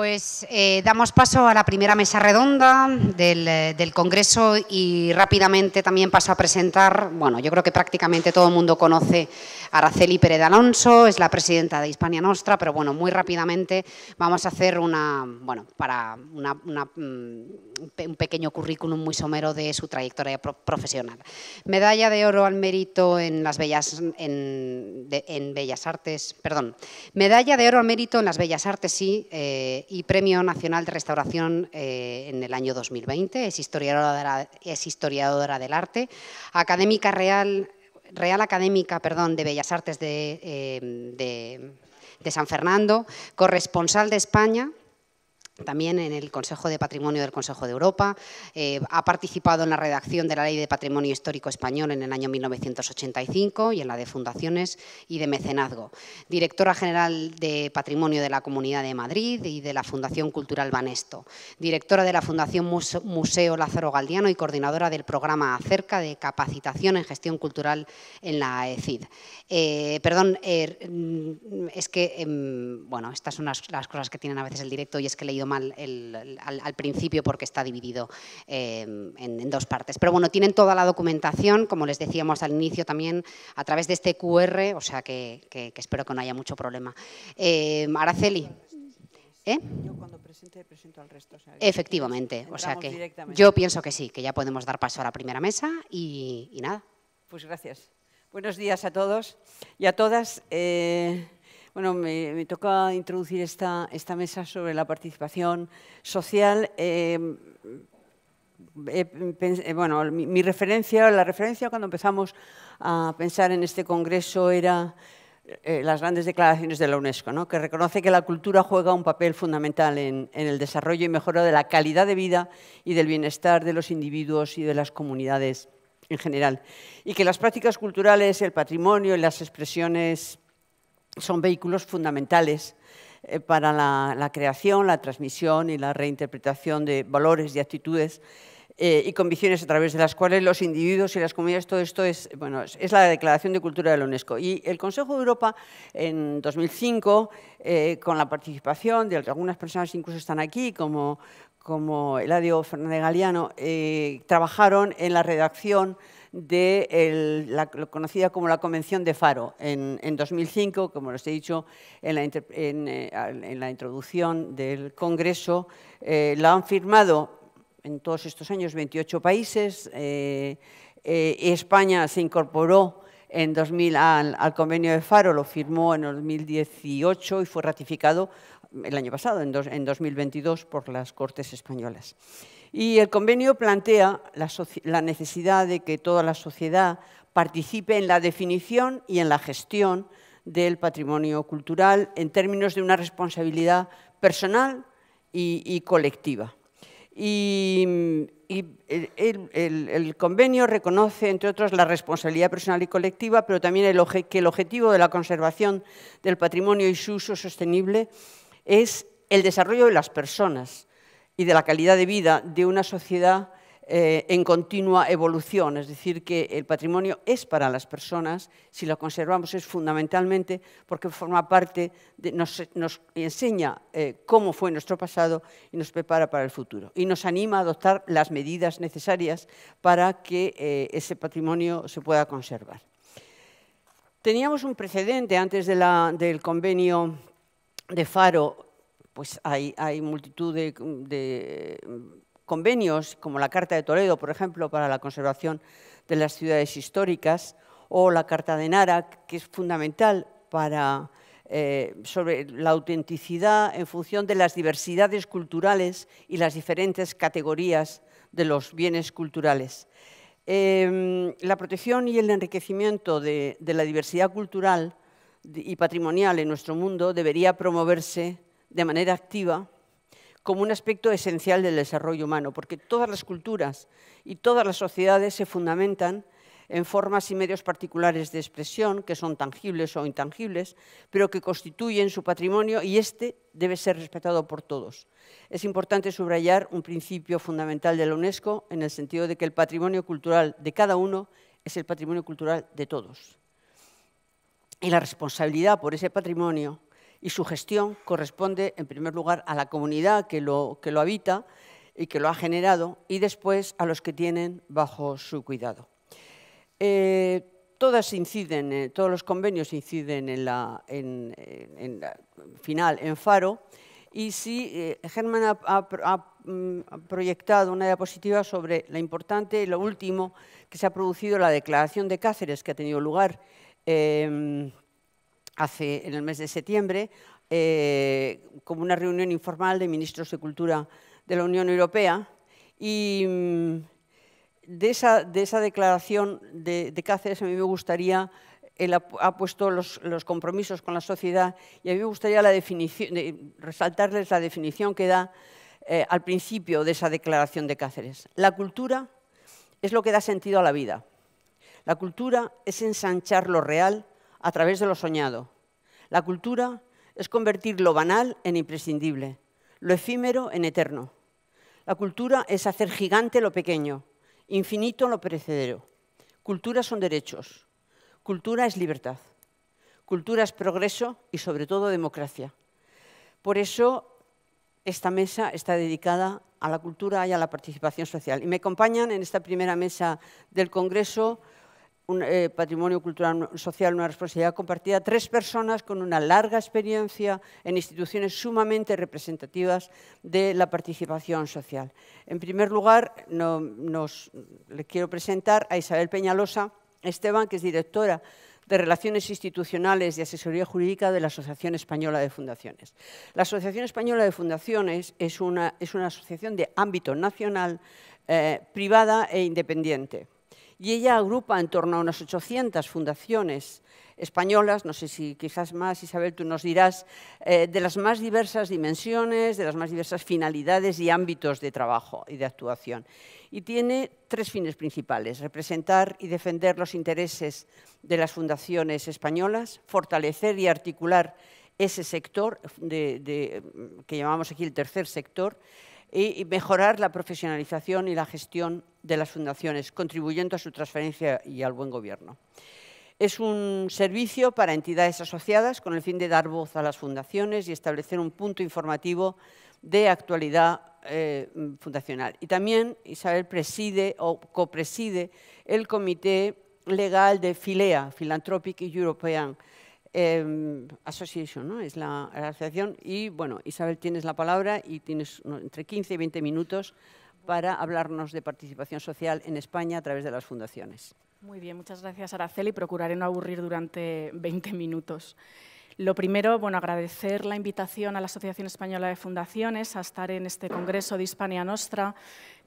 Pues eh, damos paso a la primera mesa redonda eh, del, Congreso y rápidamente también paso a presentar, bueno, yo creo que prácticamente todo el mundo conoce a Araceli Pérez Alonso, es la presidenta de Hispania Nostra, pero bueno, muy rápidamente vamos a hacer una, bueno, para mm, un pequeño currículum muy somero de su trayectoria profesional. Medalla de oro al mérito en las bellas, en, bellas artes, perdón, medalla de oro al mérito en las bellas artes, sí, eh, y Premio Nacional de Restauración eh, en el año 2020. Es historiadora, es historiadora del arte, académica real, real académica perdón, de Bellas Artes de eh, San Fernando, corresponsal de España también en el Consejo de Patrimonio del Consejo de Europa, eh, ha participado en la redacción de la Ley de Patrimonio Histórico Español en el año 1985 y en la de Fundaciones y de Mecenazgo, directora general de Patrimonio de la Comunidad de Madrid y de la Fundación Cultural Banesto, directora de la Fundación Museo Lázaro Galdiano y coordinadora del programa acerca de capacitación en gestión cultural en la ECID. Eh, perdón, eh, mm, es que, em, bueno, estas son las, cosas que tienen a veces el directo y es que he leído al, principio porque está dividido em, en, dos partes. Pero bueno, tienen toda la documentación, como les decíamos al inicio también, a través de este QR, o sea que, espero que no haya mucho problema. Em, Araceli. ¿Eh? Yo cuando presente presento al resto. Efectivamente, o sea que yo pienso que sí, que ya podemos dar paso a la primera mesa y, nada. Pues gracias. Buenos días a todos y a todas. Eh, bueno, me, toca introducir esta, esta, mesa sobre la participación social. Eh, eh, eh, bueno, mi, referencia, la referencia cuando empezamos a pensar en este congreso era las grandes declaraciones de la UNESCO, que reconoce que la cultura juega un papel fundamental en, en, el desarrollo y mejora de la calidad de vida y del bienestar de los individuos y de las comunidades en general, y que las prácticas culturales, el patrimonio y las expresiones son vehículos fundamentales eh, para la, creación, la transmisión y la reinterpretación de valores y actitudes eh, y convicciones a través de las cuales los individuos y las comunidades, todo esto es, bueno, es la Declaración de Cultura de la UNESCO. Y el Consejo de Europa en 2005, eh, con la participación de algunas personas, incluso están aquí, como, como Eladio Fernández Galeano, trabajaron en la redacción de la, conocida como la Convención de Faro en, 2005, como les he dicho en la, eh, introducción del Congreso, eh, la han firmado en todos estos años 28 países. Eh, España se incorporó en 2000 al, convenio de Faro, lo firmó en 2018 y fue ratificado el año pasado, en, en 2022, por las Cortes Españolas. Y el convenio plantea la, necesidad de que toda la sociedad participe en la definición y en la gestión del patrimonio cultural en términos de una responsabilidad personal y, colectiva. Y, el, convenio reconoce, entre otros, la responsabilidad personal y colectiva, pero también que el objetivo de la conservación del patrimonio y su uso sostenible es el desarrollo de las personas, y de la calidad de vida de una sociedad eh, en continua evolución. Es decir, que el patrimonio es para las personas, si lo conservamos es fundamentalmente porque forma parte, nos, enseña eh, cómo fue nuestro pasado y nos prepara para el futuro. Y nos anima a adoptar las medidas necesarias para que eh, ese patrimonio se pueda conservar. Teníamos un precedente antes del convenio de Faro pues hay, multitud de, convenios, como la Carta de Toledo, por ejemplo, para la conservación de las ciudades históricas, o la Carta de Nara, que es fundamental para, eh, sobre la autenticidad en función de las diversidades culturales y las diferentes categorías de los bienes culturales. Em, la protección y el enriquecimiento de, de la diversidad cultural y patrimonial en nuestro mundo debería promoverse de manera activa como un aspecto esencial del desarrollo humano, porque todas las culturas y todas las sociedades se fundamentan en formas y medios particulares de expresión, que son tangibles o intangibles, pero que constituyen su patrimonio y este debe ser respetado por todos. Es importante subrayar un principio fundamental de la UNESCO en el sentido de que el patrimonio cultural de cada uno es el patrimonio cultural de todos. Y la responsabilidad por ese patrimonio y su gestión corresponde, en primer lugar, a la comunidad que lo, que lo habita y que lo ha generado, y después a los que tienen bajo su cuidado. Eh, todas inciden, eh, todos los convenios inciden en la, final, en Faro, y sí, eh, Germán mm, ha, proyectado una diapositiva sobre la importante y lo último que se ha producido, la declaración de Cáceres, que ha tenido lugar eh, hace, en el mes de septiembre, eh, como una reunión informal de ministros de Cultura de la Unión Europea y mm, de esa, de esa declaración de, Cáceres a mí me gustaría, él ha, puesto los, compromisos con la sociedad y a mí me gustaría resaltarles la definición que da eh, al principio de esa declaración de Cáceres. La cultura es lo que da sentido a la vida. La cultura es ensanchar lo real a través de lo soñado. La cultura es convertir lo banal en imprescindible, lo efímero en eterno. La cultura es hacer gigante lo pequeño, infinito lo perecedero. Cultura son derechos. Cultura es libertad. Cultura es progreso y sobre todo democracia. Por eso esta mesa está dedicada a la cultura y a la participación social. Y me acompañan en esta primera mesa del Congreso un eh, patrimonio cultural social, una responsabilidad compartida, tres personas con una larga experiencia en instituciones sumamente representativas de la participación social. En primer lugar, le quiero presentar a Isabel Peñalosa Esteban, que es directora de Relaciones Institucionales y Asesoría Jurídica de la Asociación Española de Fundaciones. La Asociación Española de Fundaciones es una, es asociación de ámbito nacional, eh, privada e independiente y ella agrupa en torno a unas 800 fundaciones españolas, no sé si quizás más, Isabel, tú nos dirás, eh, de las más diversas dimensiones, de las más diversas finalidades y ámbitos de trabajo y de actuación. Y tiene tres fines principales, representar y defender los intereses de las fundaciones españolas, fortalecer y articular ese sector que llamamos aquí el tercer sector, y mejorar la profesionalización y la gestión de las fundaciones, contribuyendo a su transferencia y al buen gobierno. Es un servicio para entidades asociadas con el fin de dar voz a las fundaciones y establecer un punto informativo de actualidad eh, fundacional. Y también Isabel preside o copreside el Comité Legal de Filea, Philanthropic European eh, Association, ¿no? es la, asociación. Y bueno, Isabel, tienes la palabra y tienes entre 15 y 20 minutos para hablarnos de participación social en España a través de las fundaciones. Muy bien, muchas gracias Araceli. Procuraré no aburrir durante 20 minutos. Lo primero, bueno, agradecer la invitación a la Asociación Española de Fundaciones a estar en este Congreso de Hispania Nostra.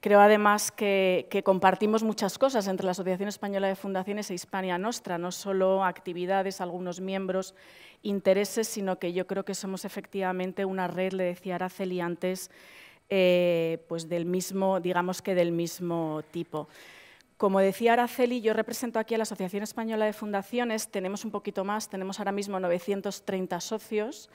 Creo además que, que, compartimos muchas cosas entre la Asociación Española de Fundaciones e Hispania Nostra, no solo actividades, algunos miembros, intereses, sino que yo creo que somos efectivamente una red, le decía Araceli antes, eh, pues del mismo, digamos que del mismo tipo. Como decía Araceli, yo represento aquí a la Asociación Española de Fundaciones, tenemos un poquito más, tenemos ahora mismo 930 socios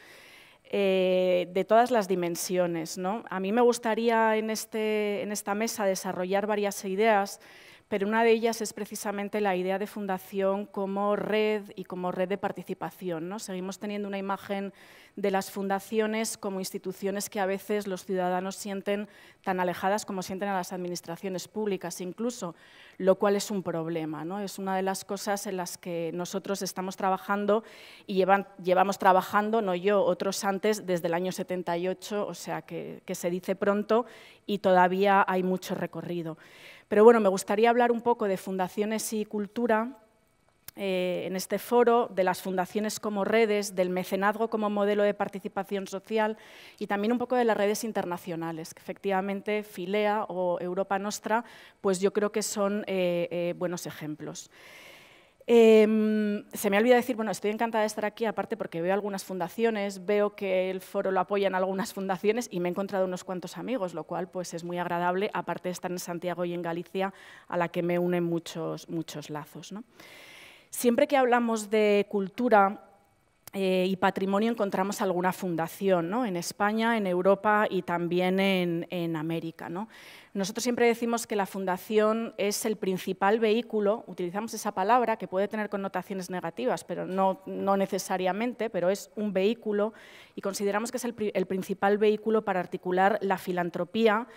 eh, de todas las dimensiones. A mí me gustaría este, en esta mesa desarrollar varias ideas pero una de ellas es precisamente la idea de fundación como red y como red de participación. ¿no? Seguimos teniendo una imagen de las fundaciones como instituciones que a veces los ciudadanos sienten tan alejadas como sienten a las administraciones públicas incluso, lo cual es un problema. ¿no? Es una de las cosas en las que nosotros estamos trabajando y llevamos trabajando, no yo, otros antes, desde el año 78, o sea que se dice pronto y todavía hay mucho recorrido. Pero bueno, me gustaría hablar un poco de fundaciones y cultura eh, en este foro, de las fundaciones como redes, del mecenazgo como modelo de participación social y también un poco de las redes internacionales, que efectivamente Filea o Europa Nostra, pues yo creo que son eh, eh, buenos ejemplos. Em, se me olvida decir, bueno, estoy encantada de estar aquí, aparte porque veo algunas fundaciones, veo que el foro lo apoya en algunas fundaciones y me he encontrado unos cuantos amigos, lo cual pues es muy agradable, aparte de estar en Santiago y en Galicia, a la que me unen muchos, muchos lazos. Siempre que hablamos de cultura eh, y patrimonio encontramos alguna fundación ¿no? en España, en Europa y también en, América. Nosotros siempre decimos que la fundación es el principal vehículo, utilizamos esa palabra que puede tener connotaciones negativas, pero no, necesariamente, pero es un vehículo y consideramos que es el principal vehículo para articular la filantropía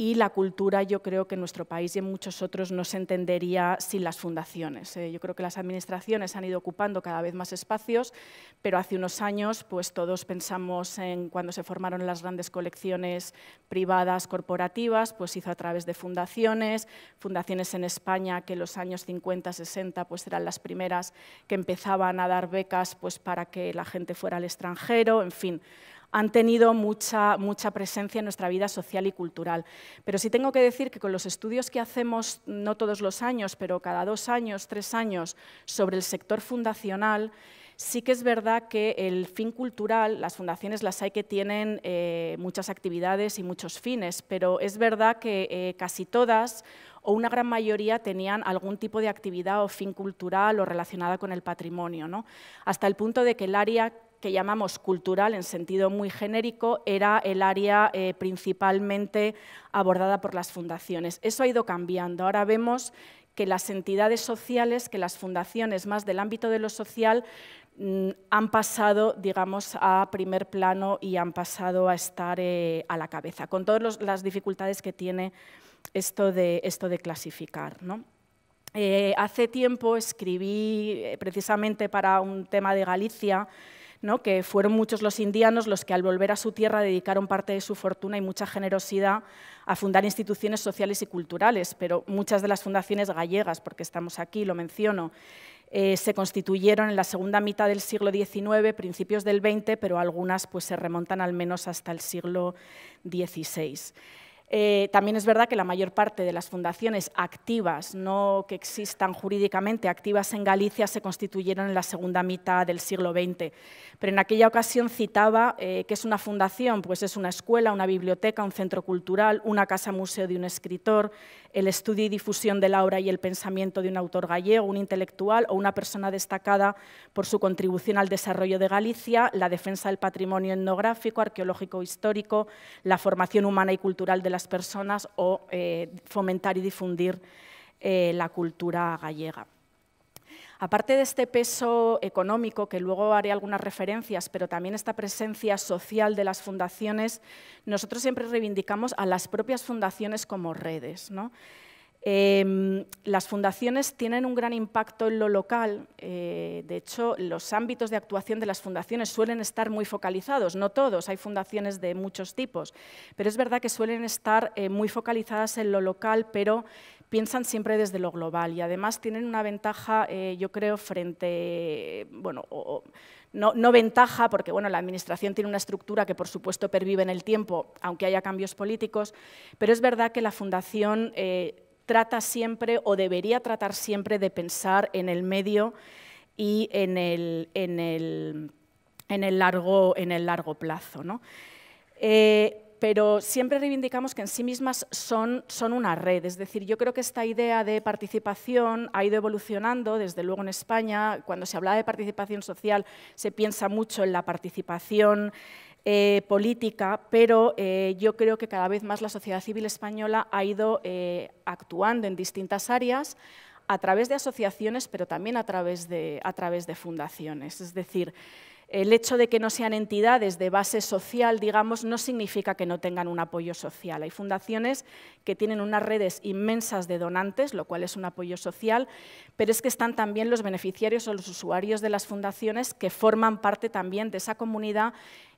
y la cultura yo creo que en nuestro país y en muchos otros no se entendería sin las fundaciones. ¿eh? yo creo que las administraciones han ido ocupando cada vez más espacios, pero hace unos años pues todos pensamos en cuando se formaron las grandes colecciones privadas corporativas, pues hizo a través de fundaciones, fundaciones en España que en los años 50, 60 pues eran las primeras que empezaban a dar becas pues para que la gente fuera al extranjero, en fin, han tenido mucha, mucha presencia en nuestra vida social y cultural. Pero sí tengo que decir que con los estudios que hacemos, no todos los años, pero cada dos años, tres años, sobre el sector fundacional, Sí que es verdad que el fin cultural, las fundaciones las hay que tienen eh, muchas actividades y muchos fines, pero es verdad que eh, casi todas o una gran mayoría tenían algún tipo de actividad o fin cultural o relacionada con el patrimonio, ¿no? hasta el punto de que el área que llamamos cultural en sentido muy genérico era el área eh, principalmente abordada por las fundaciones. Eso ha ido cambiando. Ahora vemos que las entidades sociales, que las fundaciones más del ámbito de lo social mm, han pasado, digamos, a primer plano y han pasado a estar eh, a la cabeza, con todas las dificultades que tiene esto de, esto de clasificar. Eh, hace tiempo escribí, precisamente para un tema de Galicia, que fueron muchos los indianos los que al volver a su tierra dedicaron parte de su fortuna y mucha generosidad a fundar instituciones sociales y culturales, pero muchas de las fundaciones gallegas, porque estamos aquí, lo menciono, eh, se constituyeron en la segunda mitad del siglo XIX, principios del XX, pero algunas pues, se remontan al menos hasta el siglo XVI. Eh, también es verdad que la mayor parte de las fundaciones activas, no que existan jurídicamente activas en Galicia, se constituyeron en la segunda mitad del siglo XX. Pero en aquella ocasión citaba eh, que es una fundación, pues es una escuela, una biblioteca, un centro cultural, una casa museo de un escritor, el estudio y difusión de la obra y el pensamiento de un autor gallego, un intelectual o una persona destacada por su contribución al desarrollo de Galicia, la defensa del patrimonio etnográfico, arqueológico, histórico, la formación humana y cultural de las personas o eh, fomentar y difundir eh, la cultura gallega. Aparte de este peso económico, que luego haré algunas referencias, pero también esta presencia social de las fundaciones, nosotros siempre reivindicamos a las propias fundaciones como redes. Em, las fundaciones tienen un gran impacto en lo local. Eh, de hecho, los ámbitos de actuación de las fundaciones suelen estar muy focalizados, no todos, hay fundaciones de muchos tipos, pero es verdad que suelen estar eh, muy focalizadas en lo local, pero piensan siempre desde lo global y además tienen una ventaja, eh, yo creo, frente, bueno, no, ventaja, porque bueno, la Administración tiene una estructura que por supuesto pervive en el tiempo, aunque haya cambios políticos, pero es verdad que la Fundación eh, trata siempre o debería tratar siempre de pensar en el medio y en el, en en el, largo, en el largo plazo. ¿no? Eh, pero siempre reivindicamos que en sí mismas son, son una red. Es decir, yo creo que esta idea de participación ha ido evolucionando, desde luego en España, cuando se habla de participación social se piensa mucho en la participación eh, política, pero eh, yo creo que cada vez más la sociedad civil española ha ido eh, actuando en distintas áreas a través de asociaciones, pero también a través de, a través de fundaciones. Es decir, el hecho de que no sean entidades de base social, digamos, no significa que no tengan un apoyo social. Hay fundaciones que tienen unas redes inmensas de donantes, lo cual es un apoyo social, pero es que están también los beneficiarios o los usuarios de las fundaciones que forman parte también de esa comunidad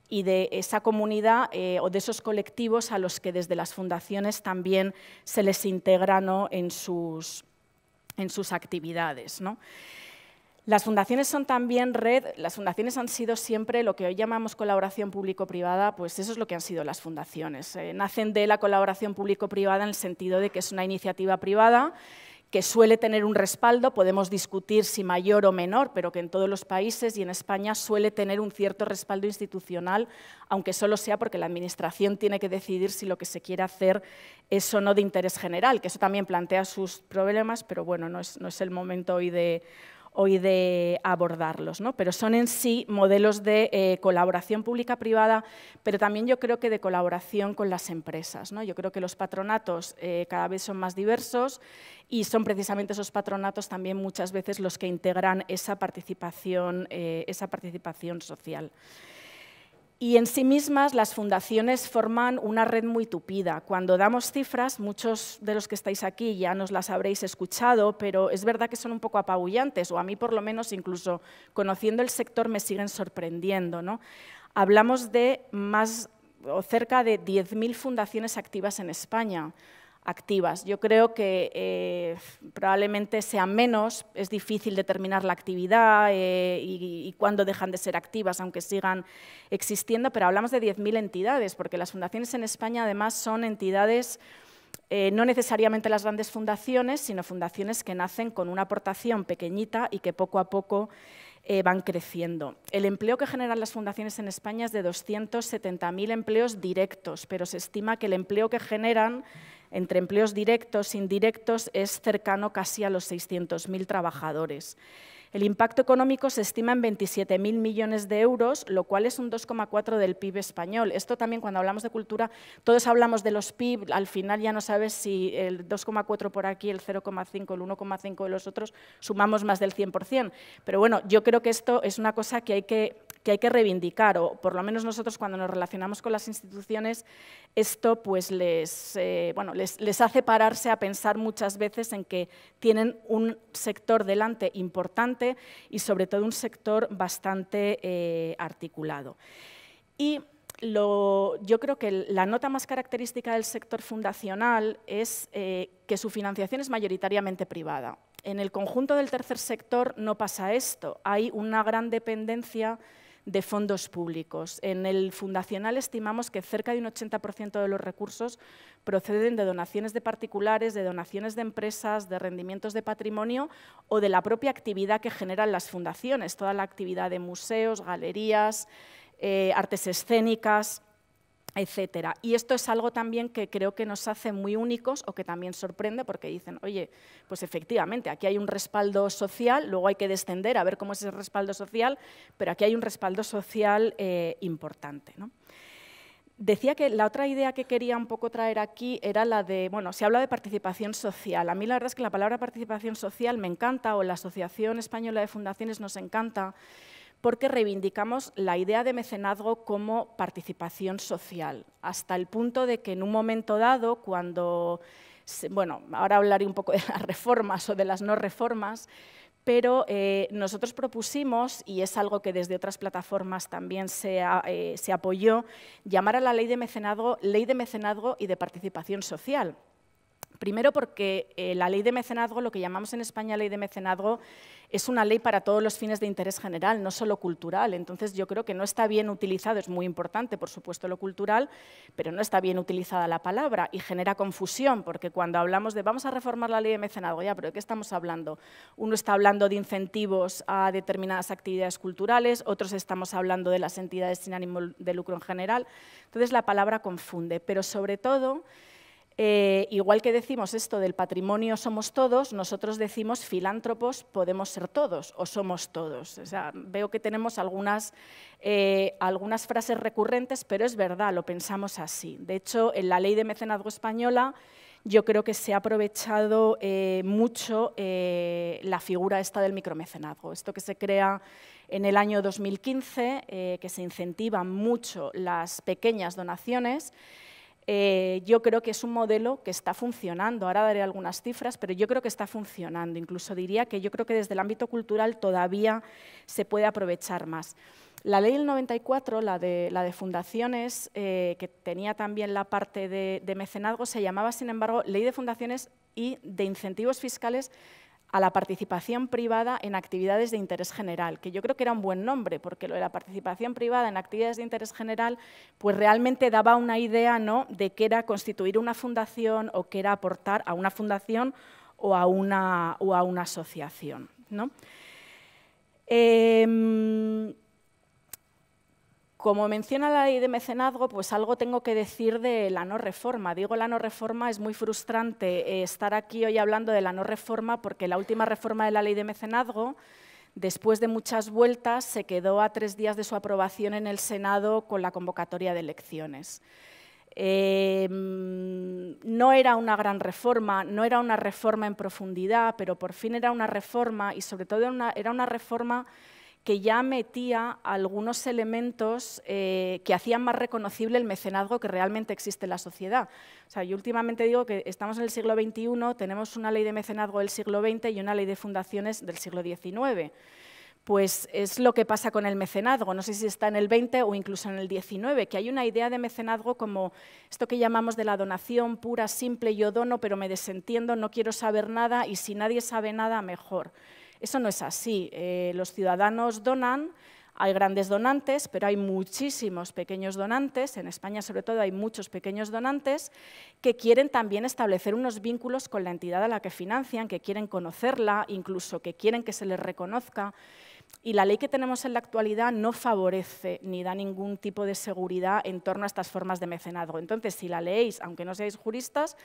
y de esa comunidad eh, o de esos colectivos a los que desde las fundaciones también se les integra en, sus, en sus actividades. ¿no? Las fundaciones son también red, las fundaciones han sido siempre lo que hoy llamamos colaboración público-privada, pues eso es lo que han sido las fundaciones. Eh, nacen de la colaboración público-privada en el sentido de que es una iniciativa privada que suele tener un respaldo, podemos discutir si mayor o menor, pero que en todos los países y en España suele tener un cierto respaldo institucional, aunque solo sea porque la Administración tiene que decidir si lo que se quiere hacer es o no de interés general, que eso también plantea sus problemas, pero bueno, no es, no es el momento hoy de hoy de abordarlos. ¿no? Pero son en sí modelos de eh, colaboración pública-privada, pero también yo creo que de colaboración con las empresas. ¿no? Yo creo que los patronatos eh, cada vez son más diversos y son precisamente esos patronatos también muchas veces los que integran esa participación, eh, esa participación social. Y en sí mismas las fundaciones forman una red muy tupida. Cuando damos cifras, muchos de los que estáis aquí ya nos las habréis escuchado, pero es verdad que son un poco apabullantes, o a mí por lo menos incluso conociendo el sector me siguen sorprendiendo. Hablamos de más o cerca de 10.000 fundaciones activas en España activas. Yo creo que eh, probablemente sea menos, es difícil determinar la actividad eh, y, cuándo dejan de ser activas, aunque sigan existiendo, pero hablamos de 10.000 entidades, porque las fundaciones en España además son entidades... Eh, no necesariamente las grandes fundaciones, sino fundaciones que nacen con una aportación pequeñita y que poco a poco van creciendo. El empleo que generan las fundaciones en España es de 270.000 empleos directos, pero se estima que el empleo que generan entre empleos directos e indirectos es cercano casi a los 600.000 trabajadores. El impacto económico se estima en 27.000 millones de euros, lo cual es un 2,4 del PIB español. Esto también cuando hablamos de cultura, todos hablamos de los PIB, al final ya no sabes si el 2,4 por aquí, el 0,5, el 1,5 de los otros, sumamos más del 100%. Pero bueno, yo creo que esto es una cosa que hay que hay que reivindicar, o por lo menos nosotros cuando nos relacionamos con las instituciones, esto pues les, eh, bueno, les, hace pararse a pensar muchas veces en que tienen un sector delante importante y sobre todo un sector bastante eh, articulado. Y yo creo que la nota más característica del sector fundacional es eh, que su financiación es mayoritariamente privada. En el conjunto del tercer sector no pasa esto. Hay una gran dependencia de fondos públicos. En el fundacional estimamos que cerca de un 80% de los recursos proceden de donaciones de particulares, de donaciones de empresas, de rendimientos de patrimonio o de la propia actividad que generan las fundaciones, toda la actividad de museos, galerías, eh, artes escénicas, etcétera. Y esto es algo también que creo que nos hace muy únicos o que también sorprende porque dicen, oye, pues efectivamente, aquí hay un respaldo social, luego hay que descender a ver cómo es ese respaldo social, pero aquí hay un respaldo social eh, importante. Decía que la otra idea que quería un poco traer aquí era la de, bueno, se habla de participación social. A mí la verdad es que la palabra participación social me encanta o la Asociación Española de Fundaciones nos encanta porque reivindicamos la idea de mecenazgo como participación social, hasta el punto de que en un momento dado, cuando, bueno, ahora hablaré un poco de las reformas o de las no reformas, pero eh, nosotros propusimos, y es algo que desde otras plataformas también se, eh, se apoyó, llamar a la ley de mecenazgo ley de mecenazgo y de participación social Primero porque eh, la ley de mecenazgo, lo que llamamos en España ley de mecenazgo, es una ley para todos los fines de interés general, no solo cultural. Entonces yo creo que no está bien utilizado, es muy importante por supuesto lo cultural, pero no está bien utilizada la palabra y genera confusión, porque cuando hablamos de vamos a reformar la ley de mecenazgo, ya, pero ¿de qué estamos hablando? Uno está hablando de incentivos a determinadas actividades culturales, otros estamos hablando de las entidades sin ánimo de lucro en general. Entonces la palabra confunde, pero sobre todo eh, igual que decimos esto del patrimonio somos todos, nosotros decimos filántropos podemos ser todos o somos todos. veo que tenemos algunas, eh, algunas frases recurrentes, pero es verdad, lo pensamos así. De hecho, en la ley de mecenazgo española yo creo que se ha aprovechado eh, mucho la figura esta del micromecenazgo. Esto que se crea en el año 2015, que se incentiva mucho las pequeñas donaciones, eh, yo creo que es un modelo que está funcionando. Ahora daré algunas cifras, pero yo creo que está funcionando. Incluso diría que yo creo que desde el ámbito cultural todavía se puede aprovechar más. La ley del 94, la de, la de fundaciones, eh, que tenía también la parte de, de mecenazgo, se llamaba, sin embargo, Ley de Fundaciones y de Incentivos Fiscales a la participación privada en actividades de interés general, que yo creo que era un buen nombre, porque lo de la participación privada en actividades de interés general, pues realmente daba una idea ¿no? de qué era constituir una fundación o qué era aportar a una fundación o a una, o una asociación. ¿no? Em, como menciona la ley de mecenazgo, pues algo tengo que decir de la no reforma. Digo la no reforma, es muy frustrante eh, estar aquí hoy hablando de la no reforma porque la última reforma de la ley de mecenazgo, después de muchas vueltas, se quedó a tres días de su aprobación en el Senado con la convocatoria de elecciones. Em, no era una gran reforma, no era una reforma en profundidad, pero por fin era una reforma y sobre todo era una reforma que ya metía algunos elementos eh, que hacían más reconocible el mecenazgo que realmente existe en la sociedad. O sea, yo últimamente digo que estamos en el siglo XXI, tenemos una ley de mecenazgo del siglo XX y una ley de fundaciones del siglo XIX. Pues es lo que pasa con el mecenazgo, no sé si está en el 20 o incluso en el 19, que hay una idea de mecenazgo como esto que llamamos de la donación pura, simple, yo dono pero me desentiendo, no quiero saber nada y si nadie sabe nada, mejor. Eso no es así. Eh, los ciudadanos donan, hay grandes donantes, pero hay muchísimos pequeños donantes, en España sobre todo hay muchos pequeños donantes, que quieren también establecer unos vínculos con la entidad a la que financian, que quieren conocerla, incluso que quieren que se les reconozca y la ley que tenemos en la actualidad no favorece ni da ningún tipo de seguridad en torno a estas formas de mecenazgo. Entonces, si la leéis, aunque no seáis juristas,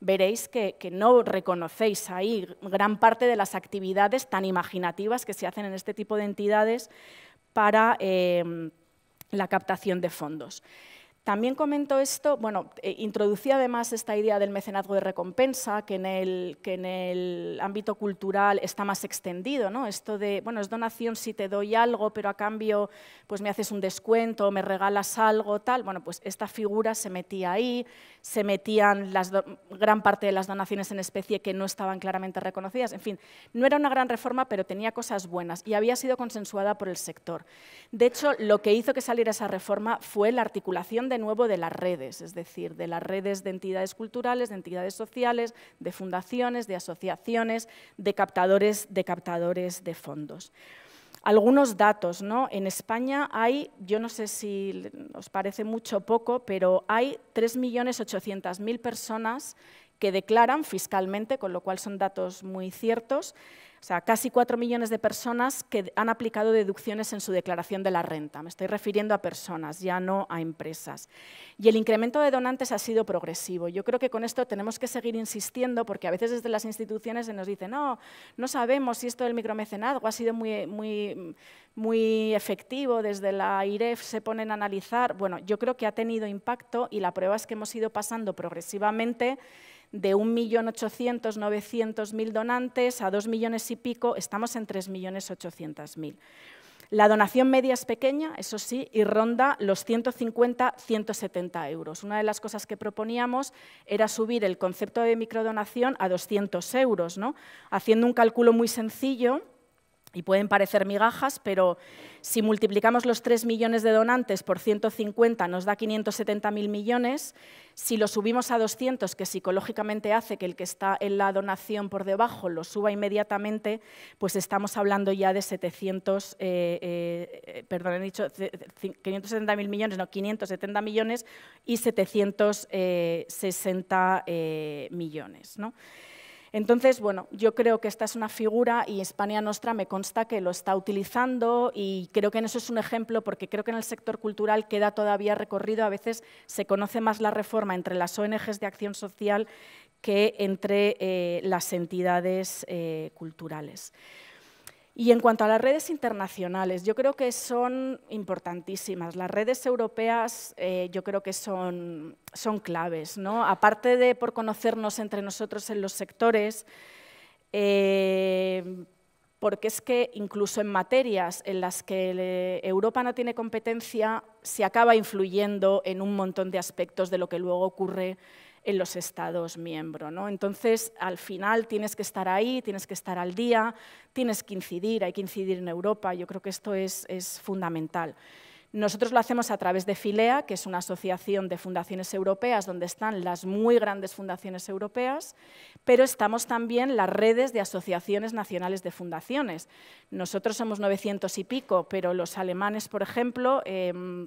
veréis que, no reconocéis ahí gran parte de las actividades tan imaginativas que se hacen en este tipo de entidades para eh, la captación de fondos. También comento esto, bueno, eh, introducía además esta idea del mecenazgo de recompensa, que en el, que en el ámbito cultural está más extendido, ¿no? Esto de, bueno, es donación si te doy algo, pero a cambio pues me haces un descuento, me regalas algo, tal. Bueno, pues esta figura se metía ahí, se metían las gran parte de las donaciones en especie que no estaban claramente reconocidas. En fin, no era una gran reforma, pero tenía cosas buenas y había sido consensuada por el sector. De hecho, lo que hizo que saliera esa reforma fue la articulación de de nuevo de las redes, es decir, de las redes de entidades culturales, de entidades sociales, de fundaciones, de asociaciones, de captadores de, captadores de fondos. Algunos datos, ¿no? En España hay, yo no sé si os parece mucho o poco, pero hay 3.800.000 personas que declaran fiscalmente, con lo cual son datos muy ciertos, o sea, casi 4 millones de personas que han aplicado deducciones en su declaración de la renta. Me estoy refiriendo a personas, ya no a empresas. Y el incremento de donantes ha sido progresivo. Yo creo que con esto tenemos que seguir insistiendo porque a veces desde las instituciones se nos dice, no, no sabemos si esto del micromecenazgo ha sido muy, muy, muy efectivo. Desde la IREF se ponen a analizar. Bueno, yo creo que ha tenido impacto y la prueba es que hemos ido pasando progresivamente de 1.800.000, 900.000 donantes a 2 millones y pico, estamos en 3.800.000. La donación media es pequeña, eso sí, y ronda los 150-170 euros. Una de las cosas que proponíamos era subir el concepto de microdonación a 200 euros. ¿no? Haciendo un cálculo muy sencillo, y pueden parecer migajas, pero si multiplicamos los 3 millones de donantes por 150 nos da 570.000 millones, si lo subimos a 200, que psicológicamente hace que el que está en la donación por debajo lo suba inmediatamente, pues estamos hablando ya de 700, eh, eh, perdón, he dicho 570.000 millones, no, 570 millones y 760 eh, millones. ¿no? Entonces, bueno, yo creo que esta es una figura y España Nostra me consta que lo está utilizando y creo que en eso es un ejemplo porque creo que en el sector cultural queda todavía recorrido, a veces se conoce más la reforma entre las ONGs de acción social que entre eh, las entidades eh, culturales. Y en cuanto a las redes internacionales, yo creo que son importantísimas. Las redes europeas eh, yo creo que son, son claves. ¿no? Aparte de por conocernos entre nosotros en los sectores, eh, porque es que incluso en materias en las que eh, Europa no tiene competencia, se acaba influyendo en un montón de aspectos de lo que luego ocurre en los Estados miembros. ¿no? Entonces, al final tienes que estar ahí, tienes que estar al día, tienes que incidir, hay que incidir en Europa, yo creo que esto es, es fundamental. Nosotros lo hacemos a través de Filea, que es una asociación de fundaciones europeas donde están las muy grandes fundaciones europeas, pero estamos también las redes de asociaciones nacionales de fundaciones. Nosotros somos 900 y pico, pero los alemanes, por ejemplo, em,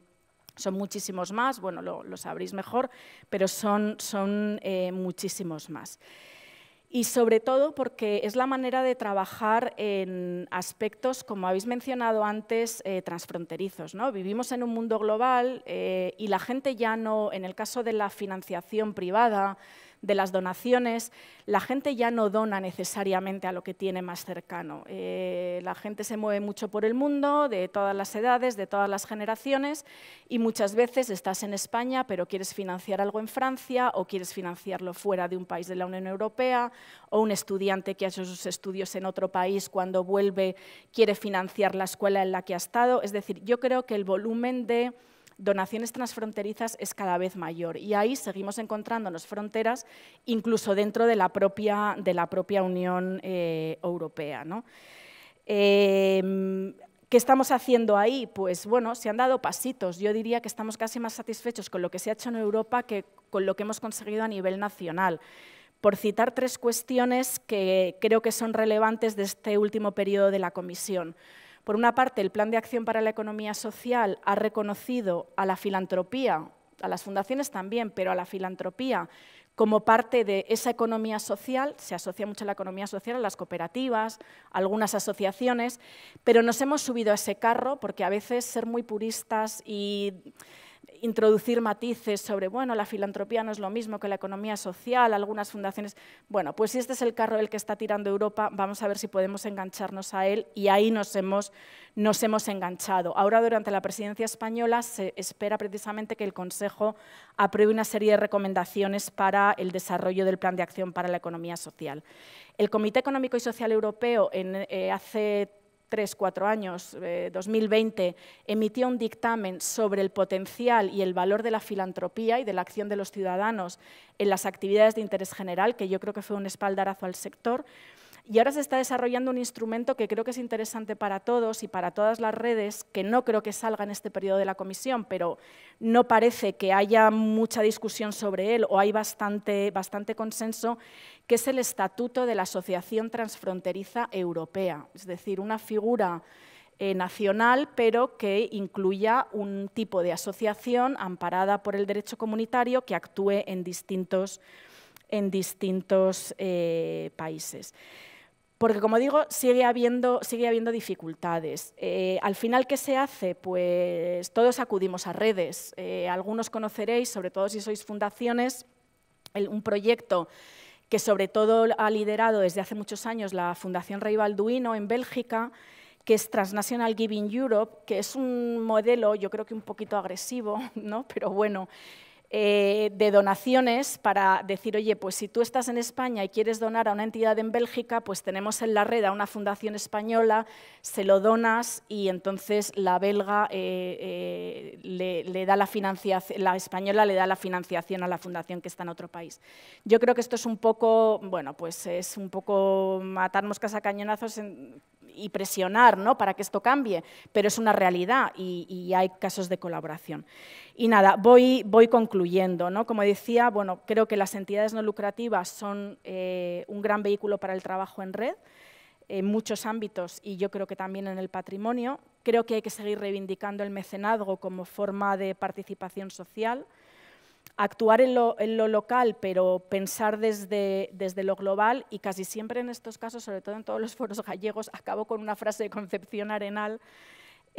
son muchísimos más, bueno, lo, sabréis mejor, pero son, son eh, muchísimos más. Y sobre todo porque es la manera de trabajar en aspectos, como habéis mencionado antes, eh, transfronterizos. ¿no? Vivimos en un mundo global eh, y la gente ya no, en el caso de la financiación privada, de las donaciones, la gente ya no dona necesariamente a lo que tiene más cercano. Eh, la gente se mueve mucho por el mundo, de todas las edades, de todas las generaciones, y muchas veces estás en España, pero quieres financiar algo en Francia o quieres financiarlo fuera de un país de la Unión Europea, o un estudiante que ha hecho sus estudios en otro país cuando vuelve quiere financiar la escuela en la que ha estado. Es decir, yo creo que el volumen de donaciones transfronterizas es cada vez mayor y ahí seguimos encontrándonos fronteras incluso dentro de la propia, de la propia Unión eh, Europea. Em, ¿Qué estamos haciendo ahí? Pues bueno, se han dado pasitos. Yo diría que estamos casi más satisfechos con lo que se ha hecho en Europa que con lo que hemos conseguido a nivel nacional. Por citar tres cuestiones que creo que son relevantes de este último periodo de la Comisión. Por una parte, el Plan de Acción para la Economía Social ha reconocido a la filantropía, a las fundaciones también, pero a la filantropía como parte de esa economía social, se asocia mucho a la economía social a las cooperativas, algunas asociaciones, pero nos hemos subido a ese carro porque a veces ser muy puristas y introducir matices sobre, bueno, la filantropía no es lo mismo que la economía social, algunas fundaciones... Bueno, pues si este es el carro el que está tirando Europa, vamos a ver si podemos engancharnos a él y ahí nos hemos, nos hemos enganchado. Ahora, durante la presidencia española, se espera precisamente que el Consejo apruebe una serie de recomendaciones para el desarrollo del Plan de Acción para la Economía Social. El Comité Económico y Social Europeo en, eh, hace tres, cuatro años, 2020, eh, emitió un dictamen sobre el potencial y el valor de la filantropía y de la acción de los ciudadanos en las actividades de interés general, que yo creo que fue un espaldarazo al sector. Y ahora se está desarrollando un instrumento que creo que es interesante para todos y para todas las redes, que no creo que salga en este periodo de la comisión, pero no parece que haya mucha discusión sobre él o hay bastante, bastante consenso, que es el Estatuto de la Asociación Transfronteriza Europea. Es decir, una figura eh, nacional, pero que incluya un tipo de asociación amparada por el derecho comunitario que actúe en distintos, en distintos eh, países. Porque, como digo, sigue habiendo, sigue habiendo dificultades. Eh, al final, ¿qué se hace? Pues todos acudimos a redes. Eh, algunos conoceréis, sobre todo si sois fundaciones, un proyecto que sobre todo ha liderado desde hace muchos años la Fundación Rey Balduino en Bélgica, que es Transnational Giving Europe, que es un modelo, yo creo que un poquito agresivo, ¿no? pero bueno, eh, de donaciones para decir, oye, pues si tú estás en España y quieres donar a una entidad en Bélgica, pues tenemos en la red a una fundación española, se lo donas y entonces la belga eh, eh, le, da la financiación, la española le da la financiación a la fundación que está en otro país. Yo creo que esto es un poco, bueno, pues es un poco matar moscas a cañonazos en, y presionar ¿no? para que esto cambie, pero es una realidad y, hay casos de colaboración. Y nada, voy, concluyendo. Como decía, bueno, creo que las entidades no lucrativas son eh, un gran vehículo para el trabajo en red en muchos ámbitos y yo creo que también en el patrimonio. Creo que hay que seguir reivindicando el mecenazgo como forma de participación social actuar en lo, local, pero pensar desde, desde, lo global y casi siempre en estos casos, sobre todo en todos los foros gallegos, acabo con una frase de Concepción Arenal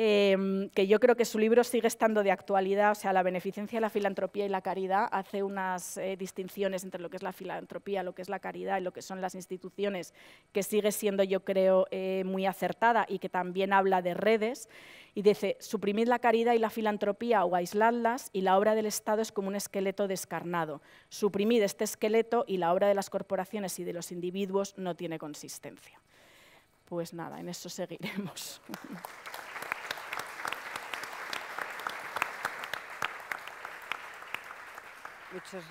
Em, que yo creo que su libro sigue estando de actualidad, o sea, la beneficencia, la filantropía y la caridad, hace unas eh, distinciones entre lo que es la filantropía, lo que es la caridad y lo que son las instituciones, que sigue siendo, yo creo, eh, muy acertada y que también habla de redes, y dice, suprimid la caridad y la filantropía o aisladlas y la obra del Estado es como un esqueleto descarnado. Suprimid este esqueleto y la obra de las corporaciones y de los individuos no tiene consistencia. Pues nada, en eso seguiremos. Muchas,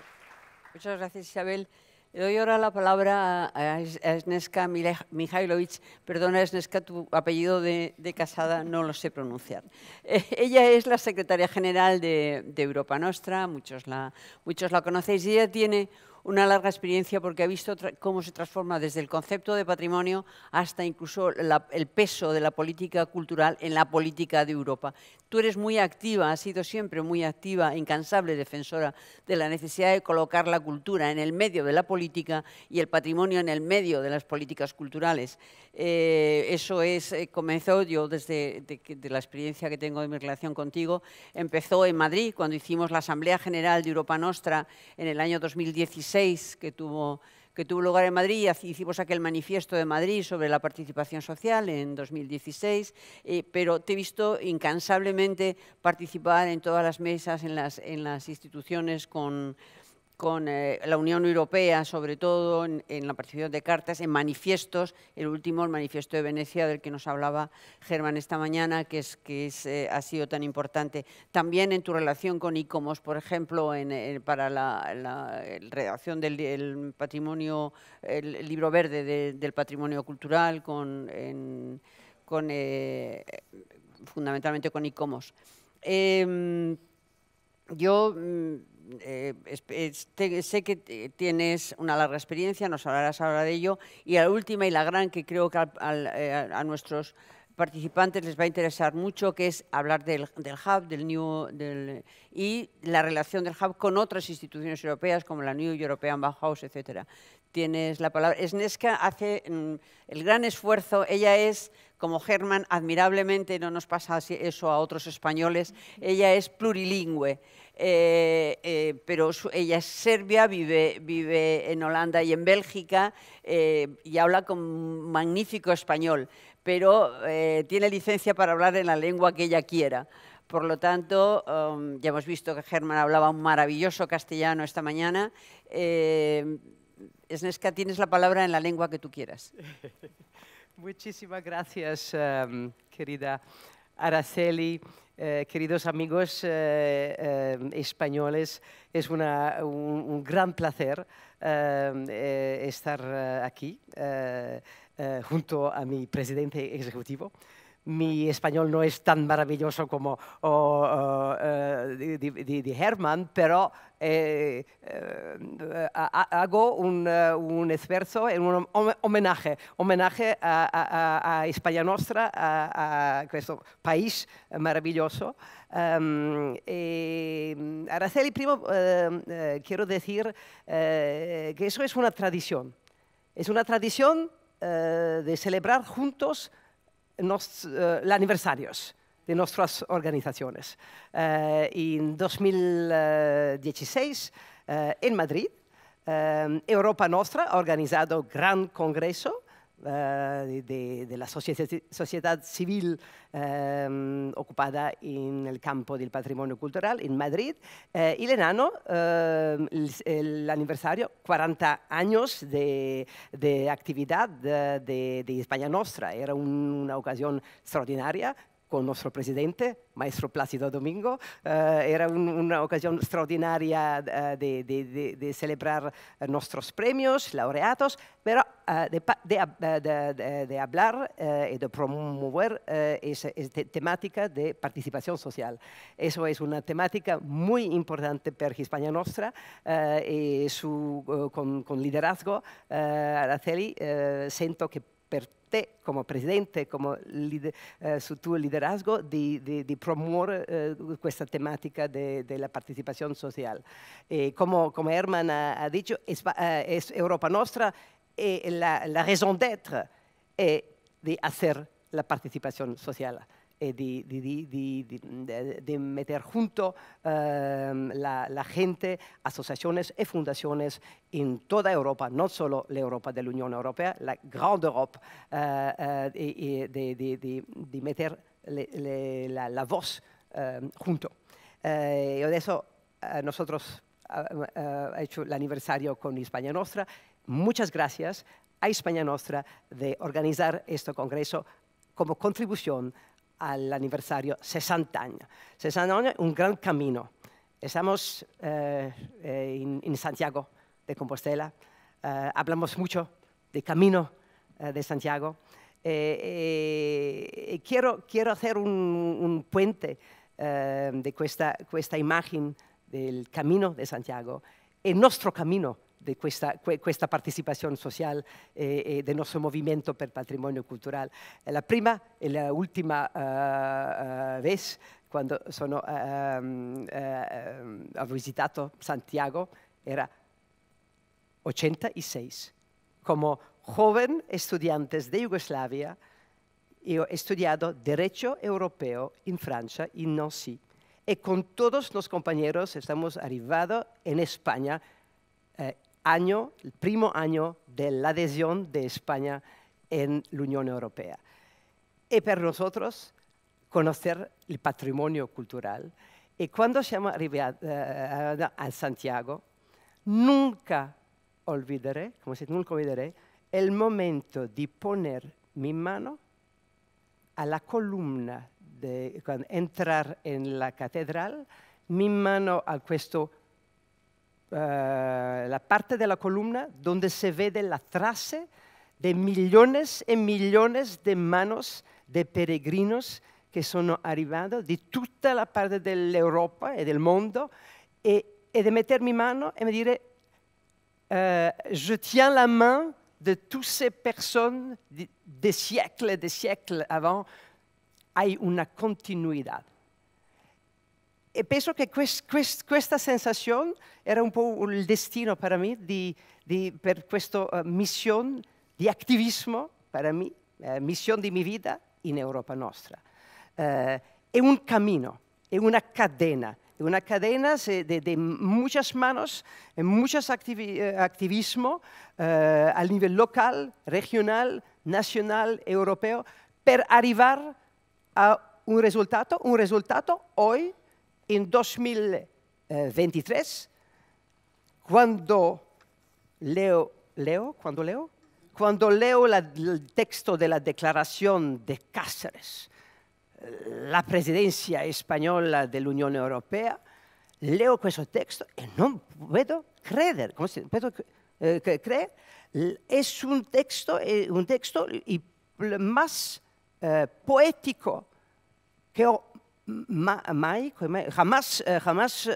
muchas gracias, Isabel. Le doy ahora la palabra a Esneska Mihailovic. Perdona, Esneska, tu apellido de, casada no lo sé pronunciar. Eh, ella es la secretaria general de, de Europa Nostra, muchos la, muchos la conocéis, y ella tiene una larga experiencia porque ha visto cómo se transforma desde el concepto de patrimonio hasta incluso el peso de la política cultural en la política de Europa. Tú eres muy activa, has sido siempre muy activa, incansable defensora de la necesidad de colocar la cultura en el medio de la política y el patrimonio en el medio de las políticas culturales. Eh, eso es, eh, comenzó yo desde la experiencia que tengo de mi relación contigo, empezó en Madrid cuando hicimos la Asamblea General de Europa Nostra en el año 2016 que tuvo, que tuvo lugar en Madrid hicimos aquel manifiesto de Madrid sobre la participación social en 2016, eh, pero te he visto incansablemente participar en todas las mesas, en las, en las instituciones con con eh, la Unión Europea, sobre todo en, la participación de cartas, en manifiestos, el último, el manifiesto de Venecia, del que nos hablaba Germán esta mañana, que, es, que eh, ha sido tan importante. También en tu relación con ICOMOS, por ejemplo, en, eh, para la, redacción del patrimonio, el libro verde del patrimonio cultural, con, con fundamentalmente con ICOMOS. Em, yo mm, eh, este, sé que tienes una larga experiencia, nos hablarás ahora de ello, y la última y la gran que creo que eh, a nuestros participantes les va a interesar mucho, que es hablar del, hub del New, y la relación del hub con otras instituciones europeas como la New European Bauhaus, etc. Tienes la palabra. Esnesca hace mm, el gran esfuerzo, ella es como Germán, admirablemente, no nos pasa eso a otros españoles, ella es plurilingüe. Eh, eh, pero ella es serbia, vive, en Holanda y en Bélgica eh, y habla con magnífico español, pero tiene licencia para hablar en la lengua que ella quiera. Por lo tanto, um, ya hemos visto que Germán hablaba un maravilloso castellano esta mañana. Esneska, tienes la palabra en la lengua que tú quieras. Muchísimas gracias, um, querida Araceli. Eh, queridos amigos eh, eh, españoles, es un, un, gran placer estar aquí junto a mi presidente ejecutivo mi español no es tan maravilloso como oh, eh, de, pero eh, eh, hago un, un, esfuerzo, un homenaje, homenaje a, España Nostra, a, a este país maravilloso. Um, Araceli, primo, em, quiero decir que eso es una tradición, es una tradición de celebrar juntos los eh, aniversarios de nuestras organizaciones. Eh, en 2016, eh, en Madrid, Europa Nostra ha organizado gran congreso eh, de, la sociedad, sociedad civil eh, ocupada en el campo del patrimonio cultural en Madrid. Eh, y el enano, el, aniversario, 40 años de, de actividad de, España Nostra. Era una ocasión extraordinaria con nuestro presidente, maestro Plácido Domingo. Eh, era una ocasión extraordinaria eh, de, celebrar eh, nuestros premios, laureados, pero de, hablar y de promover esa, este temática de participación social. Eso es una temática muy importante para Hispania Nostra y su, con, con, liderazgo, Araceli, siento que per como presidente, como eh, su tu liderazgo, de promover eh, esta temática de la participación social. Eh, como Herman ha, dicho, es, Europa Nostra è la, razón raison d'être de hacer la participación social. Eh, de, meter junto ehm, la, gente, asociaciones y fundaciones en toda Europa, no solo la Europa de la Unión Europea, la Grande Europa, eh, eh de, meter la, la, voz ehm, junto. Eh, y de eso nosotros hemos hecho el aniversario con España Nostra. Muchas gracias a España Nostra de organizar este congreso como contribución al aniversario 60 años, 60 es un gran camino. Estamos en, eh, eh, Santiago de Compostela, hablamos eh, mucho de camino de Santiago. E, e, e quiero, quiero, hacer un, puente de esta esta imagen del camino de Santiago, el nuestro camino de esta participación social sociale eh, eh, nuestro Movimiento del nostro per patrimonio Cultural. Eh, la prima e la última vez cuando sono, uh, ho Santiago era 86. Como joven estudiante de Yugoslavia, yo he estudiado Derecho Europeo en Francia y no sí. con todos los compañeros estamos arribados en España año, el primo año de la adhesión de España en la Unión Europea. Y para nosotros, conocer el patrimonio cultural. Y cuando siamo arrivati eh, a Santiago, nunca olvidaré, como si nunca olvidaré, el momento de poner mi mano a la columna, de, cuando entrar en la catedral, mi mano a questo eh, la parte de la columna donde se ve de la trace de millones y millones de manos de peregrinos que son arrivados de toda la parte de Europa y del mundo y de meter mi mano y me diré yo eh, je tiens la mano de todas ces personas de siècles de des siècles hay una continuidad. e penso che quest, quest, questa sensazione era un po' il destino per me, di, di, per questa uh, eh, missione di attivismo, per me, uh, eh, missione di mia vita in Europa nostra. Uh, è un cammino, è una cadena, è una catena de, de muchas manos, de muchas activi, activismo a livello locale, regionale, nazionale, europeo, per arrivare a un risultato, un risultato oggi en 2023, eh, cuando leo, cuando leo, cuando leo el texto de la declaración de Cáceres, la presidencia española de la Unión Europea, leo ese texto y no puedo creer, ¿cómo se eh, creer? Es un texto, eh, un texto más poético que Ma, mai, mai, jamás, eh, jamás eh,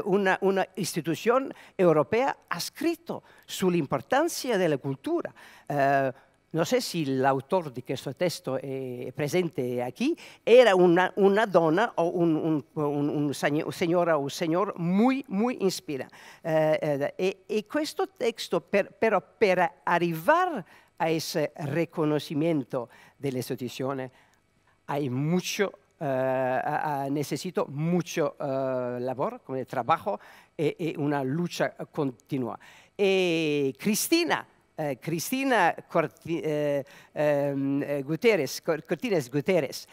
eh, una, una, istituzione europea ha scritto sull'importanza della cultura. Eh, non so se l'autore di questo testo eh, è presente qui, era una, una donna o un, un, un, un signora o un signor molto, molto ispira. Eh, e, e, questo testo, per, però, per arrivare a questo riconoscimento dell'istituzione, hai molto Eh, necesito mucho eh, labor, con el trabajo y, e, e una lucha continua. Eh, Cristina, Cristina em, Cortines Guterres.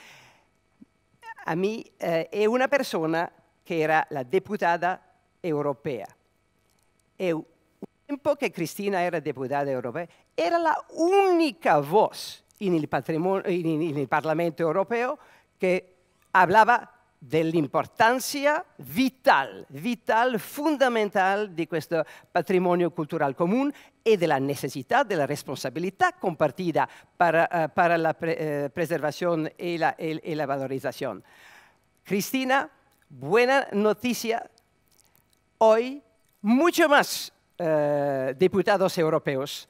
A mí es una persona que era la diputada europea. En un tiempo que Cristina era diputada europea, era la única voz en el Parlamento europeo que Hablaba de la importancia vital, vital, fundamental de este patrimonio cultural común y de la necesidad de la responsabilidad compartida para eh, la, eh, preservación y la valorización. Cristina, buena noticia. Hoy, mucho más eh, diputados europeos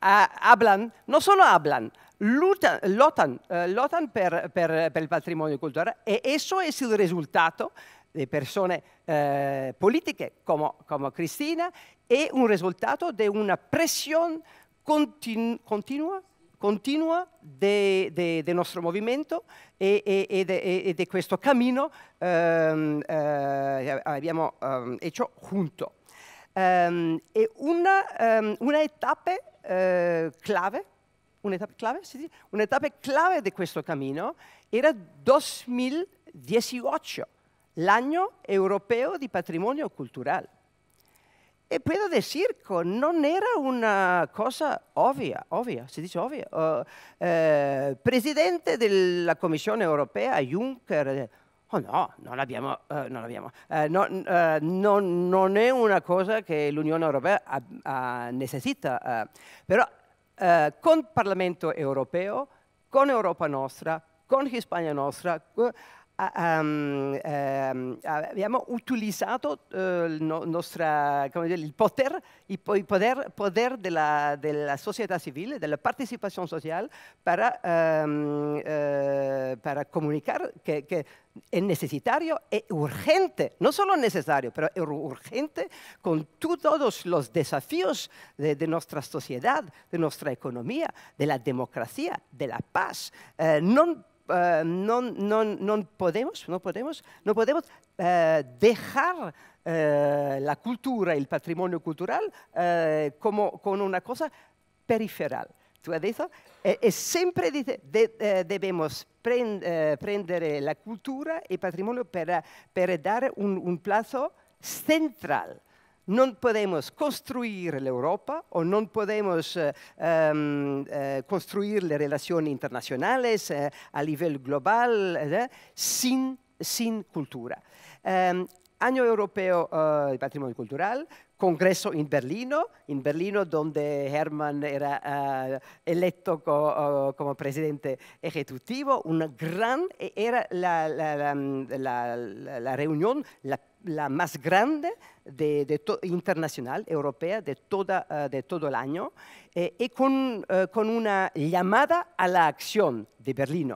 ah, hablan, no solo hablan, Lotan, eh, lotan per, per, per il patrimonio culturale e eso è il risultato di persone eh, políticas como, como Cristina e un risultato di una presión continu, continua continua del nostro movimento e, e, e, de, e, de, questo cammino ehm, eh, abbiamo ehm, fatto junto. Um, ehm, e una, um, una etapa eh, clave un'etapa clave, un'etapa clave di questo cammino era 2018, l'anno europeo di patrimonio culturale. E quello del circo non era una cosa ovvia, ovvia, si dice ovvia. Uh, eh, presidente della Commissione europea, Juncker, oh no, non abbiamo, uh, eh, non, abbiamo. Uh, eh, no, eh, non, non è una cosa che l'Unione europea ha, ha necessita, però eh, con Parlamento europeo, con Europa Nostra, con Hispania Nostra, habíamos utilizado ehm, abbiamo utilizzato poder, de la della, società civile, della participación social, para ehm, eh, comunicar que es che, che, è necessario, urgente, no solo necesario, pero es urgente con todos los desafíos de, de sociedad, de nuestra economía, de la democracia, de la paz. Eh, eh, no no podemos, no podemos, no podemos eh, dejar eh, la cultura, el patrimonio cultural, como con una cosa periferal. ¿Tú has dicho? siempre debemos prender la cultura y patrimonio para, dar un plazo central no podemos construir la Europa o no podemos eh, em, eh, construir las relaciones internacionales eh, a nivel global sin, sin, cultura. Em, Año Europeo de Patrimonio Cultural, congreso en Berlín, en Berlín donde Hermann era electo como presidente ejecutivo, una gran, e, era la, la, la, la reunión, la la más grande de, internacional, europea, de, toda, eh, de todo el año, eh, y con, eh, con, una llamada a la acción de Berlín.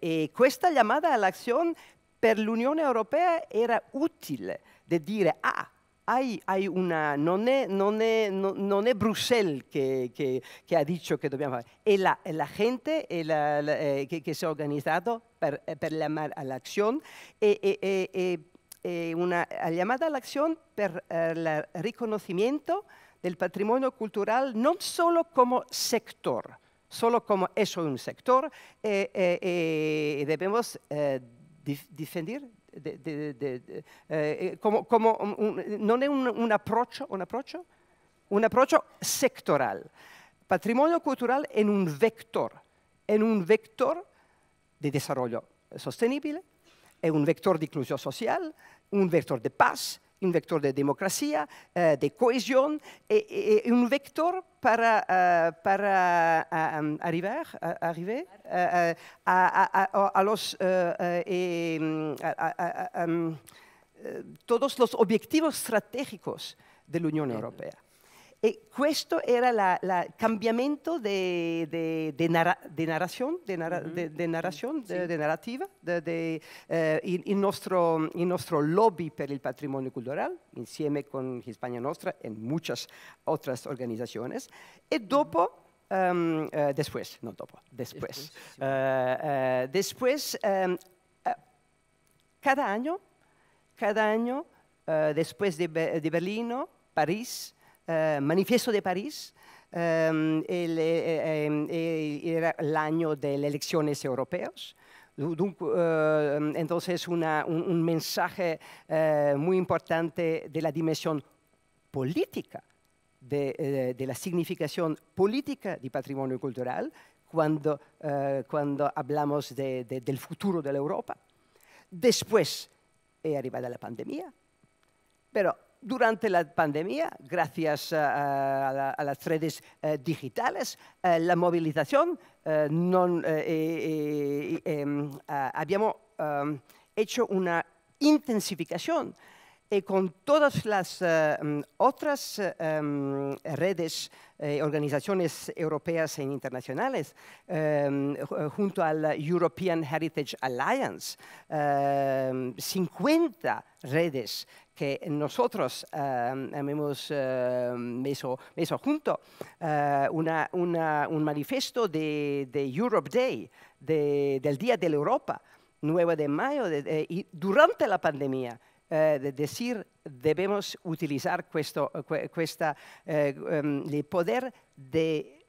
y esta llamada a la acción para la Unión Europea era útil de decir, ah, hay, hay una, no es non ha dicho que debíamos, hacer es la, gente que se ha organizado para llamar a la acción, eh, una llamada a la acción por el eh, reconocimiento del patrimonio cultural no solo como sector, solo como eso un sector, eh, debemos defender como, un, no es un, un un approccio, un sectoral. Patrimonio cultural en un vector, en un vector de desarrollo sostenible, es eh, un vector de inclusión social, un vector de paz, un vector de democracia, eh, de cohesión, y, eh, un vector para, llegar para a, los, em, todos los objetivos estratégicos de la Unión Europea. Y eh, esto era il cambiamento narración, narración, narración, de narrativa, il, nuestro lobby para el patrimonio cultural, insieme con Hispania Nostra y muchas otras organizaciones. Y em, eh, después, no después. Después, eh, después em, cada año, cada año, después de, de Berlín, París, eh, manifiesto de París, em, el, eh, em, eh, era el año de las elecciones europeas. Entonces, un, mensaje muy importante de la dimensión política, de, la significación política del patrimonio cultural cuando, cuando hablamos del futuro de la Europa. Después, he arrivada la pandemia, pero durante la pandemia, gracias eh, a, las redes eh, digitales, eh, la movilización, em, habíamos em, hecho una intensificación con todas las em, otras redes, organizaciones europeas e internacionales, junto al European Heritage Alliance, 50 redes que nosotros eh, hemos eh, hecho, junto eh, una, un manifiesto de, Europe Day, del Día de la Europa, 9 de mayo, y durante la pandemia, eh, de decir debemos utilizar em, el poder de,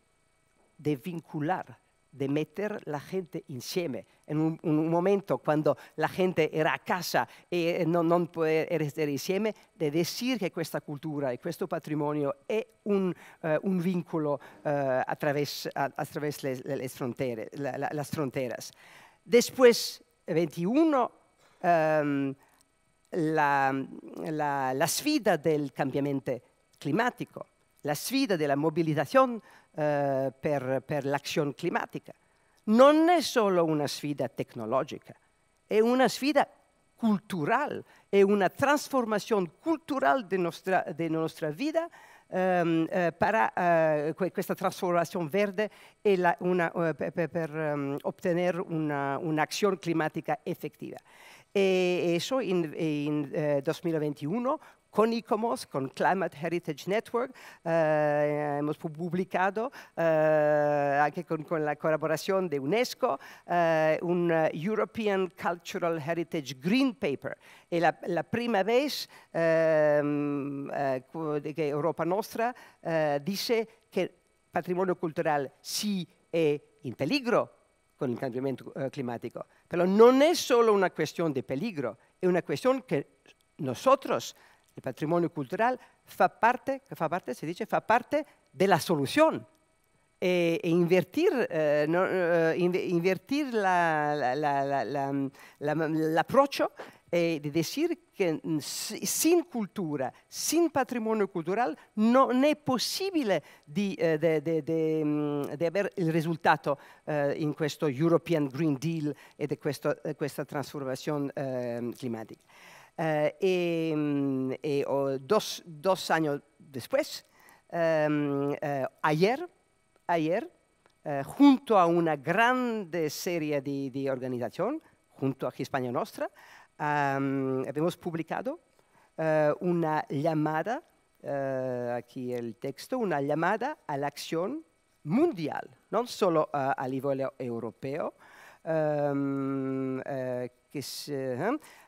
de vincular de meter la gente insieme. En un, un momento cuando la gente era a casa e non, non può essere insieme, di de dire che questa cultura e questo patrimonio è un, uh, un vincolo uh, eh, attraverso le, le, frontiere, la, la, las fronteras. Después, 21, um, ehm, la, la, la sfida del cambiamento climatico, la sfida della mobilitazione eh, per, per l'azione climatica. Non è solo una sfida tecnologica, è una sfida culturale, è una trasformazione culturale della nostra, de nostra, vita. Um, ehm, eh, para, uh, questa trasformazione verde e la, una, uh, per, per um, ottenere un'azione climatica effettiva. E eso in, in eh, 2021 con ICOMOS, con Climate Heritage Network, eh, hemos publicado eh, con, la colaboración de UNESCO eh, un eh, European Cultural Heritage Green Paper. Es la, primera prima vez em, que Europa Nostra dice que el patrimonio cultural sí es en peligro con el cambio climático. Pero no es solo una cuestión de peligro, es una cuestión que nosotros il patrimonio culturale fa parte, fa parte, se dice, fa parte della soluzione. E, e invertir, eh, no, eh, invertir la, la, la, l'approccio e di dire che mm, sin cultura, sin patrimonio culturale, non è possibile di, eh, de, de, de, mm, avere il risultato eh, in questo European Green Deal e di eh, questa trasformazione eh, climatica. Eh, y, mm, eh, dos, años después, em, eh, ayer, ayer junto a una grande serie de, organizaciones, organización, junto a Hispania Nostra, em, hemos publicado una llamada, aquí el texto, una llamada a la acción mundial, no solo a nivel e-, europeo, em, que es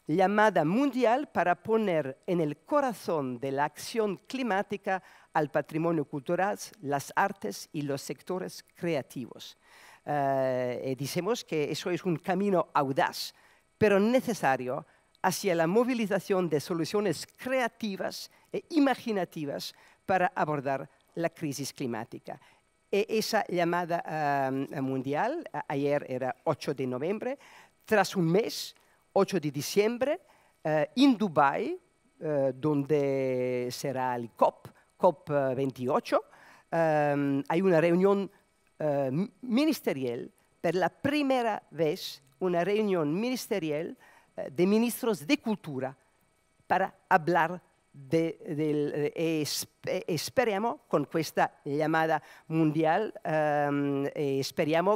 llamada mundial para poner en el corazón de la acción climática al patrimonio cultural, las artes y los sectores creativos. Eh, eh, Dicemos que eso es un camino audaz, pero necesario hacia la movilización de soluciones creativas e imaginativas para abordar la crisis climática. E esa llamada eh, mundial, ayer era 8 de noviembre, tras un mes, 8 de diciembre, eh, en Dubái, eh, donde será el COP, COP28, ehm, eh, hay una reunión ministerial, por la primera vez, una reunión ministerial eh, de ministros de cultura para hablar de, del, eh, eh, con esta llamada mundial, em, eh,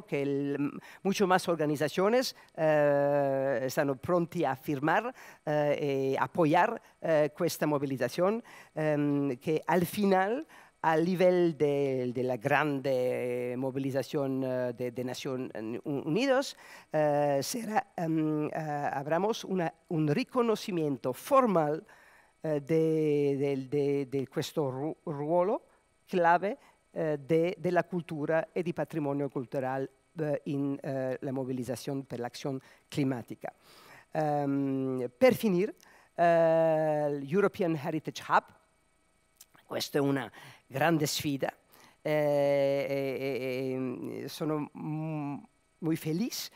que el, mucho más organizaciones eh, están a firmar y eh, apoyar esta movilización em, que al final a nivel de, la grande movilización de, Naciones Unidas, será, em, habrá un reconocimiento formal eh, di questo ruolo chiave eh, della de cultura e di patrimonio culturale eh, in eh, la mobilizzazione per l'azione climatica. Um, per finire, eh, l'European Heritage Hub, questa è una grande sfida, eh, sono molto felice,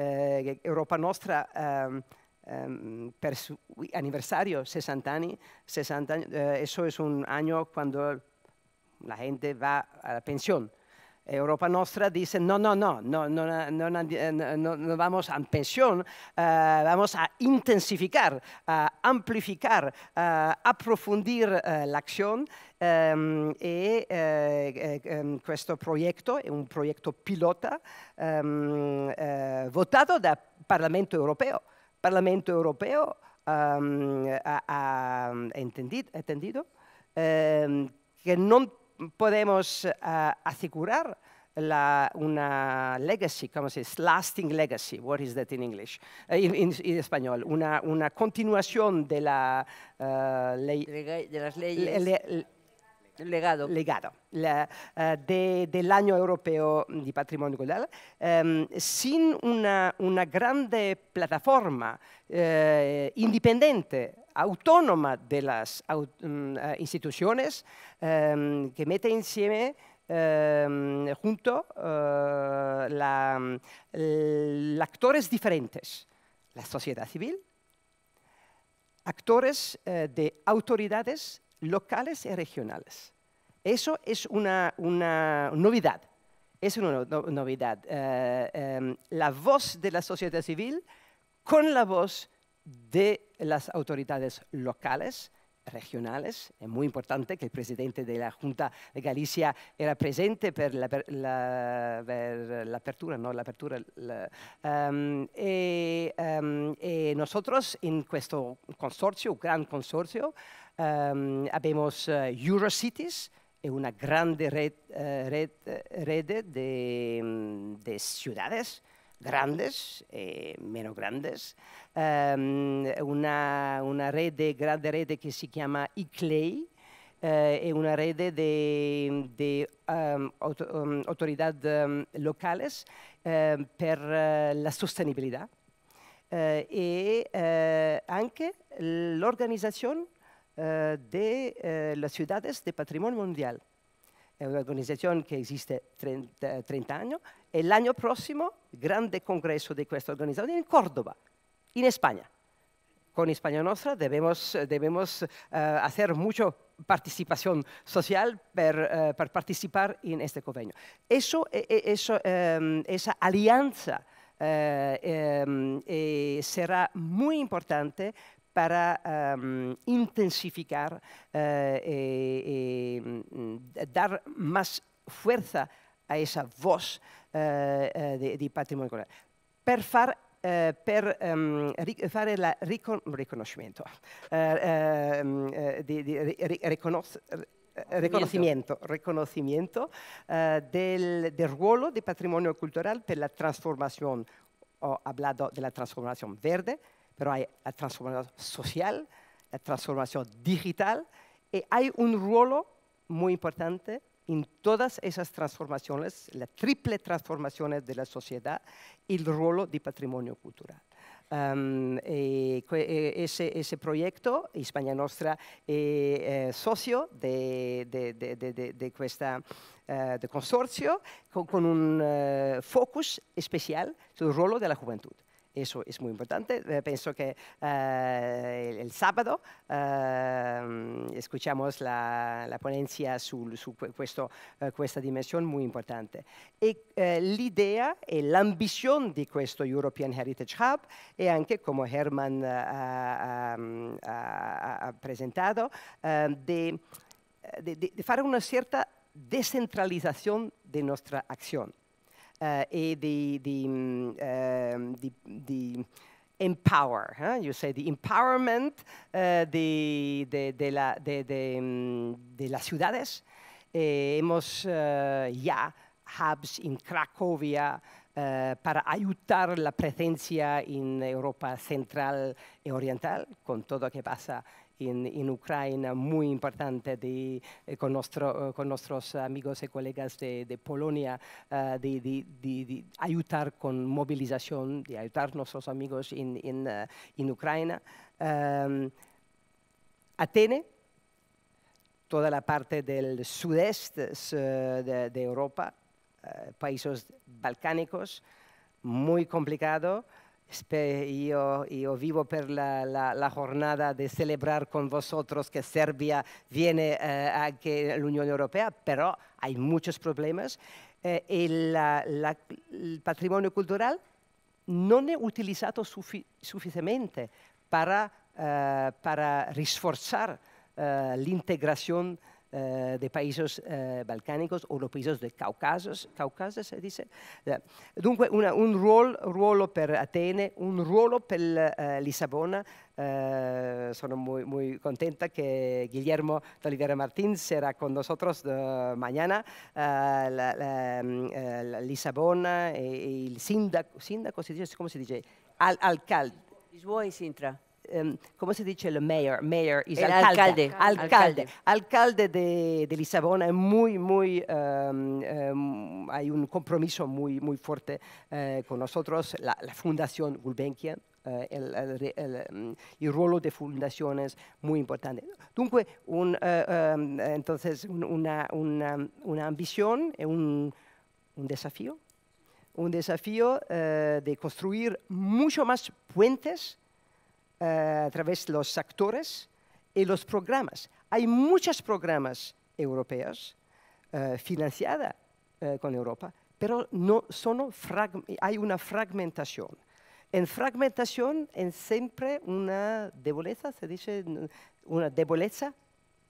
Europa Nostra ehm, Em, su aniversario, 60 años, 60 eso es un año cuando la gente va a la pensión. Europa Nostra dice, no, no, no, no, no, no, no, vamos a pensión, eh, vamos a intensificar, a amplificar, a profundizar eh, la acción em, y este proyecto es un proyecto pilota votado por Parlamento europeo. Parlamento Europeo ha, entendido, em, que no podemos asegurar una legacy, como se dice? Lasting legacy, what is that in English? Eh, en español, una, continuación de la eh, las leyes legado, eh, del año europeo de patrimonio cultural, em, sin una, una, grande plataforma eh, independiente, autónoma de las mm, eh, instituciones em, que mete insieme junto actores diferentes, la sociedad civil, actores de autoridades locales y regionales. Eso es una, una novedad. Es una novedad. Eh, em, la voz de la sociedad civil con la voz de las autoridades locales, regionales. Es muy importante que el presidente de la Junta de Galicia era presente para la, la, apertura, no, la apertura. Em, eh, em, eh, nosotros en este consorcio, gran consorcio, Um, habemos eh, Eurocities, una grande red, eh, red, eh, mm, de, ciudades grandes, y menos grandes, em, una, una, red grande red que se llama ICLEI, una red de, em, autoridades locales para la sostenibilidad y la organización eh, de eh, las ciudades de patrimonio mundial. Es una organización que existe 30, eh, años. El año próximo, grande congreso de esta organización en Córdoba, en España. Con España Nostra debemos, debemos hacer mucho participación social para participar en este convenio. Eso, eso em, esa alianza em, será muy importante para um, intensificar, eh, eh, em, dar más fuerza a esa voz eh, de, patrimonio cultural. Per far el per um, fare il del, del, ruolo patrimonio cultural per la transformación, trasformazione, hablado de la transformación verde, pero hay la transformación social, la transformación digital, y hay un rol muy importante en todas esas transformaciones, las triple transformaciones de la sociedad y el rol de patrimonio cultural. Eh, eh, ese, proyecto, España Nostra es eh, socio de, de, de, de con, con, un especial focus especial rol de la juventud. Eso es muy importante. Eh, pienso que eh, el, sábado eh, escuchamos la, la ponencia sobre su dimensión muy dimensione importante. E eh, l'idea e ambición di questo European Heritage Hub è también como Herman ha, presentado, de hacer fare una cierta descentralización de nuestra acción. Eh, y de, mm, eh, empower. ¿eh? You say the empowerment de, mm, de, las ciudades. hemos ya hubs en Cracovia para ayudar la presencia en Europa Central y Oriental con todo lo que pasa en, Ucrania muy importante eh, eh, con, nuestros amigos y colegas de, Polonia, eh, de, de, ayudar con movilización, de ayudar a nuestros amigos en, en, Ucrania. Em, Atene, toda la parte del sudeste de, Europa, países balcánicos, muy complicado. Este, yo, vivo por la, jornada de celebrar con vosotros que Serbia viene eh, a que la Unión Europea, pero hay muchos problemas. Eh, el, patrimonio cultural no es utilizado suficientemente para, eh, para reforzar la integración eh, de países eh, balcánicos o los países del Cáucaso, Cáucaso se dice. Dunque un rol ruolo, per Atene, un ruolo para eh, Lisabona. sono muy, muy, contenta que Guillermo de Martín será con nosotros mañana. Mm, la, Lisabona, el sindaco, ¿cómo se dice? Al, alcalde. Lisboa y Sintra. Em, ¿cómo se dice el mayor? Mayor, el alcalde. Alcalde, alcalde. de, Lisabona es muy, muy, em, em, hay un compromiso muy, muy fuerte eh, con nosotros, la, Fundación Gulbenkian. y eh, el, el, el, el, de fundaciones muy importante. un, eh, entonces, una, una, una, ambición, un, un desafío, un desafío de construir mucho más puentes eh, a través de los actores y los programas. Hay muchos programas europeos eh, financiados eh, con Europa, pero no son hay una fragmentación. En fragmentación en siempre una debolezza se dice una deboleza,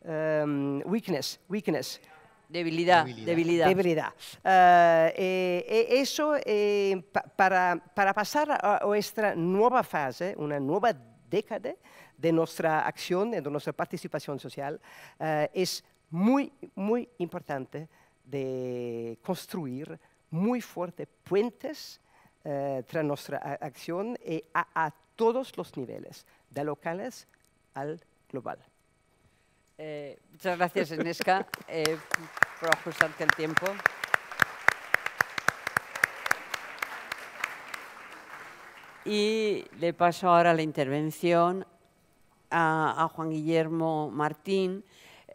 em, weakness, weakness. Debilidad, debilidad. Debilidad. Eh, eso para, para, pasar a, a nuestra nueva fase, una nueva década de nuestra acción, de nuestra participación social, eh, es muy, muy importante de construir muy fuertes puentes eh, tras nuestra acción y eh, a, todos los niveles, de locales al global. muchas gracias, Enesca, por ajustarte el tiempo. Y le paso ahora la intervención a, Juan Guillermo Martín,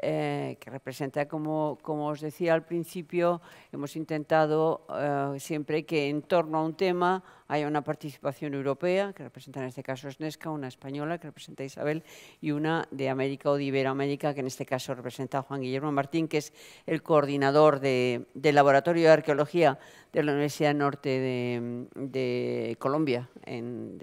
eh, que representa, como, os decía al principio, hemos intentado eh, siempre que en torno a un tema haya una participación europea, que representa en este caso SNESCA, una española que representa a Isabel y una de América o de Iberoamérica, que en este caso representa a Juan Guillermo Martín, que es el coordinador de, del Laboratorio de Arqueología de la Universidad Norte de, Colombia, en,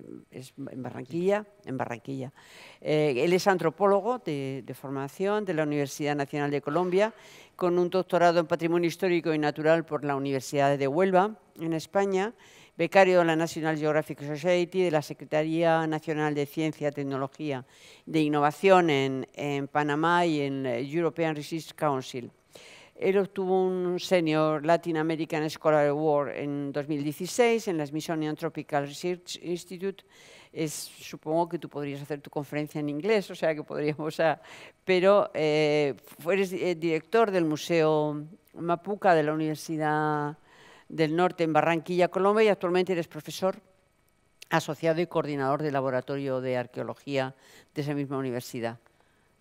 Barranquilla. En Barranquilla. Eh, él es antropólogo de, formación de la Universidad Nacional de Colombia, con un doctorado en Patrimonio Histórico y Natural por la Universidad de Huelva, en España becario de la National Geographic Society, de la Secretaría Nacional de Ciencia, Tecnología de Innovación en, en Panamá y en eh, European Research Council. Él obtuvo un Senior Latin American Scholar Award en 2016 en la Smithsonian Tropical Research Institute. supongo que tú podrías hacer tu conferencia en inglés, o sea que podríamos... pero eh, eres eh, director del Museo Mapuca de la Universidad del Norte en Barranquilla, Colombia, y actualmente eres profesor asociado y coordinador del Laboratorio de Arqueología de esa misma universidad.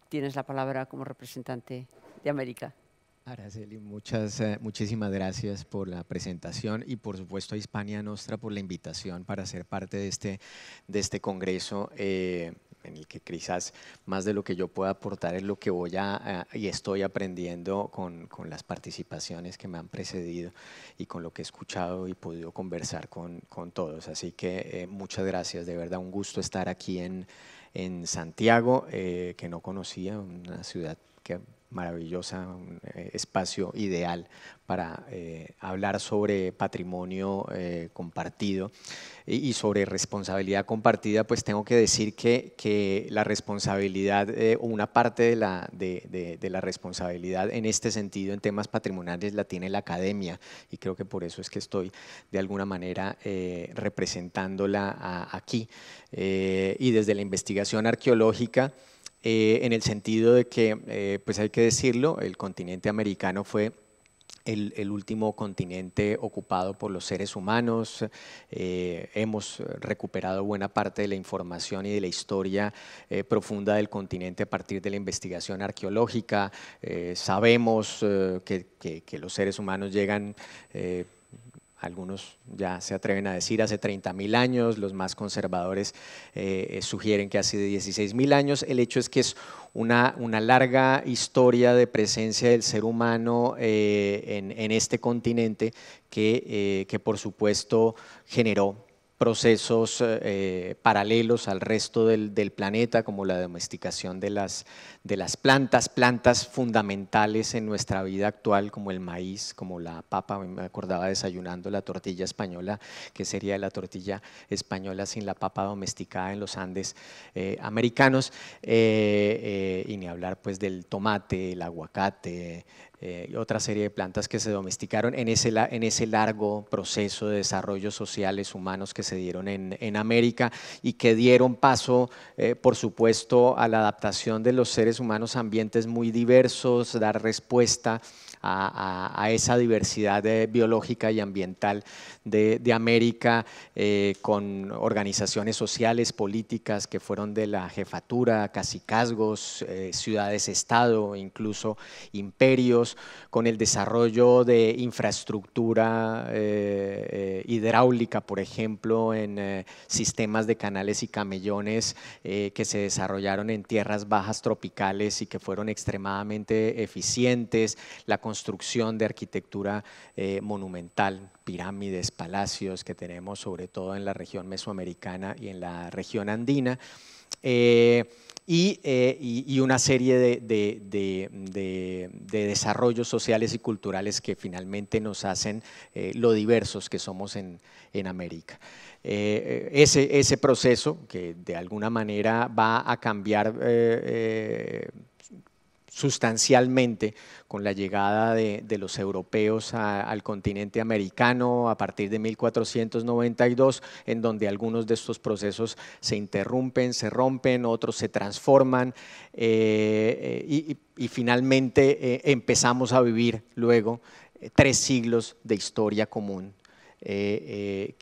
Tienes la palabra como representante de América. Araceli, muchas, eh, muchísimas gracias por la presentación y por supuesto a Hispania Nostra por la invitación para ser parte de este, de este congreso. Eh, en el que quizás más de lo que yo pueda aportar es lo que voy a, y estoy aprendiendo con, con, las participaciones que me han precedido y con lo que he escuchado y podido conversar con, con todos. Así que eh, muchas gracias, de verdad un gusto estar aquí en, en Santiago, que no conocía, una ciudad que maravillosa, un eh, espacio ideal para eh, hablar sobre patrimonio eh, compartido y, sobre responsabilidad compartida, pues tengo que decir que, la responsabilidad, una parte de la, responsabilidad en este sentido, en temas patrimoniales, la tiene la academia y creo que por eso es que estoy de alguna manera representándola aquí. y desde la investigación arqueológica, eh, en el sentido de que, eh, pues hay que decirlo, el continente americano fue el, último continente ocupado por los seres humanos. Eh, hemos recuperado buena parte de la información y de la historia profunda del continente a partir de la investigación arqueológica. sabemos que, los seres humanos llegan algunos ya se atreven a decir hace 30.000 años, los más conservadores eh, eh, sugieren que hace 16.000 años. El hecho es que es una, larga historia de presencia del ser humano eh, en, este continente que por supuesto generó procesos eh, paralelos al resto del, planeta, como la domesticación de las, plantas, plantas fundamentales en nuestra vida actual, como el maíz, como la papa. Me acordaba desayunando la tortilla española, que sería la tortilla española sin la papa domesticada en los Andes eh, americanos, eh, y ni hablar pues del tomate, el aguacate, eh, otra serie de plantas que se domesticaron en ese, en ese largo proceso de desarrollos sociales humanos que se dieron en, América y que dieron paso, eh, por supuesto, a la adaptación de los seres humanos a ambientes muy diversos, dar respuesta a, esa diversidad eh, biológica y ambiental de, América, eh, con organizaciones sociales, políticas que fueron de la jefatura, cacicazgos, eh, ciudades-estado, incluso imperios, con el desarrollo de infraestructura hidráulica, por ejemplo, en sistemas de canales y camellones que se desarrollaron en tierras bajas tropicales y que fueron extremadamente eficientes, la construcción de arquitectura eh, monumental, pirámides, palacios que tenemos sobre todo en la región mesoamericana y en la región andina. Eh, eh, y, una serie de, desarrollos sociales y culturales que finalmente nos hacen lo diversos que somos en, América. ese, ese, proceso que de alguna manera va a cambiar sustancialmente con la llegada de, los europeos al continente americano a partir de 1492, en donde algunos de estos procesos se interrumpen, se rompen, otros se transforman eh, eh, y, finalmente eh, empezamos a vivir luego tres siglos de historia común que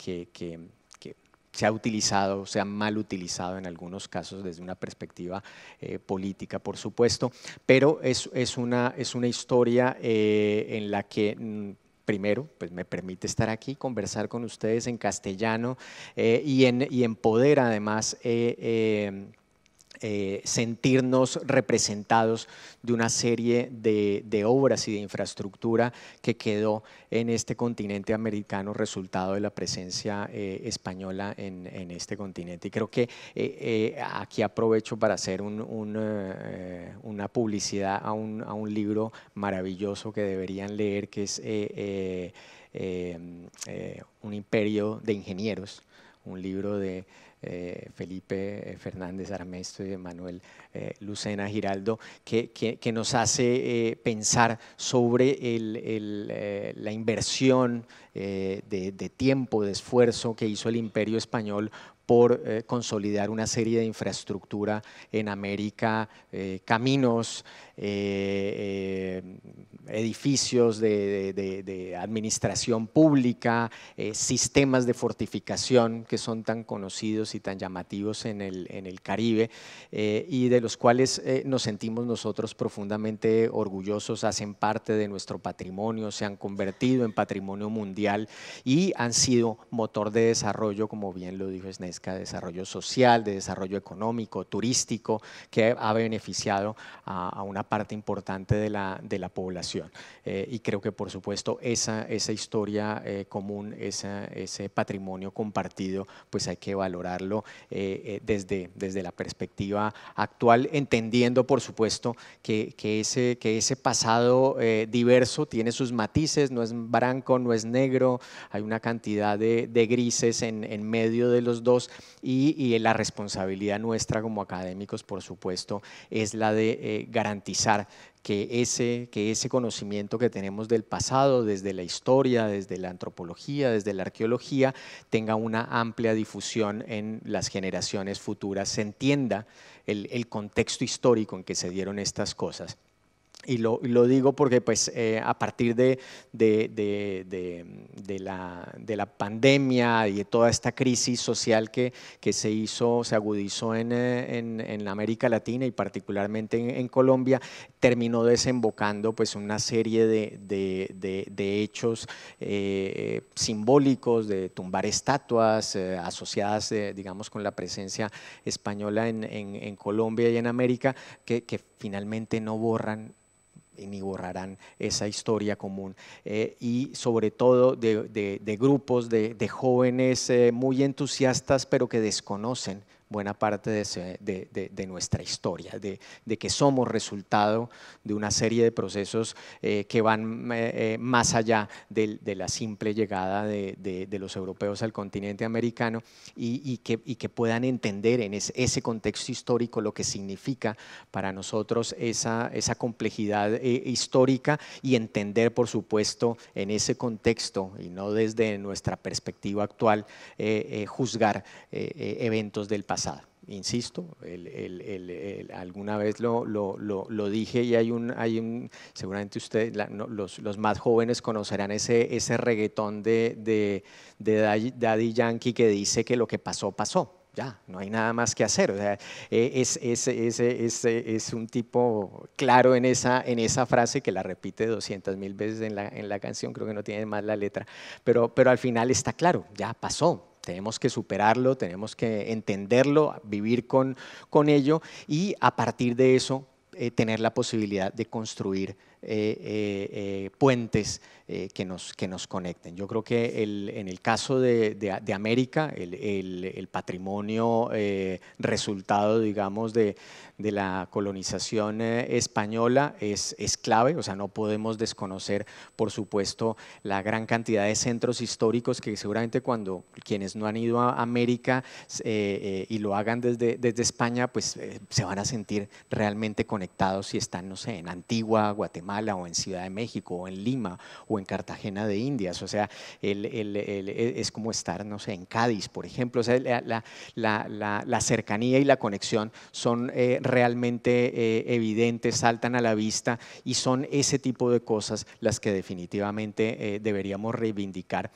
se ha utilizado, se ha mal utilizado en algunos casos desde una perspectiva eh, política, por supuesto, pero es, una, es una historia eh, en la que mm, primero, pues me permite estar aquí, conversar con ustedes en castellano eh, y, en, en poder además eh, sentirnos representados de una serie de, obras y de infraestructura que quedó en este continente americano resultado de la presencia eh, española en, este continente. Y creo que eh, aquí aprovecho para hacer una publicidad a un, libro maravilloso que deberían leer, que es Un imperio de ingenieros, un libro de... Eh, Felipe eh, Fernández Armesto y Manuel eh, Lucena Giraldo, que, nos hace pensar sobre la inversión de, tiempo, de esfuerzo que hizo el imperio español por consolidar una serie de infraestructura en América, caminos, eh, eh, edificios de, administración pública, eh, sistemas de fortificación que son tan conocidos y tan llamativos en el, Caribe y de los cuales nos sentimos nosotros profundamente orgullosos, hacen parte de nuestro patrimonio, se han convertido en patrimonio mundial y han sido motor de desarrollo, como bien lo dijo Snesca, de desarrollo social, de desarrollo económico, turístico, que ha beneficiado a, a una parte importante de la, de la población. Eh, y creo que, por supuesto, esa, esa historia eh, común, ese patrimonio compartido, pues hay que valorarlo eh, desde, desde la perspectiva actual, entendiendo, por supuesto, que, ese, que ese pasado diverso tiene sus matices, no es blanco, no es negro, hay una cantidad de, grises en, medio de los dos y la responsabilidad nuestra como académicos, por supuesto, es la de garantizar que ese, que ese conocimiento que tenemos del pasado, desde la historia, desde la antropología, desde la arqueología, tenga una amplia difusión en las generaciones futuras, se entienda el contexto histórico en que se dieron estas cosas y lo, digo porque pues eh, a partir de, de, de, la, pandemia y de toda esta crisis social que, que se hizo, se agudizó en, eh, en, América Latina y particularmente en, Colombia, terminó desembocando pues una serie de, hechos eh, simbólicos, de tumbar estatuas asociadas digamos con la presencia española en, en Colombia y en América que finalmente no borran ni borrarán esa historia común. Eh, y sobre todo de, grupos de, jóvenes eh, muy entusiastas, pero que desconocen buena parte de, nuestra historia, de, que somos resultado de una serie de procesos eh, que van eh, eh, más allá de, la simple llegada de, los europeos al continente americano y, que, que, puedan entender en ese, contexto histórico lo que significa para nosotros esa, esa complejidad histórica y entender, por supuesto, en ese contexto y no desde nuestra perspectiva actual, juzgar eventos del pasado Insisto, el, alguna vez lo, lo, dije y hay un, seguramente ustedes, los, más jóvenes conocerán ese, ese reggaetón de, Daddy Yankee que dice que lo que pasó, pasó ya, no hay nada más que hacer. E, es, un tipo claro en esa, esa frase que la repite 200 mil veces en la, canción, creo que no tiene más la letra, pero al final está claro, ya pasó, tenemos que superarlo, tenemos que entenderlo, vivir con, ello y a partir de eso eh, tener la posibilidad de construir eh, eh, puentes eh, que, nos, que nos conecten. Yo creo que el, en el caso de, América, el, patrimonio eh, resultado, digamos, de, la colonización eh, española es, es clave, o sea, no podemos desconocer, por supuesto, la gran cantidad de centros históricos que seguramente cuando quienes no han ido a América y lo hagan desde, desde España, pues se van a sentir realmente conectados si están, no sé, en Antigua, Guatemala o en Ciudad de México o en Lima o en Cartagena de Indias, o sea, e, es como estar, no sé, en Cádiz, por ejemplo, o sea, la, cercanía y la conexión son eh, realmente eh, evidentes, saltan a la vista y son ese tipo de cosas las que definitivamente eh, deberíamos reivindicar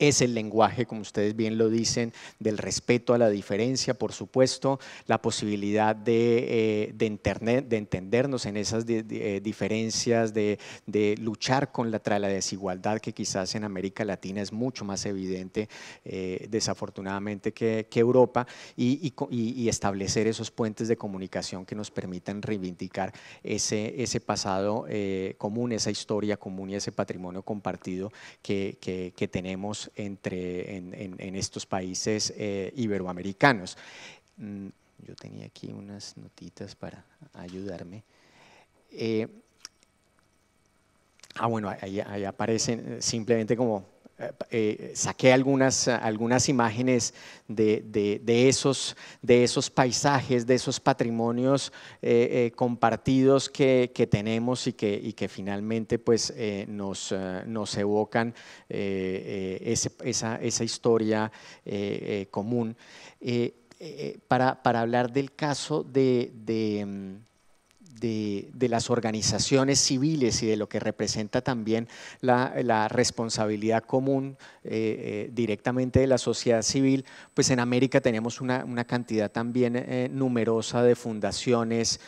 es el lenguaje, como ustedes bien lo dicen, del respeto a la diferencia, por supuesto, la posibilidad de, internet, eh, de entendernos en esas eh, diferencias, de, luchar contra la desigualdad que quizás en América Latina es mucho más evidente, eh, desafortunadamente, que, que Europa, y, establecer esos puentes de comunicación que nos permitan reivindicar ese, ese pasado común, esa historia común y ese patrimonio compartido que tenemos entre, en, estos países eh, iberoamericanos. Mm, yo tenía aquí unas notitas para ayudarme. Eh, ah, bueno, ahí aparecen eh, simplemente como eh, eh, saqué algunas, algunas imágenes de, esos, de esos paisajes, de esos patrimonios eh, compartidos que, tenemos y que, finalmente pues, nos, nos evocan esa, historia común. Para, para, hablar del caso de mm, de, las organizaciones civiles y de lo que representa también la, responsabilidad común eh, eh, directamente de la sociedad civil, pues en América tenemos una, cantidad también eh, numerosa de fundaciones,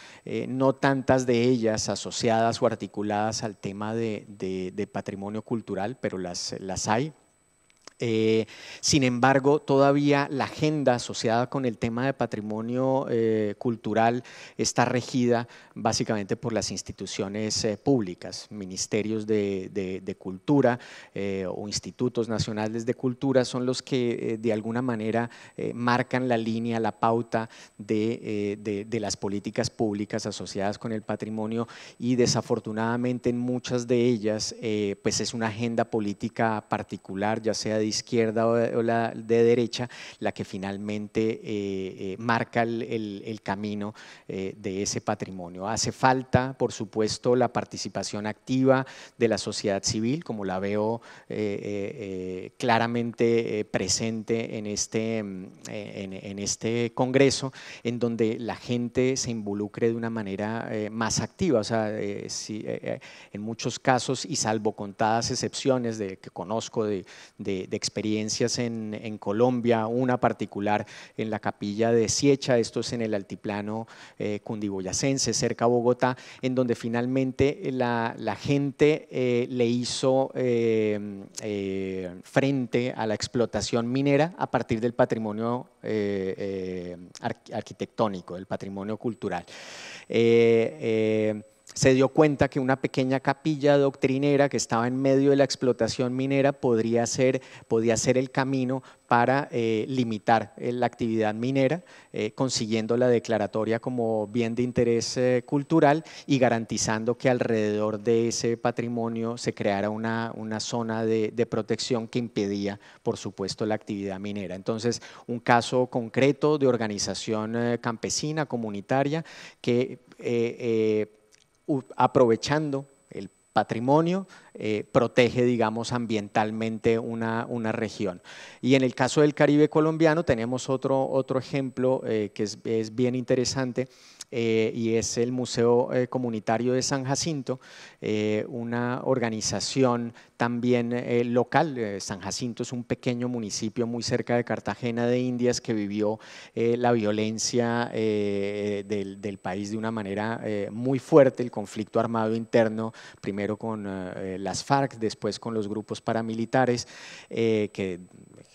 no tantas de ellas asociadas o articuladas al tema de, patrimonio cultural, pero las hay. Eh, sin embargo, todavía la agenda asociada con el tema de patrimonio eh, cultural está regida básicamente por las instituciones eh, públicas, ministerios de, cultura o institutos nacionales de cultura son los que de alguna manera marcan la línea, la pauta de, de, las políticas públicas asociadas con el patrimonio y desafortunadamente en muchas de ellas pues es una agenda política particular, ya sea de izquierda o, la de derecha la que finalmente eh, eh, marca el, camino eh, de ese patrimonio. Hace falta, por supuesto, la participación activa de la sociedad civil, como la veo claramente presente en este, mm, en, este Congreso, en donde la gente se involucre de una manera más activa. O sea, en muchos casos, y salvo contadas excepciones de, que conozco de, de experiencias en, Colombia, una particular en la capilla de Siecha, esto es en el altiplano eh, cundiboyacense, cerca a Bogotá, en donde finalmente la, gente eh, le hizo em, eh, frente a la explotación minera a partir del patrimonio arquitectónico, del patrimonio cultural se dio cuenta que una pequeña capilla doctrinera que estaba en medio de la explotación minera podría ser, podía ser el camino para eh, limitar eh, la actividad minera, eh, consiguiendo la declaratoria como bien de interés cultural y garantizando que alrededor de ese patrimonio se creara una, una zona de, de, protección que impedía, por supuesto, la actividad minera. Entonces, un caso concreto de organización campesina, comunitaria, que aprovechando el patrimonio eh, protege, digamos, ambientalmente una, una, región. Y en el caso del Caribe colombiano tenemos otro, otro ejemplo eh, que es, bien interesante eh, y es el Museo Comunitario de San Jacinto, una organización también local. San Jacinto es un pequeño municipio muy cerca de Cartagena de Indias que vivió la violencia del, país de una manera muy fuerte, el conflicto armado interno, primero con el las FARC, después con los grupos paramilitares eh, que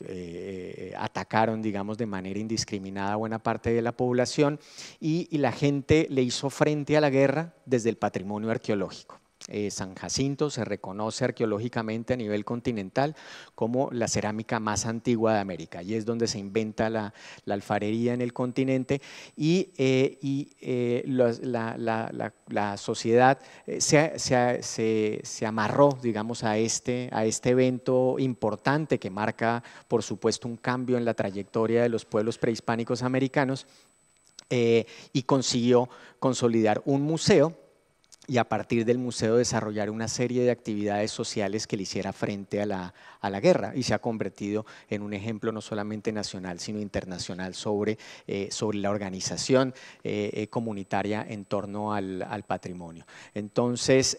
eh, atacaron, digamos, de manera indiscriminada a buena parte de la población y la gente le hizo frente a la guerra desde el patrimonio arqueológico. Eh, San Jacinto se reconoce arqueológicamente a nivel continental como la cerámica más antigua de América. y es donde se inventa la, alfarería en el continente y, eh, eh, la, sociedad se, se, amarró, digamos, a este, a este evento importante que marca, por supuesto, un cambio en la trayectoria de los pueblos prehispánicos americanos y consiguió consolidar un museo y a partir del museo desarrollar una serie de actividades sociales que le hiciera frente a la, a la guerra y se ha convertido en un ejemplo no solamente nacional sino internacional sobre, eh, sobre la organización eh, eh, comunitaria en torno al, al patrimonio. Entonces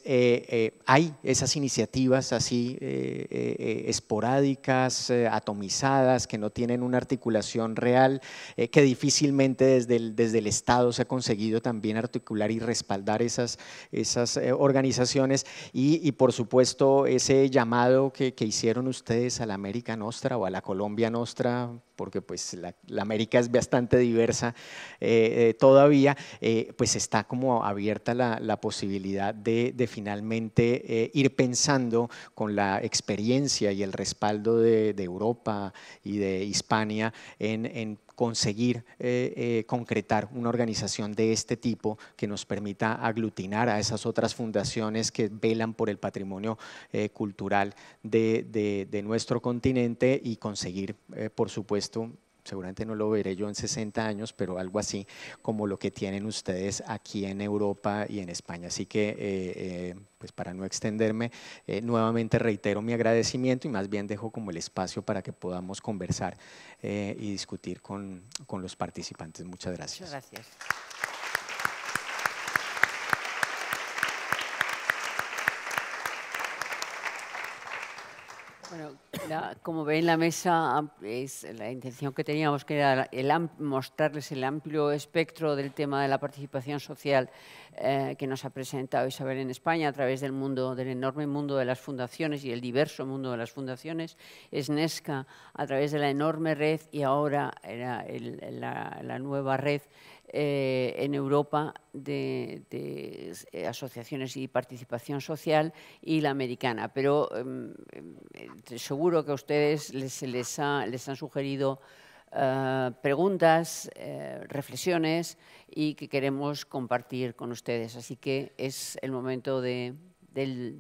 hay esas iniciativas así esporádicas, atomizadas, que no tienen una articulación real, que difícilmente desde el, desde el Estado se ha conseguido también articular y respaldar esas esas eh, organizaciones y, y, por supuesto ese llamado que, que hicieron ustedes a la América Nostra o a la Colombia Nostra porque pues la, América es bastante diversa eh, eh, todavía, eh, pues está como abierta la, posibilidad de, finalmente ir pensando con la experiencia y el respaldo de, Europa y de Hispania en, conseguir concretar una organización de este tipo que nos permita aglutinar a esas otras fundaciones que velan por el patrimonio cultural de, nuestro continente y conseguir, por supuesto, esto seguramente no lo veré yo en 60 años, pero algo así como lo que tienen ustedes aquí en Europa y en España. Así que, eh, eh, pues para no extenderme, eh, nuevamente reitero mi agradecimiento y más bien dejo como el espacio para que podamos conversar y discutir con, con los participantes. Muchas gracias. Muchas gracias. Bueno, la, como ve en la mesa, es la intención que teníamos que era el, mostrarles el amplio espectro del tema de la participación social eh, que nos ha presentado Isabel en España a través del mundo, del enorme mundo de las fundaciones y el diverso mundo de las fundaciones, es Nesca a través de la enorme red y ahora la, la nueva red eh, en Europa de, eh, asociaciones y participación social y la americana. Pero em, em, eh, seguro que a ustedes les, les, han sugerido preguntas, reflexiones y que queremos compartir con ustedes. Así que es el momento del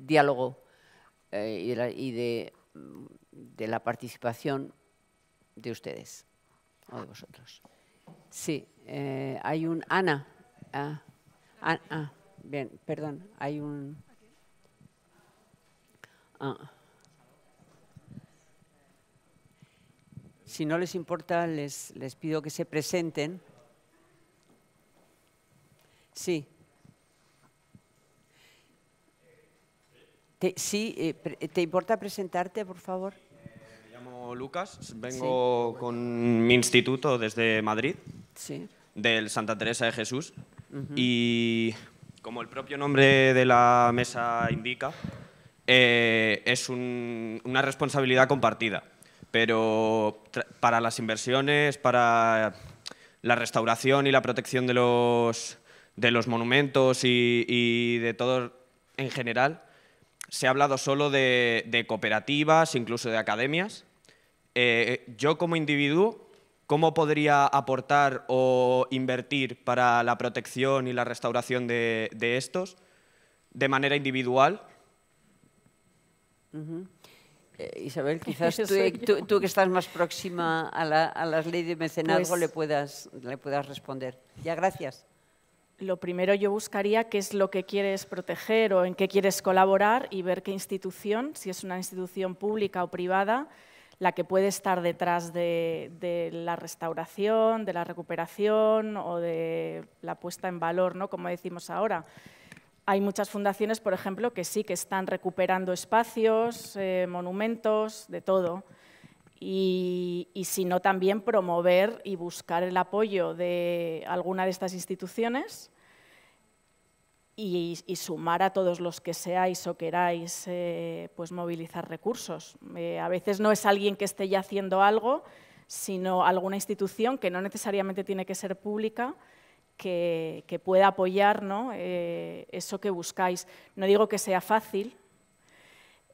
diálogo y, de, la, de la participación de ustedes o de vosotros. Sí, eh, hay un Ana. Ah, ah, bien, perdón, hay un. Ah. Si no les importa, les, les pido que se presenten. Sí. Te, sí, eh, eh, ¿te importa presentarte, por favor? Me llamo Lucas, vengo con mi instituto desde Madrid. Sí del Santa Teresa de Jesús y como el propio nombre de la mesa indica, eh, es una responsabilidad compartida, pero para las inversiones, para la restauración y la protección de los, de los monumentos y, de todo en general, se ha hablado solo de, cooperativas, incluso de academias. Eh, yo como individuo ¿Cómo podría aportar o invertir para la protección y la restauración de, estos de manera individual? Eh, Isabel, quizás tú, que estás más próxima a, la, las leyes de mecenazgo pues le, le puedas responder. Ya, gracias. Lo primero yo buscaría qué es lo que quieres proteger o en qué quieres colaborar y ver qué institución, si es una institución pública o privada, la que puede estar detrás de, la restauración, de la recuperación o de la puesta en valor, ¿no? como decimos ahora. Hay muchas fundaciones, por ejemplo, que sí que están recuperando espacios, eh, monumentos, de todo. Y, y si no, también promover y buscar el apoyo de alguna de estas instituciones y, sumar a todos los que seáis o queráis eh, pues movilizar recursos. Eh, a veces no es alguien que esté ya haciendo algo, sino alguna institución que no necesariamente tiene que ser pública, que, pueda apoyar eh, eso que buscáis. No digo que sea fácil,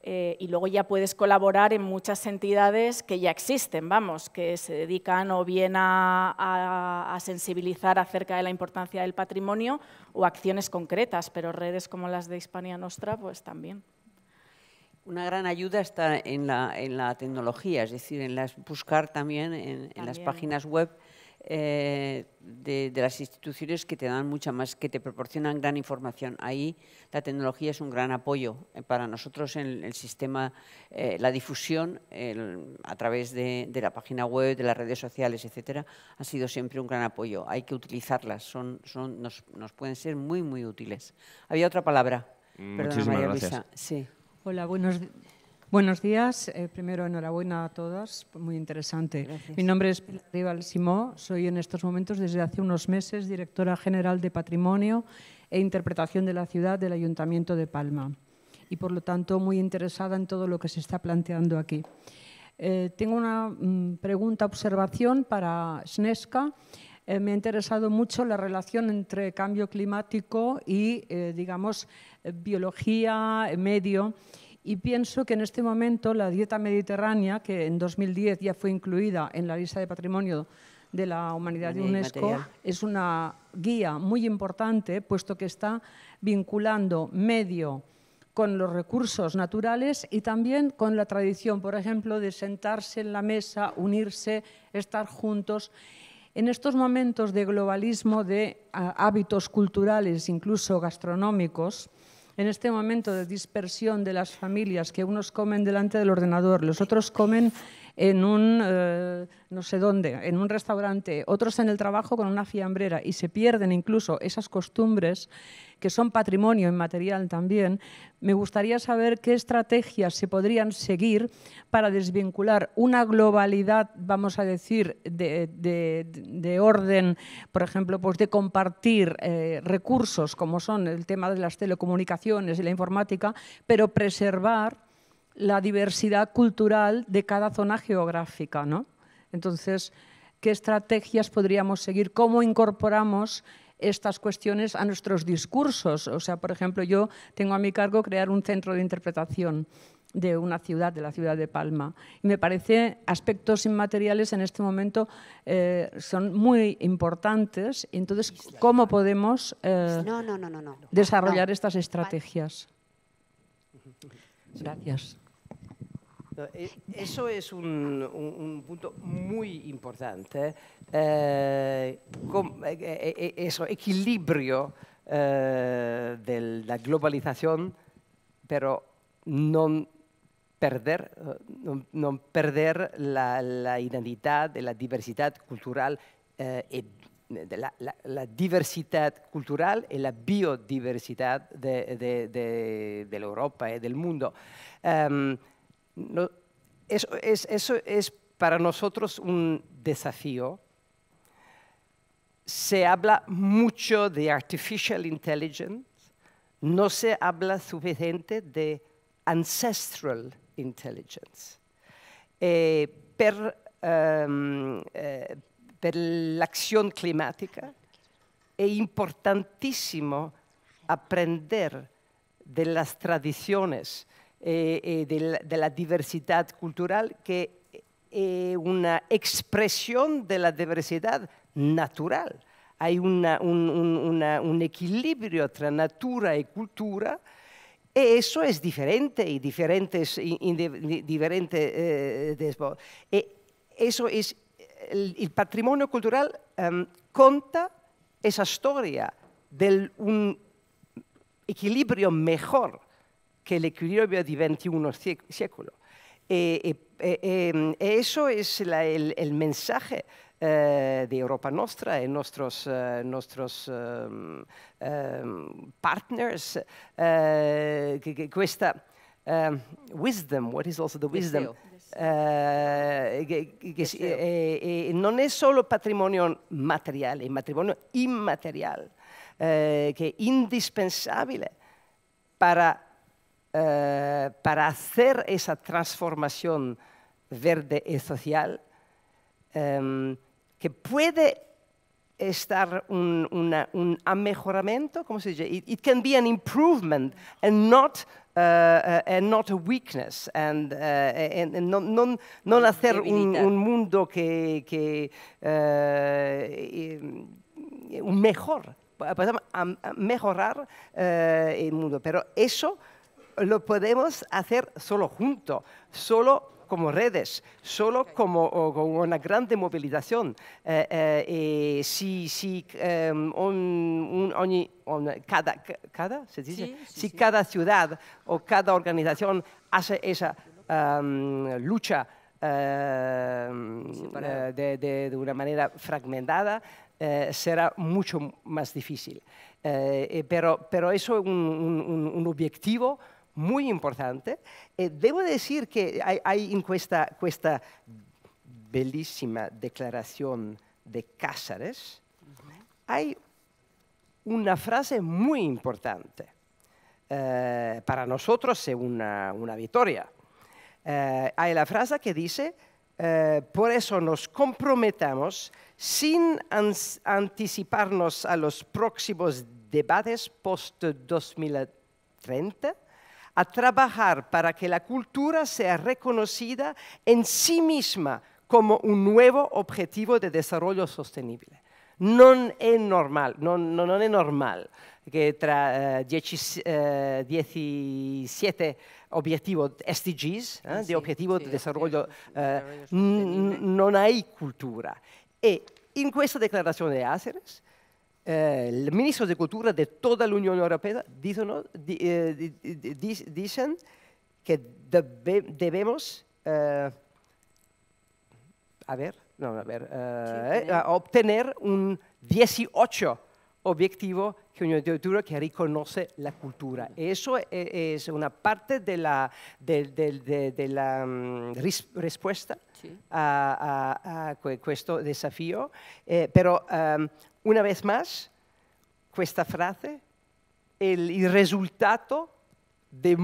eh, y luego ya puedes colaborar en muchas entidades que ya existen, vamos, que se dedican o bien a, sensibilizar acerca de la importancia del patrimonio o acciones concretas, pero redes como las de Hispania Nostra, pues también. Una gran ayuda está en la, tecnología, es decir, en las, buscar también. en las páginas web eh, de, las instituciones que te dan mucha más, que te proporcionan gran información. Ahí la tecnología es un gran apoyo eh, para nosotros en el sistema, eh, la difusión a través de, la página web, de las redes sociales, etcétera, ha sido siempre un gran apoyo. Hay que utilizarlas, son, son, nos, nos pueden ser muy, muy útiles. Había otra palabra. Mm, Perdona, María Luisa. Hola, buenos Buenos días. Eh, primero, enhorabuena a todas. Muy interesante. Mi nombre es Pilar Rival Simó. Soy en estos momentos, desde hace unos meses, directora general de Patrimonio e Interpretación de la Ciudad del Ayuntamiento de Palma. Y, por lo tanto, muy interesada en todo lo que se está planteando aquí. Eh, tengo una mm, pregunta, observación para Snesca. Eh, me ha interesado mucho la relación entre cambio climático y, digamos, biología, medio y pienso que en este momento la dieta mediterránea, que en 2010 ya fue incluida en la lista de patrimonio de la humanidad de UNESCO, es una guía muy importante, puesto que está vinculando medio con los recursos naturales y también con la tradición, por ejemplo, de sentarse en la mesa, unirse, estar juntos. En estos momentos de globalismo de ah, hábitos culturales, incluso gastronómicos, en este momento de dispersión de las familias, que unos comen delante del ordenador, los otros comen en un eh, no sé dónde, en un restaurante, otros en el trabajo con una fiambrera y se pierden incluso esas costumbres, que son patrimonio inmaterial también, me gustaría saber qué estrategias se podrían seguir para desvincular una globalidad, vamos a decir, de, orden, por ejemplo, pues de compartir eh, recursos como son el tema de las telecomunicaciones y la informática, pero preservar la diversidad cultural de cada zona geográfica. Entonces, ¿qué estrategias podríamos seguir? ¿Cómo incorporamos estas cuestiones a nuestros discursos. O sea, por ejemplo, yo tengo a mi cargo crear un centro de interpretación de una ciudad, de la ciudad de Palma. Y me parece aspectos inmateriales en este momento eh, son muy importantes. Entonces, ¿cómo podemos eh, desarrollar estas estrategias? Gracias. Eh, eso es un, punto muy importante, eh, eh, eh equilibrio de la globalización, pero no perder, no perder la, identidad, la diversidad cultural de la, diversidad cultural y la biodiversidad de, de, Europa y del mundo. Em, eso, es, para nosotros un desafío. Se habla mucho de artificial intelligence, no se habla suficiente de ancestral intelligence. Eh, em, eh la acción climática es importantísimo aprender de las tradiciones eh, eh, de, la, diversidad cultural, que es eh, una expresión de la diversidad natural. Hay un, un, equilibrio entre natura y cultura. y e eso es diferente y diferentes, diferente, e eso es, el, patrimonio cultural em, conta esa historia de un equilibrio mejor que el equilibrio de 21 siglo eh, eh, eh, eso es el, mensaje de Europa Nostra y nuestros, nuestros partners, que, esta wisdom, what is also the wisdom, que, solo patrimonio material, es patrimonio inmaterial, que es indispensable para eh, para hacer esa transformación verde y social, em, que puede estar un, una, un mejoramiento, ¿cómo se dice? It, can be an improvement and not, eh, eh, not a weakness, and, no, no, no hacer un, mundo que, que mejor, podemos mejorar el mundo, pero eso lo podemos hacer solo juntos, solo como redes, solo como con una gran movilización. si, cada, ciudad o cada organización hace esa em, lucha em, eh, de, una manera fragmentada, eh, será mucho más difícil. Eh, pero, pero eso es un objetivo muy importante. Eh, debo decir que hay, en esta, bellísima declaración de Cáceres, hay una frase muy importante. Eh, para nosotros es una, victoria. Eh, hay la frase que dice, por eso nos comprometamos sin anticiparnos a los próximos debates post-2030 a trabajar para que la cultura sea reconocida en sí misma como un nuevo objetivo de desarrollo sostenible. No es normal que no 17 objetivos SDGs, eh, eh objetivos de eh, ah, Desarrollo, eh, no di cultura. E in esta declaración de Aceres eh, el ministro de Cultura de toda la Unión Europea eh, dicen, que debemos, obtener un 18 objetivo que que reconoce la cultura. Eso e, es una parte de la, la respuesta a, este desafío, eh, pero em, una vez más, esta frase el resultado de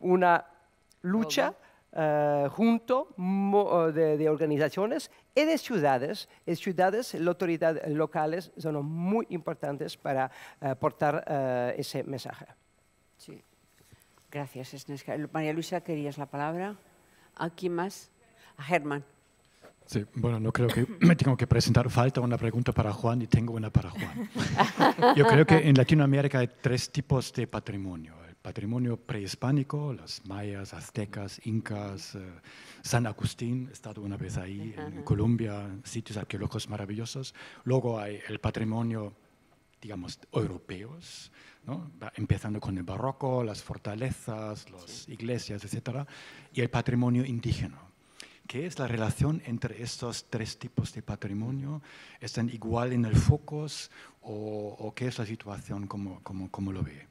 una lucha eh, junto eh, de, organizaciones y de ciudades. En ciudades, las autoridades locales son muy importantes para eh, aportar ese mensaje. Gracias, Esnesca. María Luisa, ¿querías la palabra? ¿A quién más? A Germán. Sí, bueno, no creo que me tengo que presentar. Falta una pregunta para Juan y tengo una para Juan. Yo creo que en Latinoamérica hay tres tipos de patrimonio. El patrimonio prehispánico, las mayas, aztecas, incas, eh, San Agustín, he estado una vez ahí, en Colombia, sitios arqueológicos maravillosos. Luego hay el patrimonio, digamos, europeos, ¿no? empezando con el barroco, las fortalezas, las iglesias, etc. Y el patrimonio indígena ¿Qué es la relación entre estos tres tipos de patrimonio? ¿Están igual en el foco o, qué es la situación como, como, como lo ve?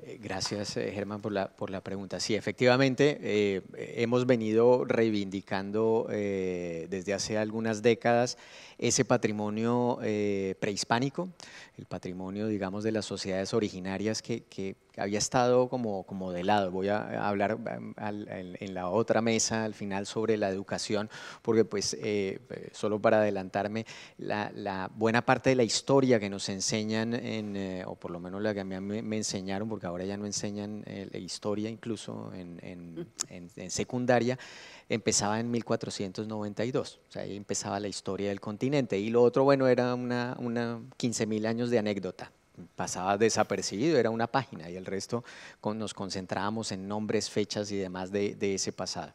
Eh, gracias, eh, Germán, por la, por la pregunta. Sí, efectivamente, eh, hemos venido reivindicando desde hace algunas décadas ese patrimonio prehispánico, el patrimonio, digamos, de las sociedades originarias que, que había estado como, como de lado. Voy a hablar em, en la otra mesa al final sobre la educación, porque pues eh, eh solo para adelantarme, la, buena parte de la historia que nos enseñan, en, eh, o por lo menos la que a mí me, enseñaron, porque ahora ya no enseñan eh, historia incluso en, secundaria, empezaba en 1492, o sea, ahí empezaba la historia del continente. Y lo otro, bueno, era una, una 15.000 años de anécdota, pasaba desapercibido, era una página y el resto nos concentrábamos en nombres, fechas y demás de, ese pasado.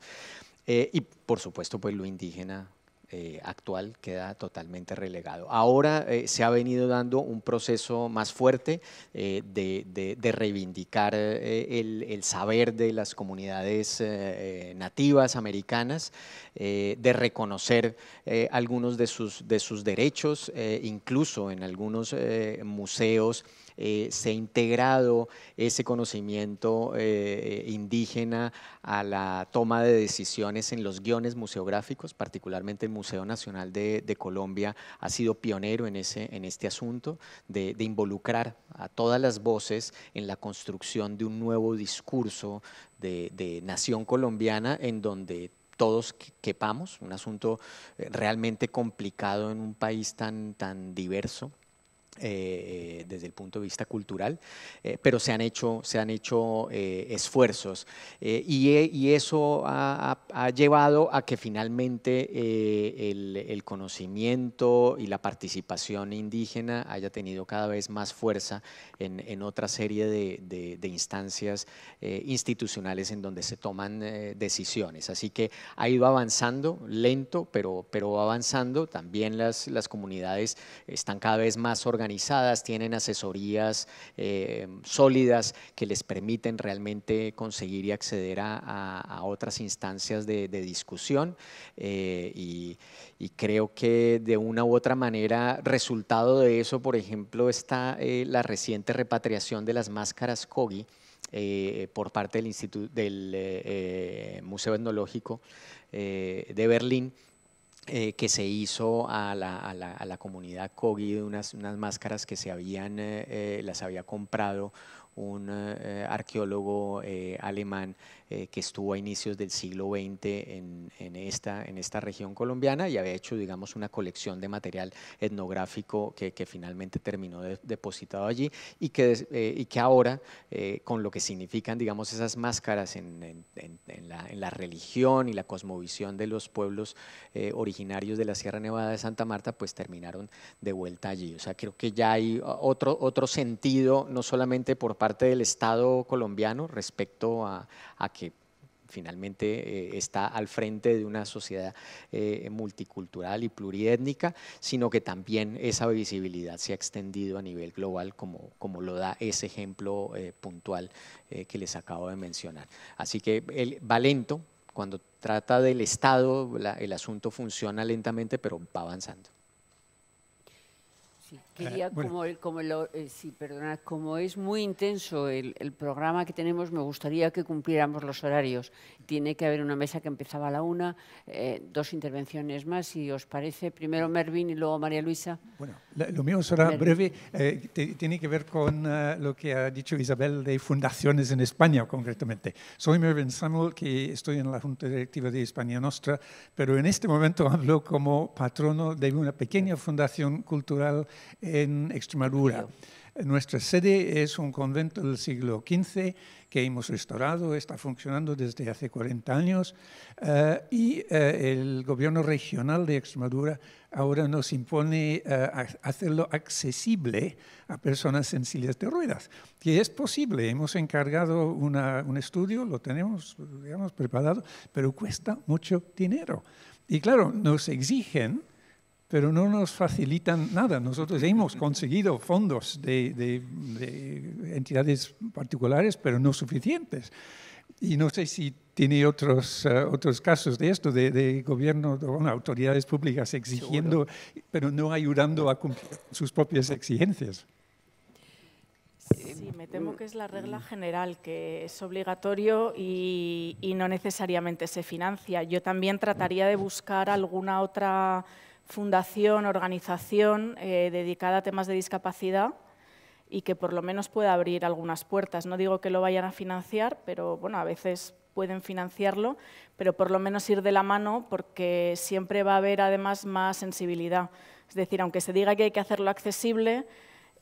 Eh, y por supuesto, pues lo indígena eh, actual queda totalmente relegado. Ahora eh, se ha venido dando un proceso más fuerte eh, de, reivindicar el, saber de las comunidades nativas americanas, de reconocer algunos de sus derechos, incluso en algunos museos eh, se ha integrado ese conocimiento eh, eh, indígena a la toma de decisiones en los guiones museográficos, particularmente el Museo Nacional de, Colombia ha sido pionero en, este asunto de, involucrar a todas las voces en la construcción de un nuevo discurso de, nación colombiana en donde todos quepamos, un asunto realmente complicado en un país tan diverso eh, eh, desde el punto de vista cultural, eh, pero se han hecho, se han hecho esfuerzos y, eso ha, llevado a que finalmente el, conocimiento y la participación indígena haya tenido cada vez más fuerza en, en otra serie de, de, de instancias institucionales en donde se toman decisiones. Así que ha ido avanzando lento, pero, pero avanzando. También las, las comunidades están cada vez más organizadas tienen asesorías eh, sólidas que les permiten realmente conseguir y acceder a, otras instancias de, discusión eh, y, creo que de una u otra manera, resultado de eso, por ejemplo, está eh, la reciente repatriación de las máscaras COGI. por parte del, del Museo Etnológico de Berlín, eh, que se hizo a la, a la, a la comunidad Kogi unas, máscaras que se habían, eh, eh, las había comprado un arqueólogo alemán eh, que estuvo a inicios del siglo XX en, esta, en esta región colombiana y había hecho, digamos, una colección de material etnográfico que, finalmente terminó depositado allí y que, eh, y que ahora, eh, con lo que significan, digamos, esas máscaras en, la, en, la, religión y la cosmovisión de los pueblos originarios de la Sierra Nevada de Santa Marta, pues terminaron de vuelta allí. O sea, creo que ya hay otro, otro sentido, no solamente por parte del Estado colombiano respecto a, a que finalmente eh, está al frente de una sociedad eh, multicultural y plurietnica, sino que también esa visibilidad se ha extendido a nivel global, como, como lo da ese ejemplo eh, puntual que les acabo de mencionar. Así que el, va lento, cuando trata del Estado, el asunto funciona lentamente, pero va avanzando. Eh, Quería, como, como, eh, perdona, como es muy intenso el, programa que tenemos, me gustaría que cumpliéramos los horarios. Tiene que haber una mesa que empezaba a la una, eh, dos intervenciones más, si os parece. Primero Mervin y luego María Luisa. Bueno, lo mío será breve. tiene que ver con lo que ha dicho Isabel de fundaciones en España, concretamente. Soy Mervin Samuel, que estoy en la Junta Directiva de España Nostra, pero en este momento hablo como patrono de una pequeña fundación cultural en Extremadura. Nuestra sede es un convento del siglo XV que hemos restaurado, está funcionando desde hace 40 años eh, y eh, el gobierno regional de Extremadura ahora nos impone eh, hacerlo accesible a personas sencillas de ruedas, que es posible. Hemos encargado un estudio, lo tenemos preparado, pero cuesta mucho dinero. Y claro, nos exigen pero no nos facilitan nada. Nosotros hemos conseguido fondos de, entidades particulares, pero no suficientes. Y no sé si tiene otros, eh, otros casos de esto, de, de gobierno, de, autoridades públicas exigiendo, pero no ayudando a cumplir sus propias exigencias. Sí, me temo que es la regla general, que es obligatorio y, y no necesariamente se financia. Yo también trataría de buscar alguna otra fundación, organización eh, dedicada a temas de discapacidad y que por lo menos pueda abrir algunas puertas. No digo que lo vayan a financiar, pero bueno, a veces pueden financiarlo, pero por lo menos ir de la mano porque siempre va a haber además más sensibilidad. Es decir, aunque se diga que hay que hacerlo accesible,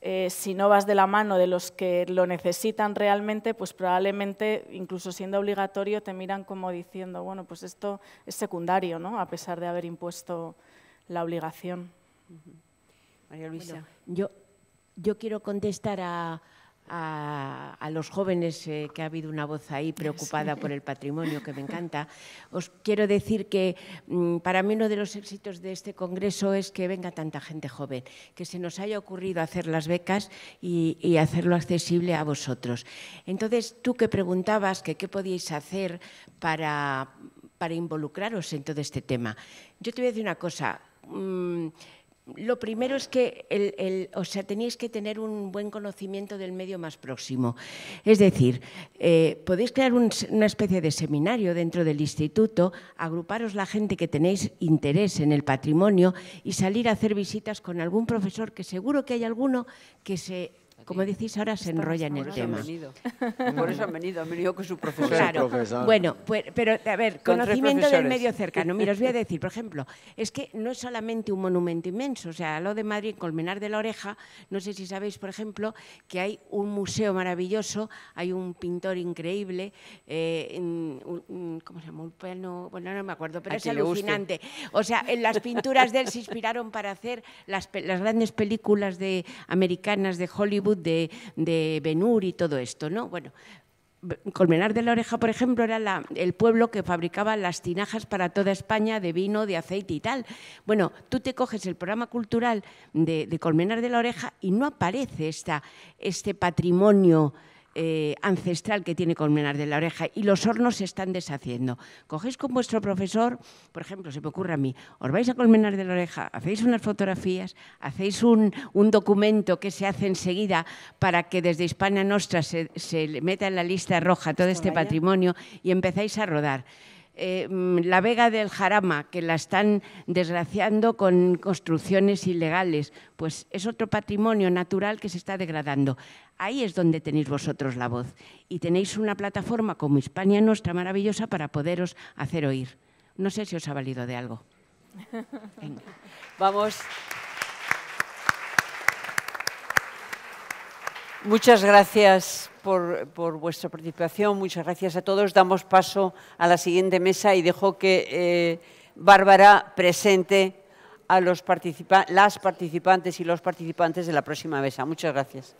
eh, si no vas de la mano de los que lo necesitan realmente, pues probablemente, incluso siendo obligatorio, te miran como diciendo, bueno, pues esto es secundario, ¿no? A pesar de haber impuesto la obligación. María Luisa. yo, yo quiero contestar a, a, los jóvenes eh, que ha habido una voz ahí preocupada por el patrimonio, que me encanta. Os quiero decir que mm, para mí uno de los éxitos de este congreso es que venga tanta gente joven, que se nos haya ocurrido hacer las becas y, hacerlo accesible a vosotros. Entonces, tú que preguntabas que qué podíais hacer para, para involucraros en todo este tema. Yo te voy a decir una cosa, Mm, lo primero es que o sea, tenéis que tener un buen conocimiento del medio más próximo. Es decir, eh, podéis crear una especie de seminario dentro del instituto, agruparos la gente que tenéis interés en el patrimonio y salir a hacer visitas con algún profesor, que seguro que hay alguno que se como decís ahora, se enrolla en el tema. Por eso han venido, han venido con su profesor. Claro. Bueno, pues, pero a ver, conocimiento del medio cercano. Mira, os voy a decir, por ejemplo, es que no es solamente un monumento inmenso, o sea, lo de Madrid, Colmenar de la Oreja, no sé si sabéis, por ejemplo, que hay un museo maravilloso, hay un pintor increíble, eh, ¿cómo se llama? bueno, no me acuerdo, pero es alucinante. O sea, las pinturas de él se inspiraron para hacer las, las grandes películas de, americanas de Hollywood de, Benur y todo esto, ¿no? Bueno, Colmenar de la Oreja, por ejemplo, era el pueblo que fabricaba las tinajas para toda España de vino, de aceite y tal. Bueno, tú te coges el programa cultural de, Colmenar de la Oreja y no aparece esta, este patrimonio eh, ancestral que tiene Colmenar de la Oreja y los hornos se están deshaciendo. Cogéis con vuestro profesor, por ejemplo, se me ocurre a mí, os vais a Colmenar de la Oreja, hacéis unas fotografías, hacéis un, documento que se hace enseguida para que desde Hispana Nostra se, se meta en la lista roja todo este patrimonio y empezáis a rodar. Eh, mm, la Vega del Jarama, que la están desgraciando con construcciones ilegales, pues es otro patrimonio natural que se está degradando. Ahí es donde tenéis vosotros la voz y tenéis una plataforma como Hispania Nuestra maravillosa para poderos hacer oír. No sé si os ha valido de algo. Vamos. Muchas gracias por, por, vuestra participación, muchas gracias a todos. Damos paso a la siguiente mesa y dejo que eh, Bárbara presente a los las participantes y los participantes de la próxima mesa. Muchas gracias.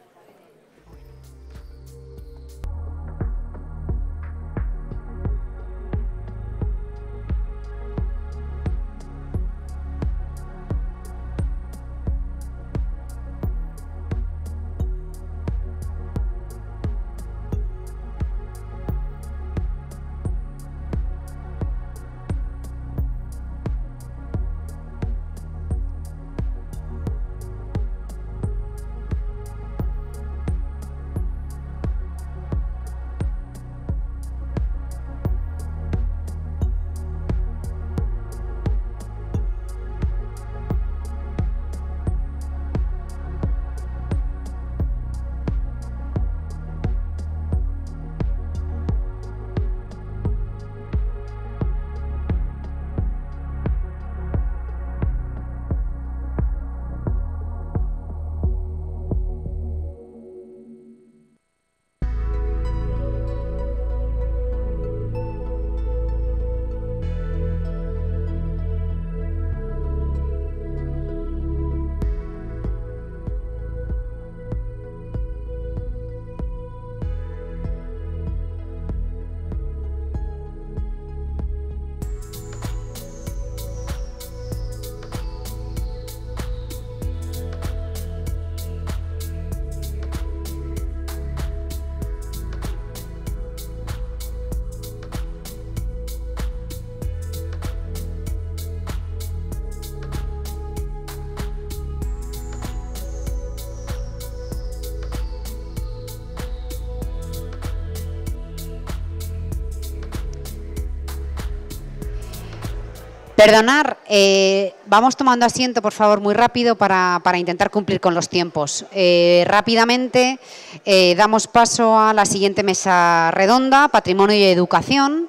Eh, vamos tomando asiento, por favor, muy rápido para, intentar cumplir con los tiempos. Eh, rápidamente eh, damos paso a la siguiente mesa redonda, Patrimonio y Educación.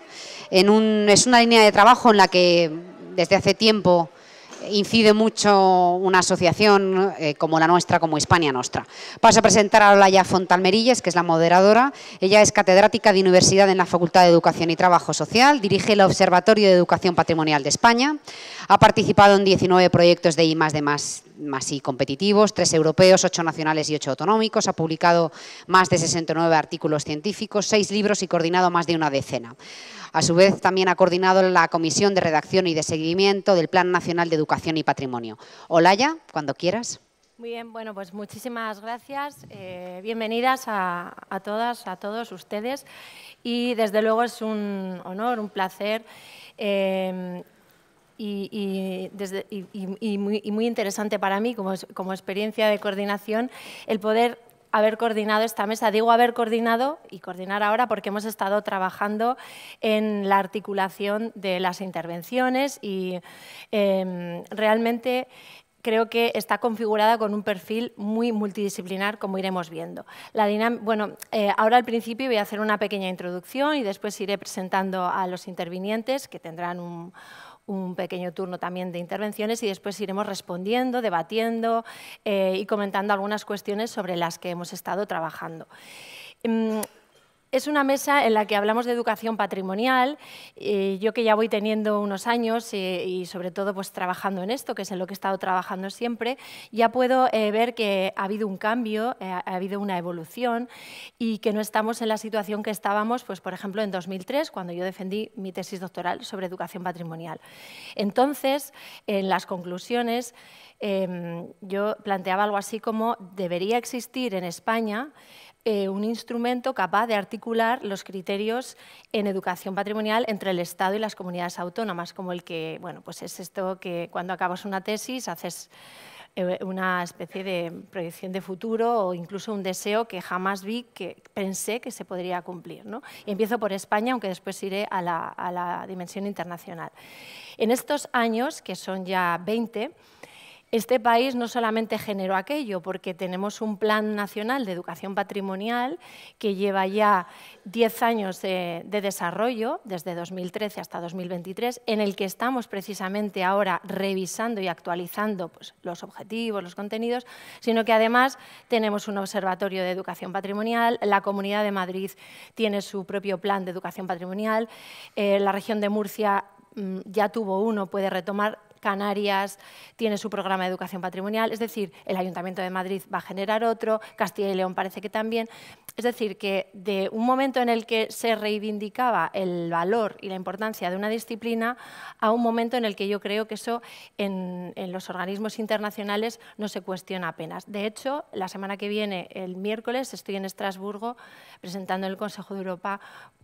es una línea de trabajo en la que desde hace tiempo incide mucho una asociación eh, como la nuestra, como España Nostra. Paso a presentar a Olaya Fontalmerilles, que es la moderadora. Ella es catedrática de universidad en la Facultad de Educación y Trabajo Social, dirige el Observatorio de Educación Patrimonial de España, ha participado en 19 proyectos de I+, de más, más y competitivos, tres europeos, ocho nacionales y ocho autonómicos, ha publicado más de 69 artículos científicos, seis libros y coordinado más de una decena. A su vez, también ha coordinado la Comisión de Redacción y de Seguimiento del Plan Nacional de Educación y Patrimonio. Olaya, cuando quieras. Muy bien, bueno, pues muchísimas gracias. Eh, bienvenidas a, todas, a todos ustedes. Y desde luego es un honor, un placer. Em, y, muy, interesante para mí como, experiencia de coordinación el poder haber coordinado esta mesa. Digo haber coordinado y coordinar ahora porque hemos estado trabajando en la articulación de las intervenciones y em, realmente creo que está configurada con un perfil muy multidisciplinar, como iremos viendo. La bueno, eh, ahora al principio voy a hacer una pequeña introducción y después iré presentando a los intervinientes que tendrán un un pequeño turno también de intervenciones y después iremos respondiendo, debatiendo eh, y comentando algunas cuestiones sobre las que hemos estado trabajando. Mm, es una mesa en la que hablamos de educación patrimonial. Eh, yo que ya voy teniendo unos años eh, y sobre todo pues trabajando en esto, que es en lo que he estado trabajando siempre, ya puedo eh, ver que ha habido un cambio, ha habido una evolución y que no estamos en la situación que estábamos, pues por ejemplo en 2003, cuando yo defendí mi tesis doctoral sobre educación patrimonial. Entonces, en las conclusiones, em, yo planteaba algo así como debería existir en España eh, un instrumento capaz de articular los criterios en educación patrimonial entre el Estado y las comunidades autónomas, como el que, bueno, pues es esto que cuando acabas una tesis haces eh, una especie de proyección de futuro o incluso un deseo que jamás vi que pensé que se podría cumplir. ¿no? Y empiezo por España, aunque después iré a la, a la dimensión internacional. En estos años, que son ya 20, este país no solamente generó aquello, porque tenemos un Plan Nacional de Educación Patrimonial que lleva ya 10 años de, desarrollo, desde 2013 hasta 2023, en el que estamos precisamente ahora revisando y actualizando pues, los objetivos, los contenidos, sino que además tenemos un observatorio de educación patrimonial, la Comunidad de Madrid tiene su propio plan de educación patrimonial, eh, la región de Murcia mm, ya tuvo uno, puede retomar Canarias tiene su programa de educación patrimonial, es decir, el Ayuntamiento de Madrid va a generar otro, Castilla y León parece que también. Es decir, que de un momento en el que se reivindicaba el valor y la importancia de una disciplina a un momento en el que yo creo que eso en, los organismos internacionales no se cuestiona apenas. De hecho, la semana que viene, el miércoles, estoy en Estrasburgo presentando en el Consejo de Europa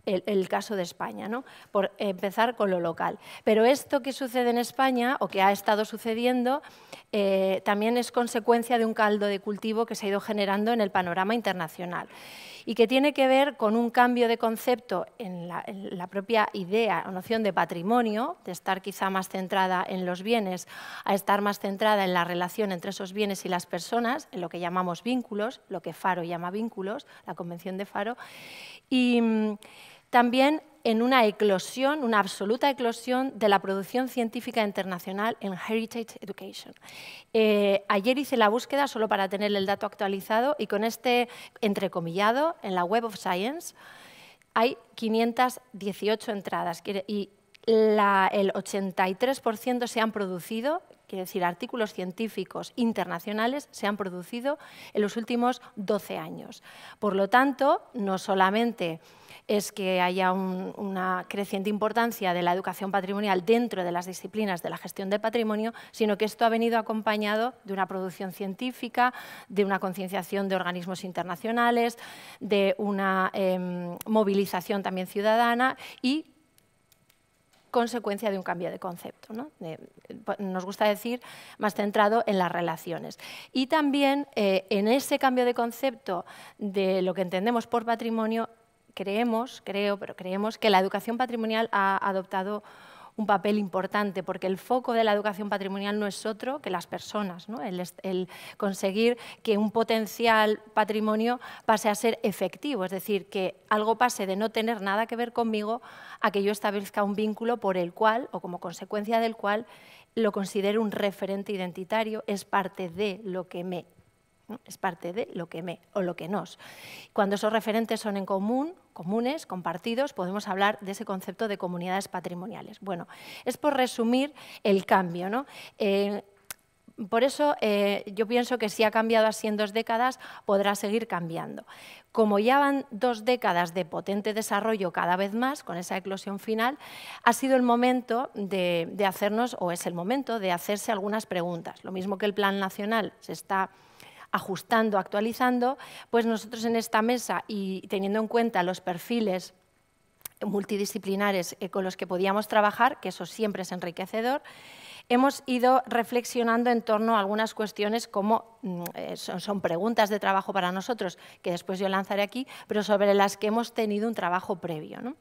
el, caso de España, ¿no? por empezar con lo local. Pero esto que sucede en España, que ha estado sucediendo eh, también es consecuencia de un caldo de cultivo que se ha ido generando en el panorama internacional y que tiene que ver con un cambio de concepto en la, la propia idea o noción de patrimonio, de estar quizá más centrada en los bienes a estar más centrada en la relación entre esos bienes y las personas, en lo que llamamos vínculos, lo que Faro llama vínculos, la Convención de Faro. Y también en una eclosión, una absoluta eclosión de la producción científica internacional en Heritage Education. Eh, ayer hice la búsqueda solo para tener el dato actualizado y con este entrecomillado en la Web of Science hay 518 entradas y el 83% se han producido, es decir, artículos científicos internacionales se han producido en los últimos 12 años. Por lo tanto, no solamente es que haya una creciente importancia de la educación patrimonial dentro de las disciplinas de la gestión del patrimonio, sino que esto ha venido acompañado de una producción científica, de una concienciación de organismos internacionales, de una em, movilización también ciudadana y consecuencia de un cambio de concepto. ¿no? nos gusta decir más centrado en las relaciones. Y también eh, en ese cambio de concepto de lo que entendemos por patrimonio creemos, creo, pero creemos que la educación patrimonial ha adoptado un papel importante, porque el foco de la educación patrimonial no es otro que las personas, ¿no? el, el, conseguir que un potencial patrimonio pase a ser efectivo, es decir, que algo pase de no tener nada que ver conmigo a que yo establezca un vínculo por el cual, o como consecuencia del cual, lo considero un referente identitario, es parte de lo que me es parte de lo que me o lo que nos. Cuando esos referentes son en común, comunes, compartidos, podemos hablar de ese concepto de comunidades patrimoniales. Bueno, es por resumir el cambio. ¿no? Eh, por eso eh, yo pienso que si ha cambiado así en dos décadas, podrá seguir cambiando. Como ya van dos décadas de potente desarrollo cada vez más, con esa eclosión final, ha sido el momento de hacernos, o es el momento, de hacerse algunas preguntas. Lo mismo que el Plan Nacional se está ajustando, actualizando, pues nosotros en esta mesa y teniendo en cuenta los perfiles multidisciplinares eh, con los que podíamos trabajar, que eso siempre es enriquecedor, hemos ido reflexionando en torno a algunas cuestiones como mm, eh, son, preguntas de trabajo para nosotros, que después yo lanzaré aquí, pero sobre las que hemos tenido un trabajo previo.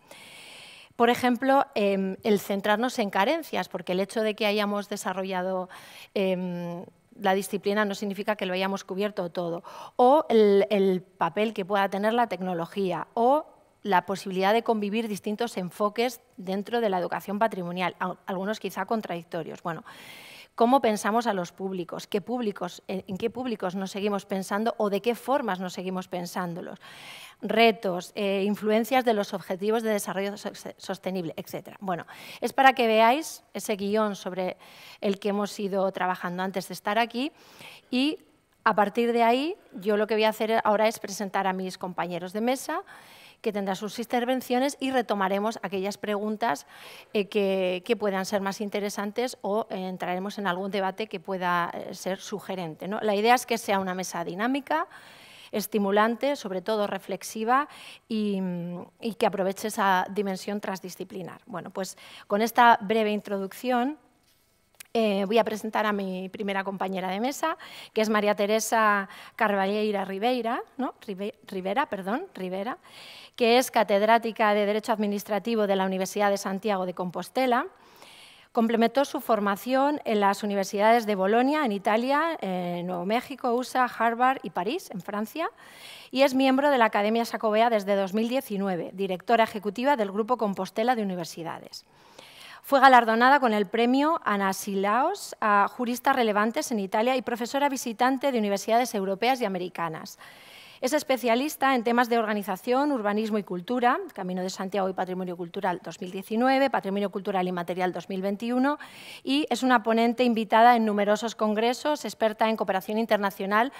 Por ejemplo, em, el centrarnos en carencias, porque el hecho de que hayamos desarrollado em, la disciplina no significa que lo hayamos cubierto todo, o el, papel que pueda tener la tecnología, o la posibilidad de convivir distintos enfoques dentro de la educación patrimonial, algunos quizá contradictorios. Bueno, cómo pensamos a los públicos, qué públicos, en, qué públicos nos seguimos pensando o de qué formas nos seguimos pensándolos, retos, eh, influencias de los objetivos de desarrollo sostenible, etc. Bueno, es para que veáis ese guión sobre el que hemos ido trabajando antes de estar aquí y a partir de ahí yo lo que voy a hacer ahora es presentar a mis compañeros de mesa que tendrá sus intervenciones y retomaremos aquellas preguntas eh, que, puedan ser más interesantes o eh, entraremos en algún debate que pueda eh, ser sugerente. ¿no? La idea es que sea una mesa dinámica, estimulante, sobre todo reflexiva y, que aproveche esa dimensión transdisciplinar. Bueno, pues con esta breve introducción voy a presentar a mi primera compañera de mesa, que es María Teresa Carballeira Ribeira, ¿no? Rivera, perdón, Rivera que es catedrática de Derecho Administrativo de la Universidad de Santiago de Compostela. Complementó su formación en las universidades de Bolonia, en Italia, en Nuevo México, USA, Harvard y París, en Francia, y es miembro de la Academia Sacobea desde 2019, directora ejecutiva del Grupo Compostela de Universidades. Fue galardonada con el premio Ana a juristas relevantes en Italia y profesora visitante de universidades europeas y americanas. Es especialista en temas de organización, urbanismo y cultura, Camino de Santiago y Patrimonio Cultural 2019, Patrimonio Cultural y Material 2021, y es una ponente invitada en numerosos congresos, experta en cooperación internacional.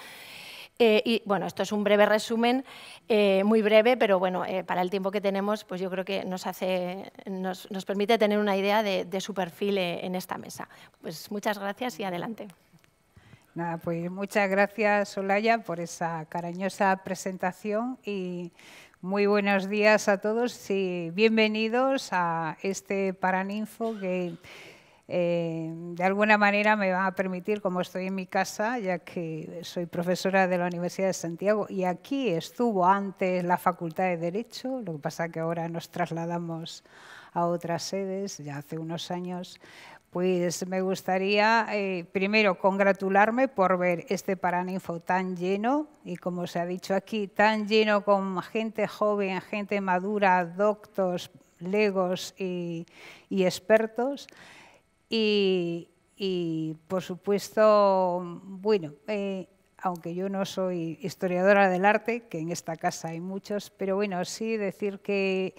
Eh, y bueno, esto es un breve resumen, eh, muy breve, pero bueno, eh, para el tiempo que tenemos, pues yo creo que nos, hace, nos, nos permite tener una idea de, de su perfil en esta mesa. Pues muchas gracias y adelante pues muchas gracias, Olaya, por esa cariñosa presentación y muy buenos días a todos y bienvenidos a este Paraninfo que eh, de alguna manera me va a permitir, como estoy en mi casa, ya que soy profesora de la Universidad de Santiago y aquí estuvo antes la Facultad de Derecho, lo que pasa que ahora nos trasladamos a otras sedes, ya hace unos años, pues me gustaría eh, primero congratularme por ver este Paraninfo tan lleno y como se ha dicho aquí, tan lleno con gente joven, gente madura, doctos, legos y, expertos. Y, por supuesto, bueno, eh, aunque yo no soy historiadora del arte, que en esta casa hay muchos, pero bueno, sí decir que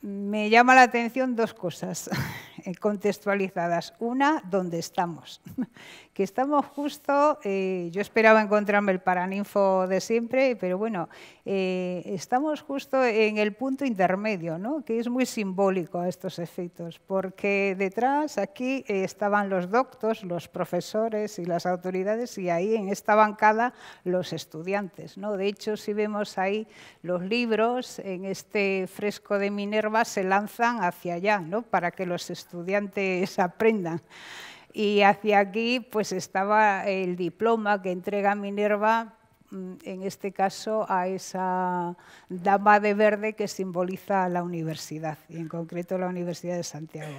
me llama la atención dos cosas. Eh, contextualizadas. Una, donde estamos, que estamos justo, eh, yo esperaba encontrarme el paraninfo de siempre, pero bueno, eh, estamos justo en el punto intermedio, ¿no? que es muy simbólico a estos efectos, porque detrás aquí estaban los doctos, los profesores y las autoridades, y ahí en esta bancada los estudiantes. ¿no? De hecho, si vemos ahí los libros, en este fresco de Minerva se lanzan hacia allá, ¿no? para que los estudiantes estudiantes aprendan. Y hacia aquí pues estaba el diploma que entrega Minerva, mm, en este caso a esa dama de verde que simboliza la universidad, y en concreto la Universidad de Santiago.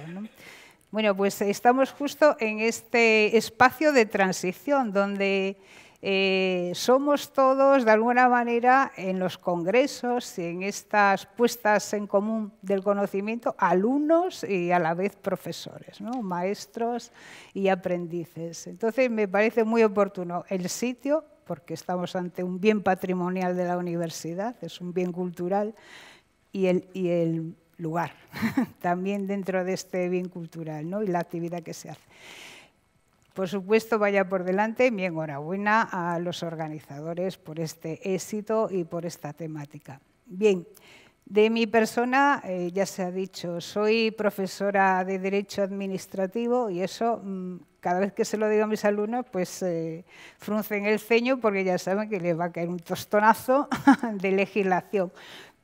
Bueno, pues estamos justo en este espacio de transición donde eh, somos todos, de alguna manera, en los congresos y en estas puestas en común del conocimiento, alumnos y a la vez profesores, maestros y aprendices. Entonces, me parece muy oportuno el sitio, porque estamos ante un bien patrimonial de la universidad, es un bien cultural, y el, lugar, también dentro de este bien cultural y la actividad que se hace. Por supuesto, vaya por delante mi enhorabuena a los organizadores por este éxito y por esta temática. Bien, de mi persona, eh, ya se ha dicho, soy profesora de Derecho Administrativo y eso mm, cada vez que se lo digo a mis alumnos, pues eh, fruncen el ceño porque ya saben que les va a caer un tostonazo de legislación.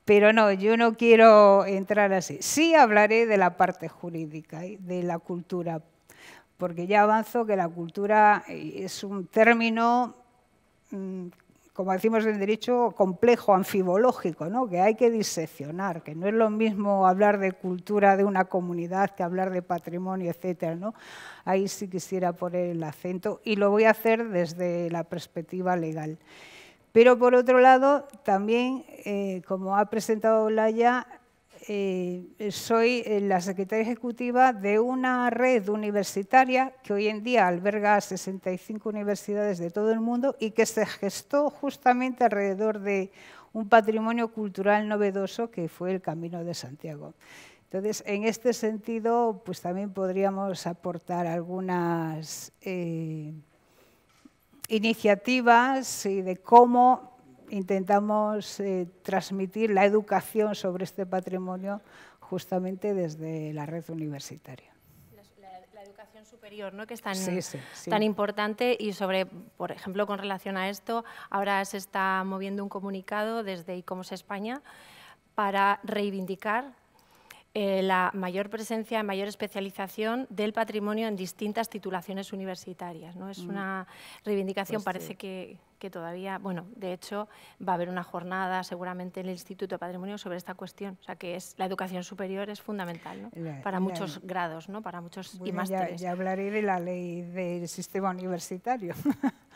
Pero no, yo no quiero entrar así. Sí hablaré de la parte jurídica, y de la cultura, porque ya avanzo que la cultura eh, es un término, mm, como decimos en derecho, complejo, anfibológico, que hay que diseccionar, que no es lo mismo hablar de cultura de una comunidad que hablar de patrimonio, etc. ¿no? Ahí sí quisiera poner el acento y lo voy a hacer desde la perspectiva legal. Pero por otro lado, también, eh, como ha presentado Laya. Eh, soy eh, la secretaria ejecutiva de una red universitaria que hoy en día alberga 65 universidades de todo el mundo y que se gestó justamente alrededor de un patrimonio cultural novedoso que fue el Camino de Santiago. Entonces, en este sentido, pues también podríamos aportar algunas eh, iniciativas y de cómo intentamos eh, transmitir la educación sobre este patrimonio justamente desde la red universitaria. La, educación superior, ¿no? que es tan, importante y sobre, por ejemplo, con relación a esto, ahora se está moviendo un comunicado desde ICOMOS España para reivindicar eh, la mayor presencia, mayor especialización del patrimonio en distintas titulaciones universitarias. ¿no? Es mm. una reivindicación, pues parece que, que todavía, bueno, de hecho va a haber una jornada seguramente en el Instituto de Patrimonio sobre esta cuestión, o sea que es la educación superior es fundamental para muchos grados, ¿no? para muchos y másteres. Ya, hablaré de la ley del sistema universitario.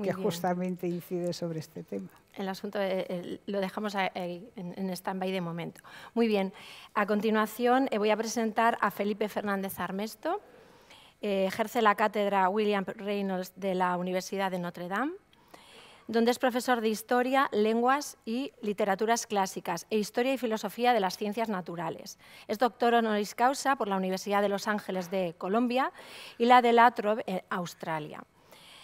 que justamente incide sobre este tema. El asunto eh, lo dejamos en, stand-by de momento. Muy bien, a continuación eh, voy a presentar a Felipe Fernández Armesto. Eh, ejerce la cátedra William Reynolds de la Universidad de Notre Dame donde es profesor de Historia, Lenguas y Literaturas Clásicas e Historia y Filosofía de las Ciencias Naturales. Es doctor honoris causa por la Universidad de Los Ángeles de Colombia y la de la Australia.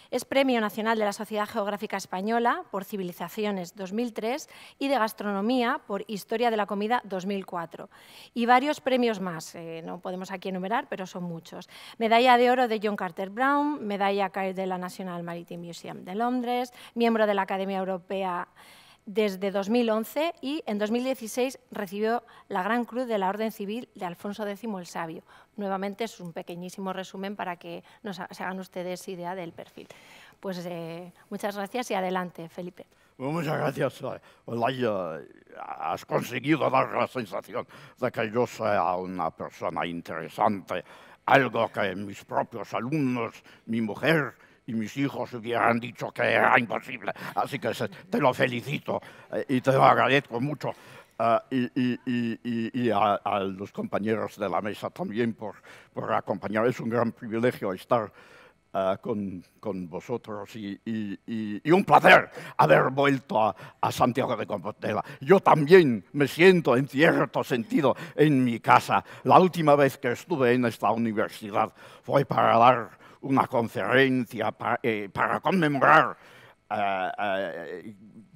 Es Premio Nacional de la Sociedad Geográfica Española por Civilizaciones 2003 y de Gastronomía por Historia de la Comida 2004. Y varios premios más, eh, no podemos aquí enumerar, pero son muchos. Medalla de Oro de John Carter Brown, Medalla e de la National Maritime Museum de Londres, miembro de la Academia Europea desde 2011 y en 2016 recibió la Gran Cruz de la Orden Civil de Alfonso X el Sabio. Nuevamente es un pequeñísimo resumen para que nos se hagan ustedes idea del perfil. Pues eh, muchas gracias y adelante, Felipe. Pues muchas gracias, eh, Olaya. Has conseguido dar la sensación de que yo sea una persona interesante, algo que mis propios alumnos, mi mujer, y mis hijos hubieran dicho que era imposible. Así que te lo felicito eh, y te lo agradezco mucho. Eh, y, y, y, a, los compañeros de la mesa también por, por acompañar. Es un gran privilegio estar eh, con, con, vosotros y, un placer haber vuelto a, a, Santiago de Compostela. Yo también me siento en cierto sentido en mi casa. La última vez que estuve en esta universidad fue para dar una conferencia eh, para, conmemorar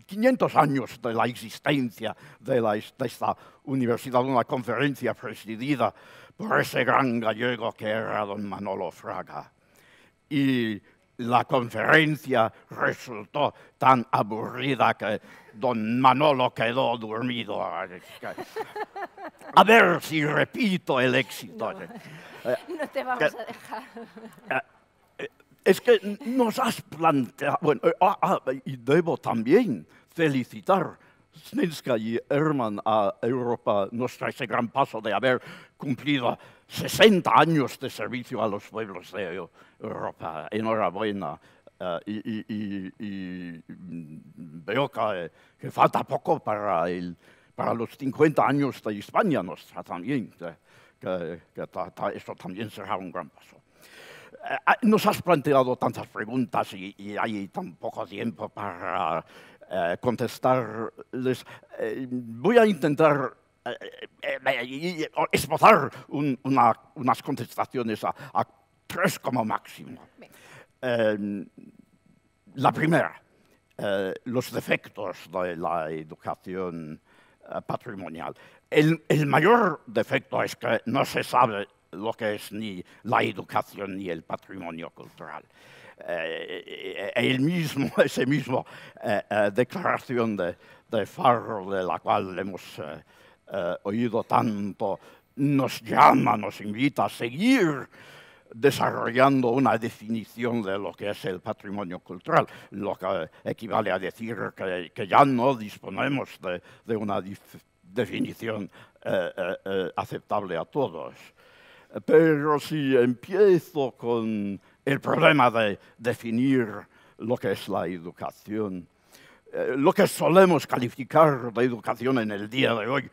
500 eh, eh, años de la existencia de, la, de esta universidad, una conferencia presidida por ese gran gallego que era don Manolo Fraga. Y la conferencia resultó tan aburrida que don Manolo quedó dormido. A ver si repito el éxito. No, eh, te vamos a dejar. Eh, es que nos has planteado, bueno, eh, ah, ah, y debo también felicitar Sninska y Herman a Europa, por ese gran paso de haber cumplido 60 años de servicio a los pueblos de Europa. Enhorabuena. Ah, y, veo que, que, falta poco para, el, para los 50 años de España nuestra también, que, eso también será un gran paso. Eh, ah, nos has planteado tantas preguntas y, hay tan poco tiempo para eh, contestarles. Eh, voy a intentar esbozar unas contestaciones a, tres como máximo. Em, la primera, eh, los defectos de la educación eh, patrimonial. El, mayor defecto es que no se sabe lo que es ni la educación ni el patrimonio cultural. Eh, el mismo, ese mismo declaración de, de de la cual hemos oído tanto, nos llama, nos invita a seguir desarrollando una definición de lo que es el patrimonio cultural, lo que equivale a decir que, ya no disponemos de, una definición eh, eh, eh, aceptable a todos. Pero si empiezo con el problema de definir lo que es la educación, lo que solemos calificar de educación en el día de hoy,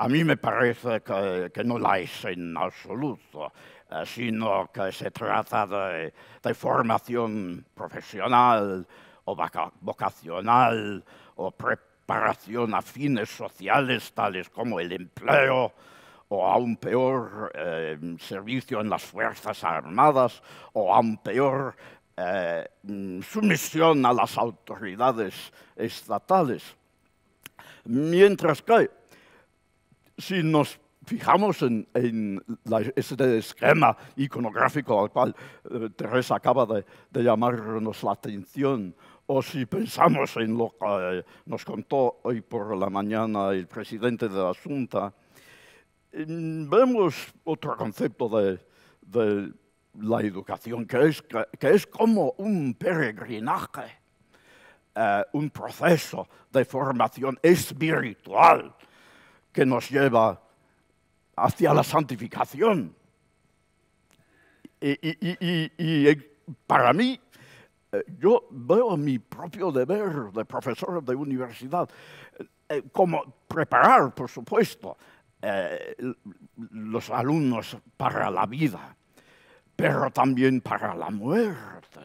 a mí me parece que, que no la es en absoluto sino que se trata de, formación profesional o vocacional o preparación a fines sociales tales como el empleo o aún peor eh, servicio en las Fuerzas Armadas o aún peor eh, mm, sumisión a las autoridades estatales. Mientras que si nos fijamos en, ese este esquema iconográfico al cual eh, Teresa acaba de, llamarnos la atención, o si pensamos en lo que eh, nos contó hoy por la mañana el presidente de la Junta, mm, vemos otro concepto de, la educación, que es, que es como un peregrinaje, eh, un proceso de formación espiritual que nos lleva hacia la santificación. Y, eh, para mí, eh, yo veo mi propio deber de profesor de universidad eh, como preparar, por supuesto, los alumnos para la vida, pero también para la muerte.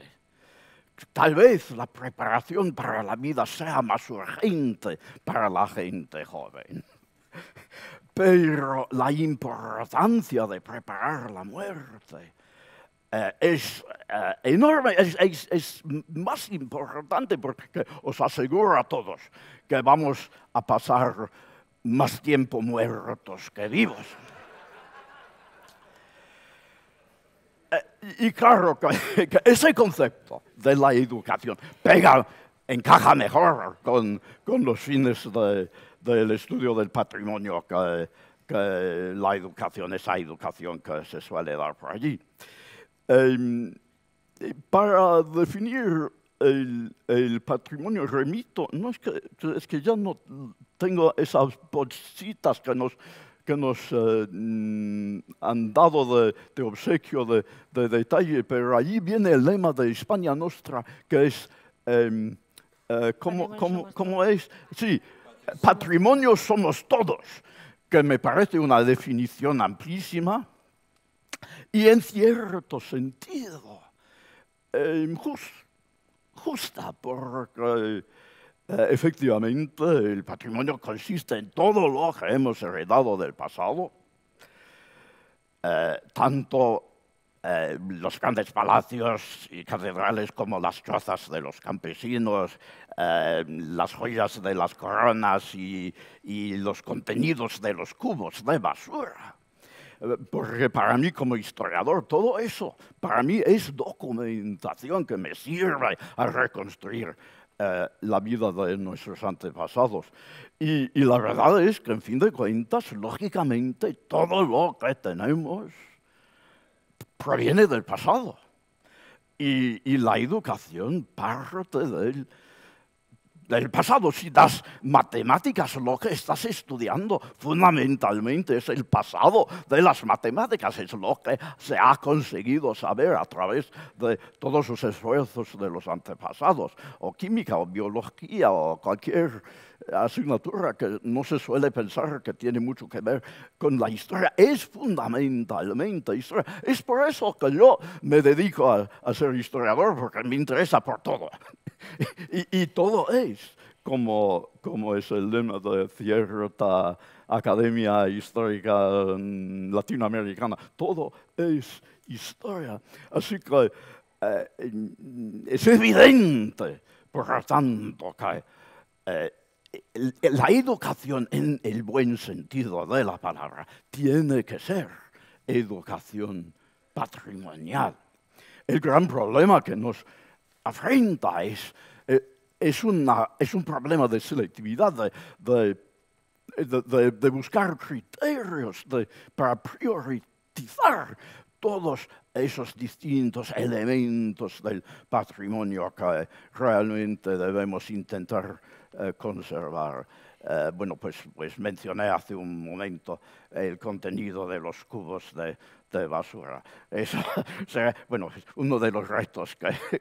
Tal vez la preparación para la vida sea más urgente para la gente joven. Pero la importancia de preparar la muerte eh, es eh, enorme, es, más importante porque os aseguro a todos que vamos a pasar más tiempo muertos que vivos. Eh, y claro ese concepto de la educación pega, encaja mejor con los fines de, del estudio del patrimonio, que, la educación, esa educación que se suele dar por allí. Em, para definir el, patrimonio remito, no es que, es que ya no tengo esas bolsitas que nos, que nos eh, mm, han dado de, obsequio, de, detalle, pero allí viene el lema de España Nostra, que es, em, eh, ¿cómo, cómo, cómo es? Sí, patrimonio somos todos, que me parece una definición amplísima y en cierto sentido eh, porque eh, efectivamente el patrimonio consiste en todo lo que hemos heredado del pasado, eh, tanto eh, los grandes palacios y catedrales como las chozas de los campesinos, eh, las joyas de las coronas y, los contenidos de los cubos de basura eh, porque para mí como historiador todo eso, para mí es documentación que me sirve a reconstruir la vida de nuestros antepasados. y la verdad es que en fin de cuentas, lógicamente, todo lo que tenemos proviene del pasado. Y, la educación parte del, del pasado. Si das matemáticas, lo que estás estudiando fundamentalmente es el pasado de las matemáticas, es lo que se ha conseguido saber a través de todos los esfuerzos de los antepasados, o química, o biología, o cualquier asignatura que no se suele pensar que tiene mucho que ver con la historia, es fundamentalmente historia. Es por eso que yo me dedico a, ser historiador, porque me interesa por todo. y, y, todo es, como, como es el lema de cierta academia histórica mm, latinoamericana, todo es historia. Así que eh, mm, es evidente, por lo tanto, que... Eh, la educación en el buen sentido de la palabra tiene que ser educación patrimonial. El gran problema que nos afrenta es, eh, es un problema de selectividad, de, de buscar criterios para priorizar todos esos distintos elementos del patrimonio que realmente debemos intentar eh, conservar. Eh, bueno, pues, pues mencioné hace un momento el contenido de los cubos de, basura. Eso será, bueno, uno de los retos que,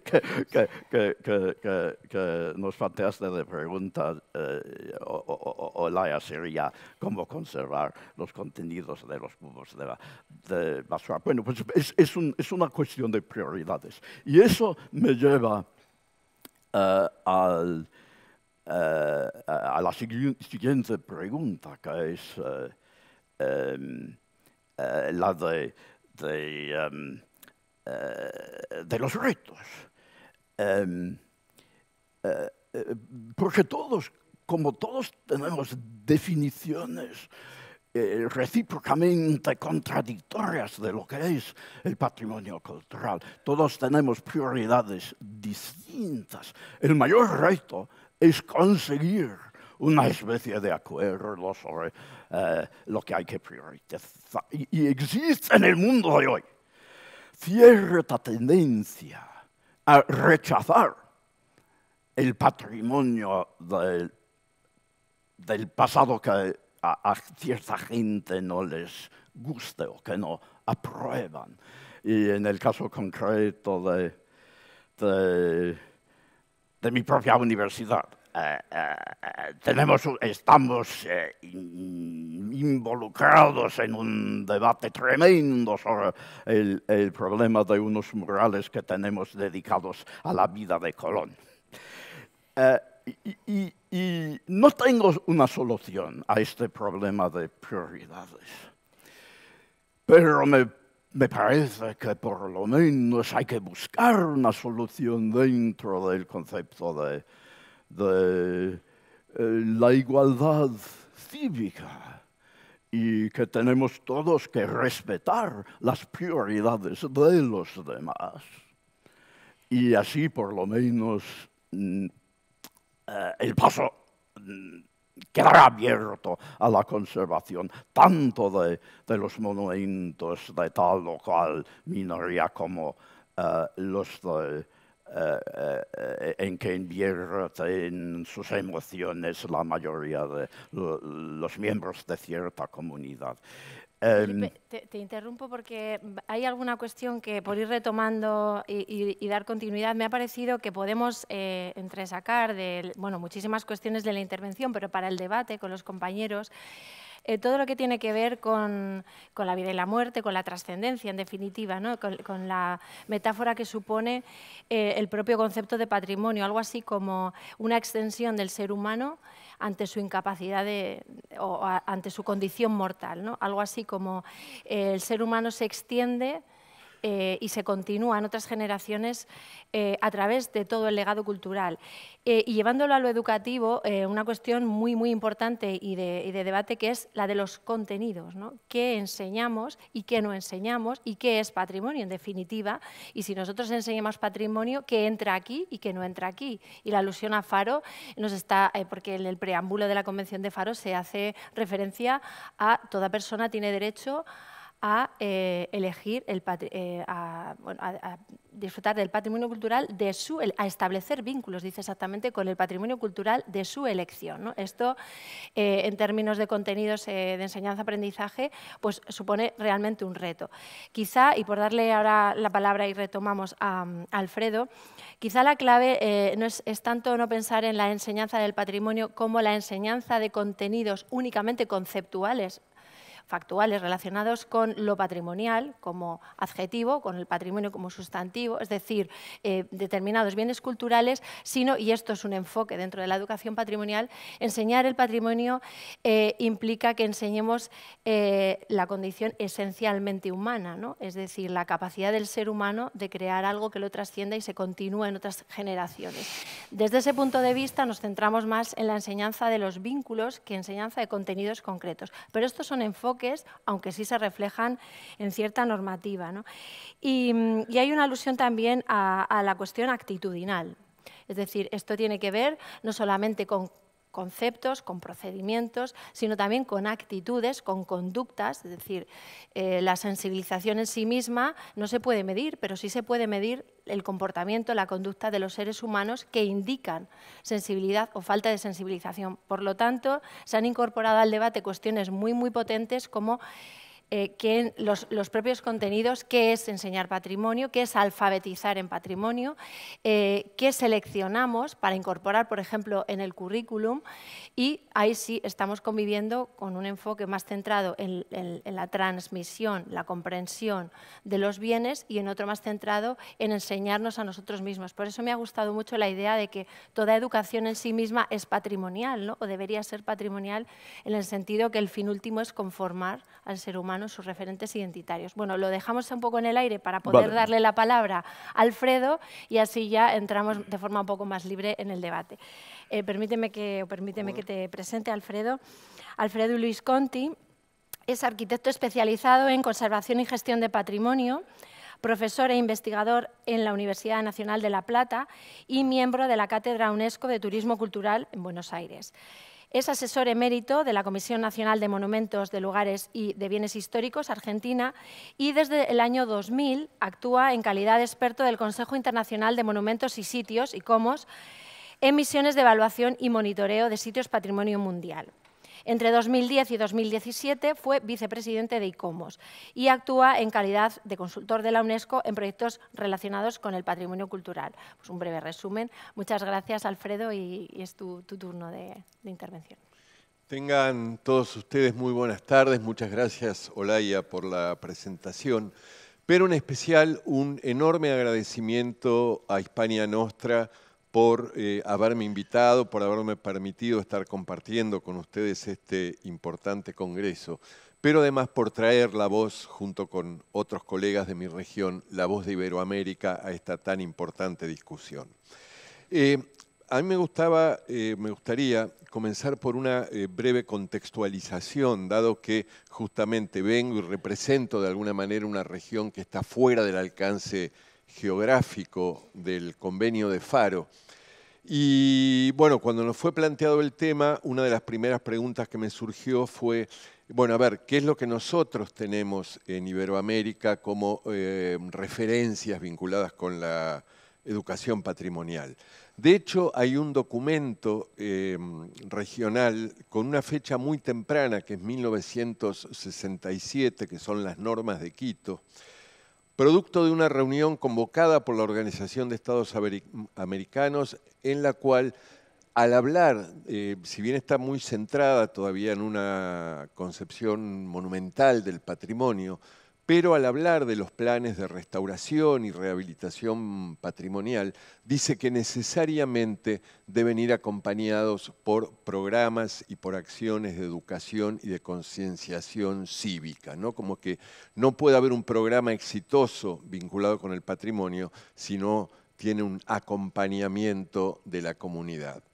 que, que, nos planteaste de pregunta, eh, o, la sería cómo conservar los contenidos de los cubos de, basura. Bueno, pues es, es, una cuestión de prioridades. Y eso me lleva eh, al eh, eh, a la siguiente pregunta, que es eh, em, la em, de, los retos. Em, porque todos, como todos tenemos definiciones recíprocamente contradictorias de lo que es el patrimonio cultural, todos tenemos prioridades distintas. El mayor reto es conseguir una especie de acuerdo sobre eh, lo que hay que priorizar. Y, existe en el mundo de hoy cierta tendencia a rechazar el patrimonio del, pasado que a, cierta gente no les guste o que no aprueban. Y en el caso concreto de de mi propia universidad. Eh, eh, eh, tenemos, estamos involucrados en un debate tremendo sobre el, problema de unos murales que tenemos dedicados a la vida de Colón. Y, y, no tengo una solución a este problema de prioridades, pero me me parece que por lo menos hay que buscar una solución dentro del concepto de, eh, la igualdad cívica y que tenemos todos que respetar las prioridades de los demás. Y así por lo menos mm, eh, el paso mm, quedará abierto a la conservación tanto de, los monumentos de tal o cual minoría como eh, los eh, eh, en que invierten sus emociones la mayoría de los miembros de cierta comunidad. Felipe, em, te, interrumpo porque hay alguna cuestión que por ir retomando y, dar continuidad me ha parecido que podemos eh, entresacar de bueno, muchísimas cuestiones de la intervención, pero para el debate con los compañeros. Eh, todo lo que tiene que ver con, la vida y la muerte, con la trascendencia, en definitiva, ¿no? con, la metáfora que supone eh, el propio concepto de patrimonio, algo así como una extensión del ser humano ante su incapacidad de, o ante su condición mortal. ¿no? Algo así como eh, el ser humano se extiende eh, y se continúan otras generaciones eh, a través de todo el legado cultural. Eh, y llevándolo a lo educativo, una cuestión muy, muy importante y de, debate que es la de los contenidos, ¿Qué enseñamos y qué no enseñamos y qué es patrimonio, en definitiva? Y si nosotros enseñamos patrimonio, ¿qué entra aquí y qué no entra aquí? Y la alusión a Faro nos está, porque en el preámbulo de la Convención de Faro se hace referencia a toda persona tiene derecho a eh, elegir, el eh, a, disfrutar del patrimonio cultural, de su, a establecer vínculos, dice exactamente, con el patrimonio cultural de su elección. Esto, eh, en términos de contenidos de enseñanza-aprendizaje, pues supone realmente un reto. Quizá, y por darle ahora la palabra y retomamos a, Alfredo, quizá la clave no es, es tanto no pensar en la enseñanza del patrimonio como la enseñanza de contenidos únicamente conceptuales, factuales relacionados con lo patrimonial como adjetivo, con el patrimonio como sustantivo, es decir, eh, determinados bienes culturales, sino, y esto es un enfoque dentro de la educación patrimonial, enseñar el patrimonio eh, implica que enseñemos eh, la condición esencialmente humana, es decir, la capacidad del ser humano de crear algo que lo trascienda y se continúe en otras generaciones. Desde ese punto de vista nos centramos más en la enseñanza de los vínculos que enseñanza de contenidos concretos, pero estos son enfoques aunque sí se reflejan en cierta normativa. Y, hay una alusión también a, a la cuestión actitudinal. Es decir, esto tiene que ver no solamente con conceptos, con procedimientos, sino también con actitudes, con conductas, es decir, eh, la sensibilización en sí misma no se puede medir, pero sí se puede medir el comportamiento, la conducta de los seres humanos que indican sensibilidad o falta de sensibilización. Por lo tanto, se han incorporado al debate cuestiones muy, muy potentes como eh, los, propios contenidos, qué es enseñar patrimonio, qué es alfabetizar en patrimonio, eh, qué seleccionamos para incorporar, por ejemplo, en el currículum. Y ahí sí estamos conviviendo con un enfoque más centrado en, la transmisión, la comprensión de los bienes y en otro más centrado en enseñarnos a nosotros mismos. Por eso me ha gustado mucho la idea de que toda educación en sí misma es patrimonial, o debería ser patrimonial en el sentido que el fin último es conformar al ser humano sus referentes identitarios. Bueno, lo dejamos un poco en el aire para poder darle la palabra a Alfredo y así ya entramos de forma un poco más libre en el debate. Eh, permíteme que, permíteme que te presente, Alfredo. Alfredo Luis Conti es arquitecto especializado en conservación y gestión de patrimonio, profesor e investigador en la Universidad Nacional de La Plata y miembro de la Cátedra UNESCO de Turismo Cultural en Buenos Aires. Es asesor emérito de la Comisión Nacional de Monumentos de Lugares y de Bienes Históricos Argentina y desde el año 2000 actúa en calidad de experto del Consejo Internacional de Monumentos y Sitios y Comos en misiones de evaluación y monitoreo de sitios patrimonio mundial. Entre 2010 y 2017 fue vicepresidente de ICOMOS y actúa en calidad de consultor de la UNESCO en proyectos relacionados con el patrimonio cultural. Pues un breve resumen. Muchas gracias, Alfredo, y, es tu, turno de, de intervención. Tengan todos ustedes muy buenas tardes. Muchas gracias, Olaya, por la presentación. Pero en especial un enorme agradecimiento a Hispania Nostra por eh, haberme invitado, por haberme permitido estar compartiendo con ustedes este importante congreso, pero además por traer la voz, junto con otros colegas de mi región, la voz de Iberoamérica a esta tan importante discusión. Eh, a mí me, gustaba, eh, me gustaría comenzar por una breve contextualización, dado que justamente vengo y represento de alguna manera una región que está fuera del alcance geográfico del convenio de Faro y bueno, cuando nos fue planteado el tema, una de las primeras preguntas que me surgió fue, bueno, a ver, ¿qué es lo que nosotros tenemos en Iberoamérica como eh, referencias vinculadas con la educación patrimonial? De hecho, hay un documento em, regional con una fecha muy temprana, que es 1967, que son las normas de Quito, producto de una reunión convocada por la Organización de Estados Americanos en la cual al hablar, eh, si bien está muy centrada todavía en una concepción monumental del patrimonio, pero al hablar de los planes de restauración y rehabilitación patrimonial, dice que necesariamente deben ir acompañados por programas y por acciones de educación y de concienciación cívica, ¿no? Como que no puede haber un programa exitoso vinculado con el patrimonio sino tiene un acompañamiento de la comunidad.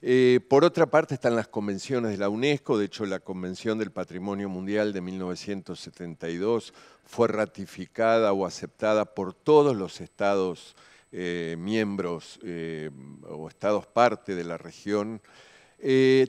Eh, por otra parte están las convenciones de la UNESCO, de hecho la Convención del Patrimonio Mundial de 1972 fue ratificada o aceptada por todos los estados eh, miembros eh, o estados parte de la región.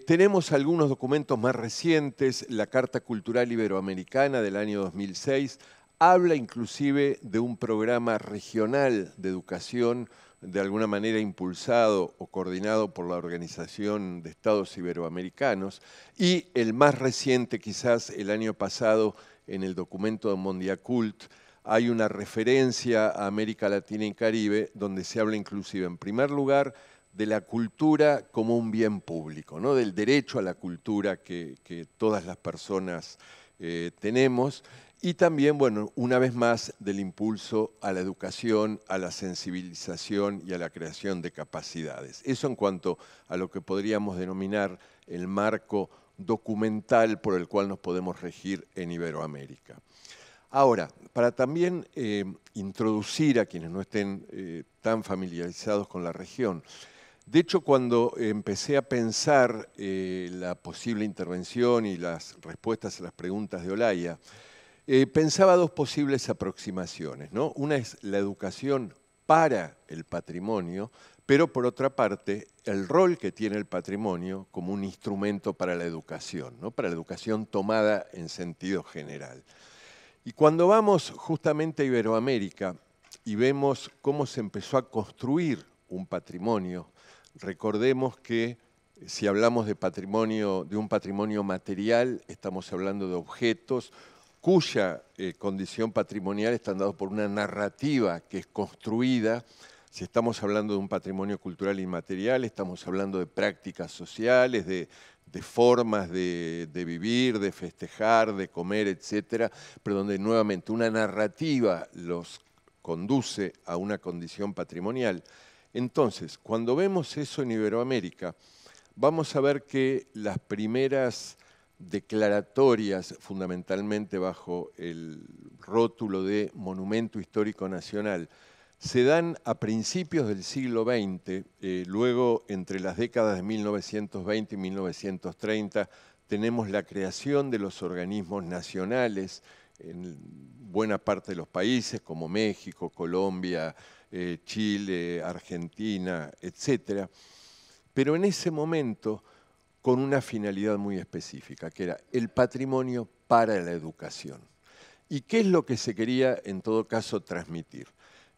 tenemos algunos documentos más recientes, la Carta Cultural Iberoamericana del año 2006 habla inclusive de un programa regional de educación de alguna manera impulsado o coordinado por la Organización de Estados Iberoamericanos, y el más reciente, quizás el año pasado, en el documento de Mondiacult, hay una referencia a América Latina y Caribe, donde se habla inclusive, en primer lugar, de la cultura como un bien público, ¿no? del derecho a la cultura que, todas las personas eh, tenemos, y también, bueno, una vez más, del impulso a la educación, a la sensibilización y a la creación de capacidades. Eso en cuanto a lo que podríamos denominar el marco documental por el cual nos podemos regir en Iberoamérica. Ahora, para también eh, introducir a quienes no estén eh, tan familiarizados con la región, de hecho, cuando empecé a pensar eh, la posible intervención y las respuestas a las preguntas de Olaya, eh, pensaba dos posibles aproximaciones, ¿no? Una es la educación para el patrimonio, pero por otra parte, el rol que tiene el patrimonio como un instrumento para la educación, ¿no? para la educación tomada en sentido general. Y cuando vamos justamente a Iberoamérica y vemos cómo se empezó a construir un patrimonio, recordemos que si hablamos de patrimonio, de un patrimonio material, estamos hablando de objetos, cuya eh, condición patrimonial está dado por una narrativa que es construida. Si estamos hablando de un patrimonio cultural inmaterial, estamos hablando de prácticas sociales, de, formas de, vivir, de festejar, de comer, etc. pero donde nuevamente una narrativa los conduce a una condición patrimonial. Entonces, cuando vemos eso en Iberoamérica, vamos a ver que las primeras declaratorias fundamentalmente bajo el rótulo de Monumento Histórico Nacional, se dan a principios del siglo XX, eh, luego entre las décadas de 1920 y 1930 tenemos la creación de los organismos nacionales en buena parte de los países como México, Colombia, eh, Chile, Argentina, etc. Pero en ese momento con una finalidad muy específica, que era el patrimonio para la educación. ¿Y qué es lo que se quería en todo caso transmitir?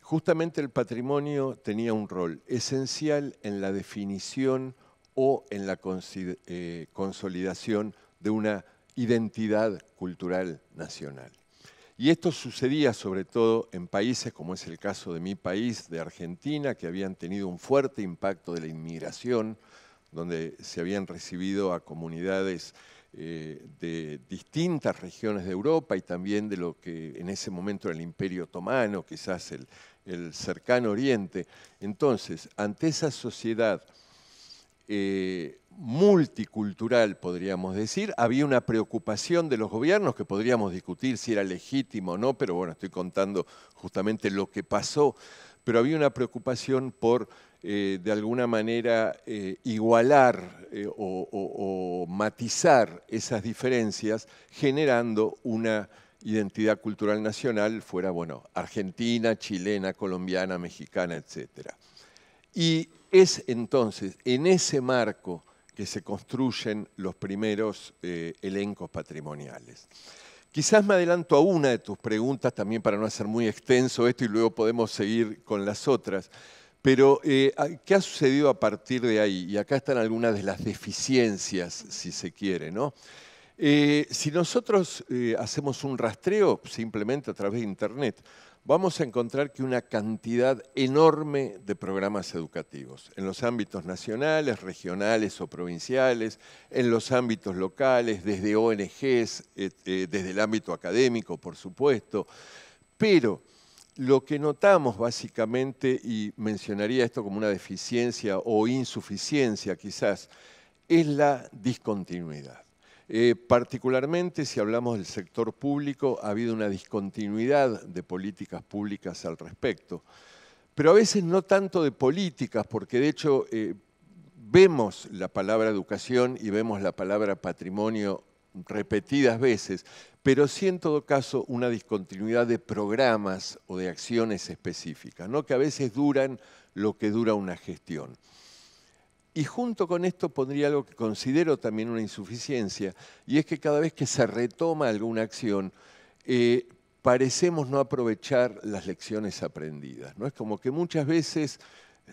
Justamente el patrimonio tenía un rol esencial en la definición o en la eh, consolidación de una identidad cultural nacional. Y esto sucedía sobre todo en países como es el caso de mi país, de Argentina, que habían tenido un fuerte impacto de la inmigración donde se habían recibido a comunidades eh, de distintas regiones de Europa y también de lo que en ese momento era el Imperio Otomano, quizás el, cercano Oriente. Entonces, ante esa sociedad eh, multicultural, podríamos decir, había una preocupación de los gobiernos que podríamos discutir si era legítimo o no, pero bueno, estoy contando justamente lo que pasó, pero había una preocupación por eh, de alguna manera eh, igualar eh, o, matizar esas diferencias generando una identidad cultural nacional fuera, bueno, argentina, chilena, colombiana, mexicana, etc. Y es entonces en ese marco que se construyen los primeros elencos patrimoniales. Quizás me adelanto a una de tus preguntas, también para no hacer muy extenso esto y luego podemos seguir con las otras. Pero, eh, ah, ¿qué ha sucedido a partir de ahí? Y acá están algunas de las deficiencias, si se quiere, ¿no? Eh, si nosotros eh, hacemos un rastreo simplemente a través de Internet, vamos a encontrar que una cantidad enorme de programas educativos, en los ámbitos nacionales, regionales o provinciales, en los ámbitos locales, desde ONGs, desde el ámbito académico, por supuesto, pero lo que notamos básicamente, y mencionaría esto como una deficiencia o insuficiencia quizás, es la discontinuidad. Eh, particularmente si hablamos del sector público, ha habido una discontinuidad de políticas públicas al respecto. Pero a veces no tanto de políticas, porque de hecho eh, vemos la palabra educación y vemos la palabra patrimonio repetidas veces, pero sí en todo caso una discontinuidad de programas o de acciones específicas, ¿no? que a veces duran lo que dura una gestión. Y junto con esto pondría algo que considero también una insuficiencia, y es que cada vez que se retoma alguna acción, eh, parecemos no aprovechar las lecciones aprendidas. ¿no? Es como que muchas veces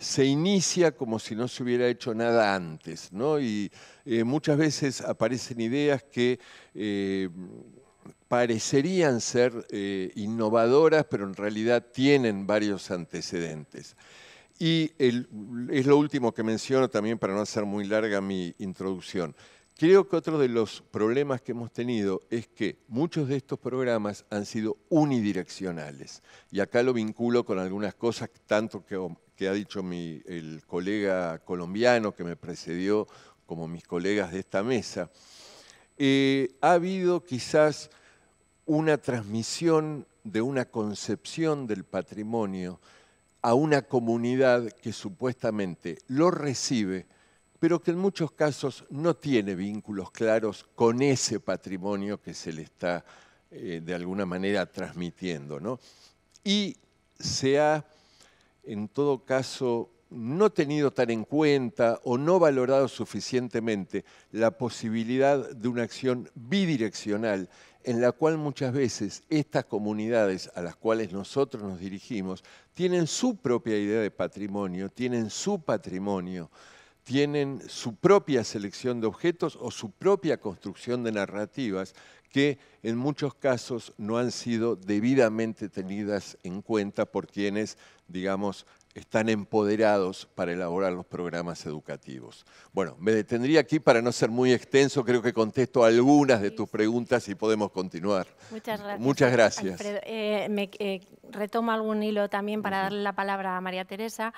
se inicia como si no se hubiera hecho nada antes, ¿no? y eh, muchas veces aparecen ideas que... Eh, parecerían ser eh, innovadoras, pero en realidad tienen varios antecedentes. Y es lo último que menciono también para no hacer muy larga mi introducción. Creo que otro de los problemas que hemos tenido es que muchos de estos programas han sido unidireccionales. Y acá lo vinculo con algunas cosas, tanto que, ha dicho el colega colombiano que me precedió, como mis colegas de esta mesa. Eh, ha habido quizás una transmisión de una concepción del patrimonio a una comunidad que supuestamente lo recibe, pero que en muchos casos no tiene vínculos claros con ese patrimonio que se le está eh, de alguna manera transmitiendo. Y se ha, en todo caso, no tenido tan en cuenta o no valorado suficientemente la posibilidad de una acción bidireccional en la cual muchas veces estas comunidades a las cuales nosotros nos dirigimos tienen su propia idea de patrimonio, tienen su patrimonio, tienen su propia selección de objetos o su propia construcción de narrativas que en muchos casos no han sido debidamente tenidas en cuenta por quienes, digamos, están empoderados para elaborar los programas educativos. Bueno, me detendría aquí para no ser muy extenso, creo que contesto algunas de tus preguntas y podemos continuar. Muchas gracias. Muchas gracias. Eh, eh, retoma algún hilo también para darle la palabra a María Teresa.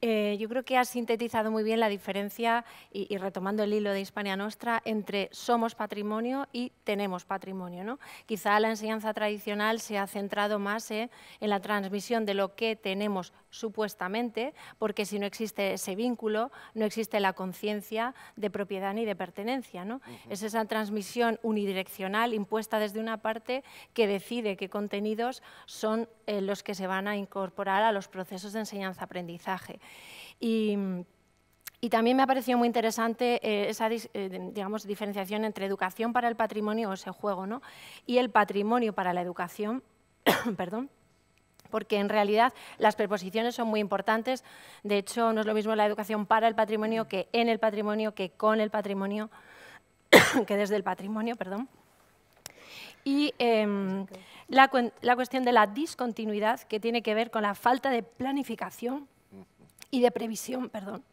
Eh, yo creo que ha sintetizado muy bien la diferencia, y, retomando el hilo de Hispania Nostra, entre somos patrimonio y tenemos patrimonio. Quizá la enseñanza tradicional se ha centrado más eh, en la transmisión de lo que tenemos supuestamente, porque si no existe ese vínculo, no existe la conciencia de propiedad ni de pertenencia. ¿no? Es esa transmisión unidireccional impuesta desde una parte que decide qué contenidos son... Eh, los que se van a incorporar a los procesos de enseñanza-aprendizaje. Y, también me ha parecido muy interesante eh, esa eh, digamos, diferenciación entre educación para el patrimonio, o ese juego, ¿no? y el patrimonio para la educación, perdón, porque en realidad las preposiciones son muy importantes. De hecho, no es lo mismo la educación para el patrimonio que en el patrimonio, que con el patrimonio, que desde el patrimonio, perdón y em, la, cuestión de la discontinuidad, que tiene que ver con la falta de planificación y de previsión, perdón,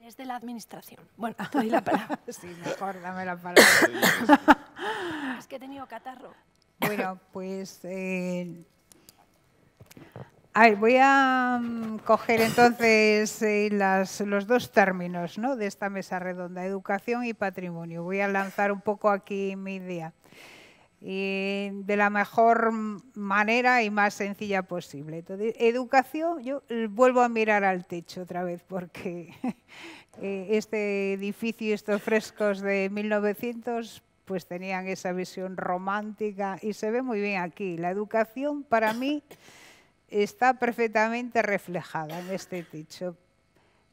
desde la administración. Bueno, te la palabra. sí, mejor dame la palabra. es que he tenido catarro. Bueno, pues eh, voy a mm, coger entonces eh, las, los dos términos de esta mesa redonda, educación y patrimonio. Voy a lanzar un poco aquí mi idea y de la mejor manera y más sencilla posible. educación, yo vuelvo a mirar al techo otra vez porque eh, este edificio y estos frescos de 1900 pues tenían esa visión romántica y se ve muy bien aquí. La educación para mí está perfectamente reflejada en este techo,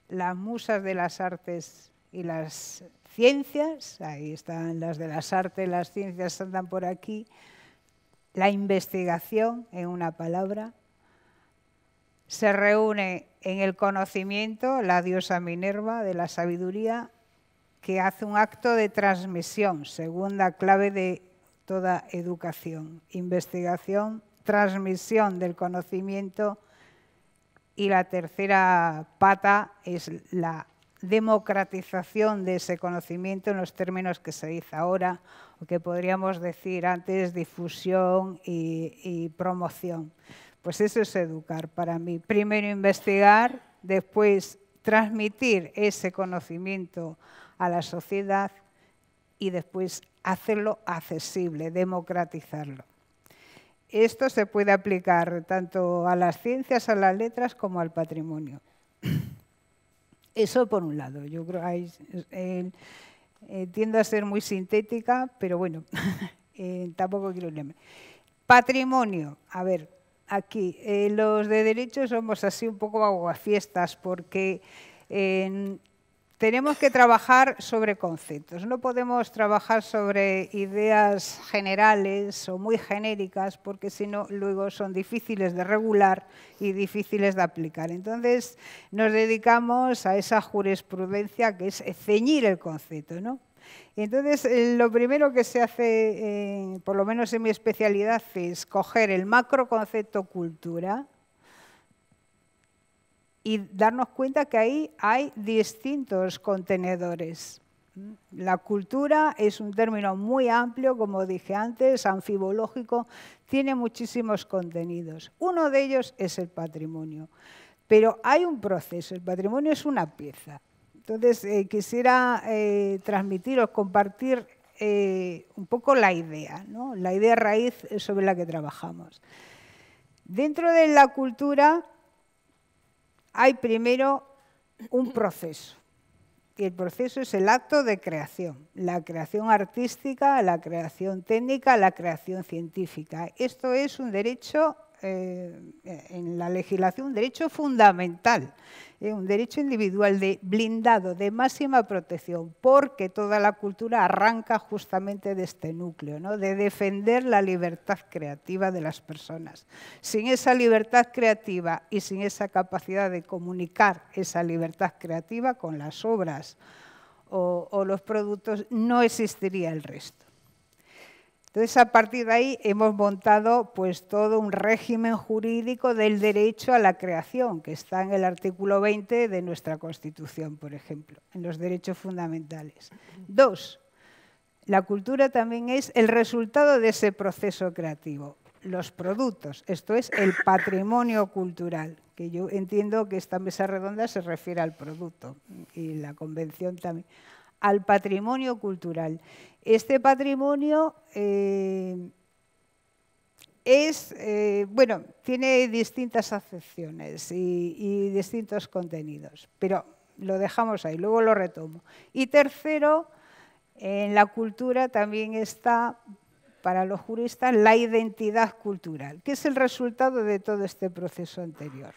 Las musas de las artes y las ciencias, ahí están las de las artes, las ciencias andan por aquí, la investigación, en una palabra, se reúne en el conocimiento, la diosa Minerva de la sabiduría, que hace un acto de transmisión, segunda clave de toda educación, investigación, transmisión del conocimiento y la tercera pata es la democratización de ese conocimiento en los términos que se dice ahora, o que podríamos decir antes difusión y, promoción. Pues eso es educar para mí. Primero investigar, después transmitir ese conocimiento a la sociedad y después hacerlo accesible, democratizarlo. Esto se puede aplicar tanto a las ciencias, a las letras, como al patrimonio. Eso por un lado. Yo creo que eh, eh, a ser muy sintética, pero bueno, eh, tampoco quiero problema. Patrimonio. A ver, aquí los de derecho somos así un poco aguafiestas porque tenemos que trabajar sobre conceptos. No podemos trabajar sobre ideas generales o muy genéricas porque si no luego son difíciles de regular y difíciles de aplicar. Entonces nos dedicamos a esa jurisprudencia que es ceñir el concepto, ¿no? Entonces, eh, lo primero que se hace, eh, por lo menos en mi especialidad, es coger el macroconcepto cultura, y darnos cuenta que ahí hay distintos contenedores. La cultura es un término muy amplio, como dije antes, anfibológico, tiene muchísimos contenidos. Uno de ellos es el patrimonio, pero hay un proceso, el patrimonio es una pieza. Entonces, eh, quisiera eh, transmitiros, compartir eh, un poco la idea, la idea raíz sobre la que trabajamos. Dentro de la cultura hay primero un proceso. Y el proceso es el acto de creación, la creación artística, la creación técnica, la creación científica. Esto es un derecho eh, en la legislación un derecho fundamental, eh, un derecho individual de blindado, de máxima protección, porque toda la cultura arranca justamente de este núcleo, ¿no? de defender la libertad creativa de las personas. Sin esa libertad creativa y sin esa capacidad de comunicar esa libertad creativa con las obras o los productos, no existiría el resto. Entonces, a partir de ahí hemos montado pues, todo un régimen jurídico del derecho a la creación, que está en el artículo 20 de nuestra Constitución, por ejemplo, en los derechos fundamentales. Dos, la cultura también es el resultado de ese proceso creativo, los productos, esto es el patrimonio cultural, que yo entiendo que esta mesa redonda se refiere al producto y la convención también, al patrimonio cultural. Este patrimonio eh, es, eh, bueno, tiene distintas acepciones y, distintos contenidos, pero lo dejamos ahí, luego lo retomo. Y tercero, en la cultura también está, para los juristas, la identidad cultural, que es el resultado de todo este proceso anterior.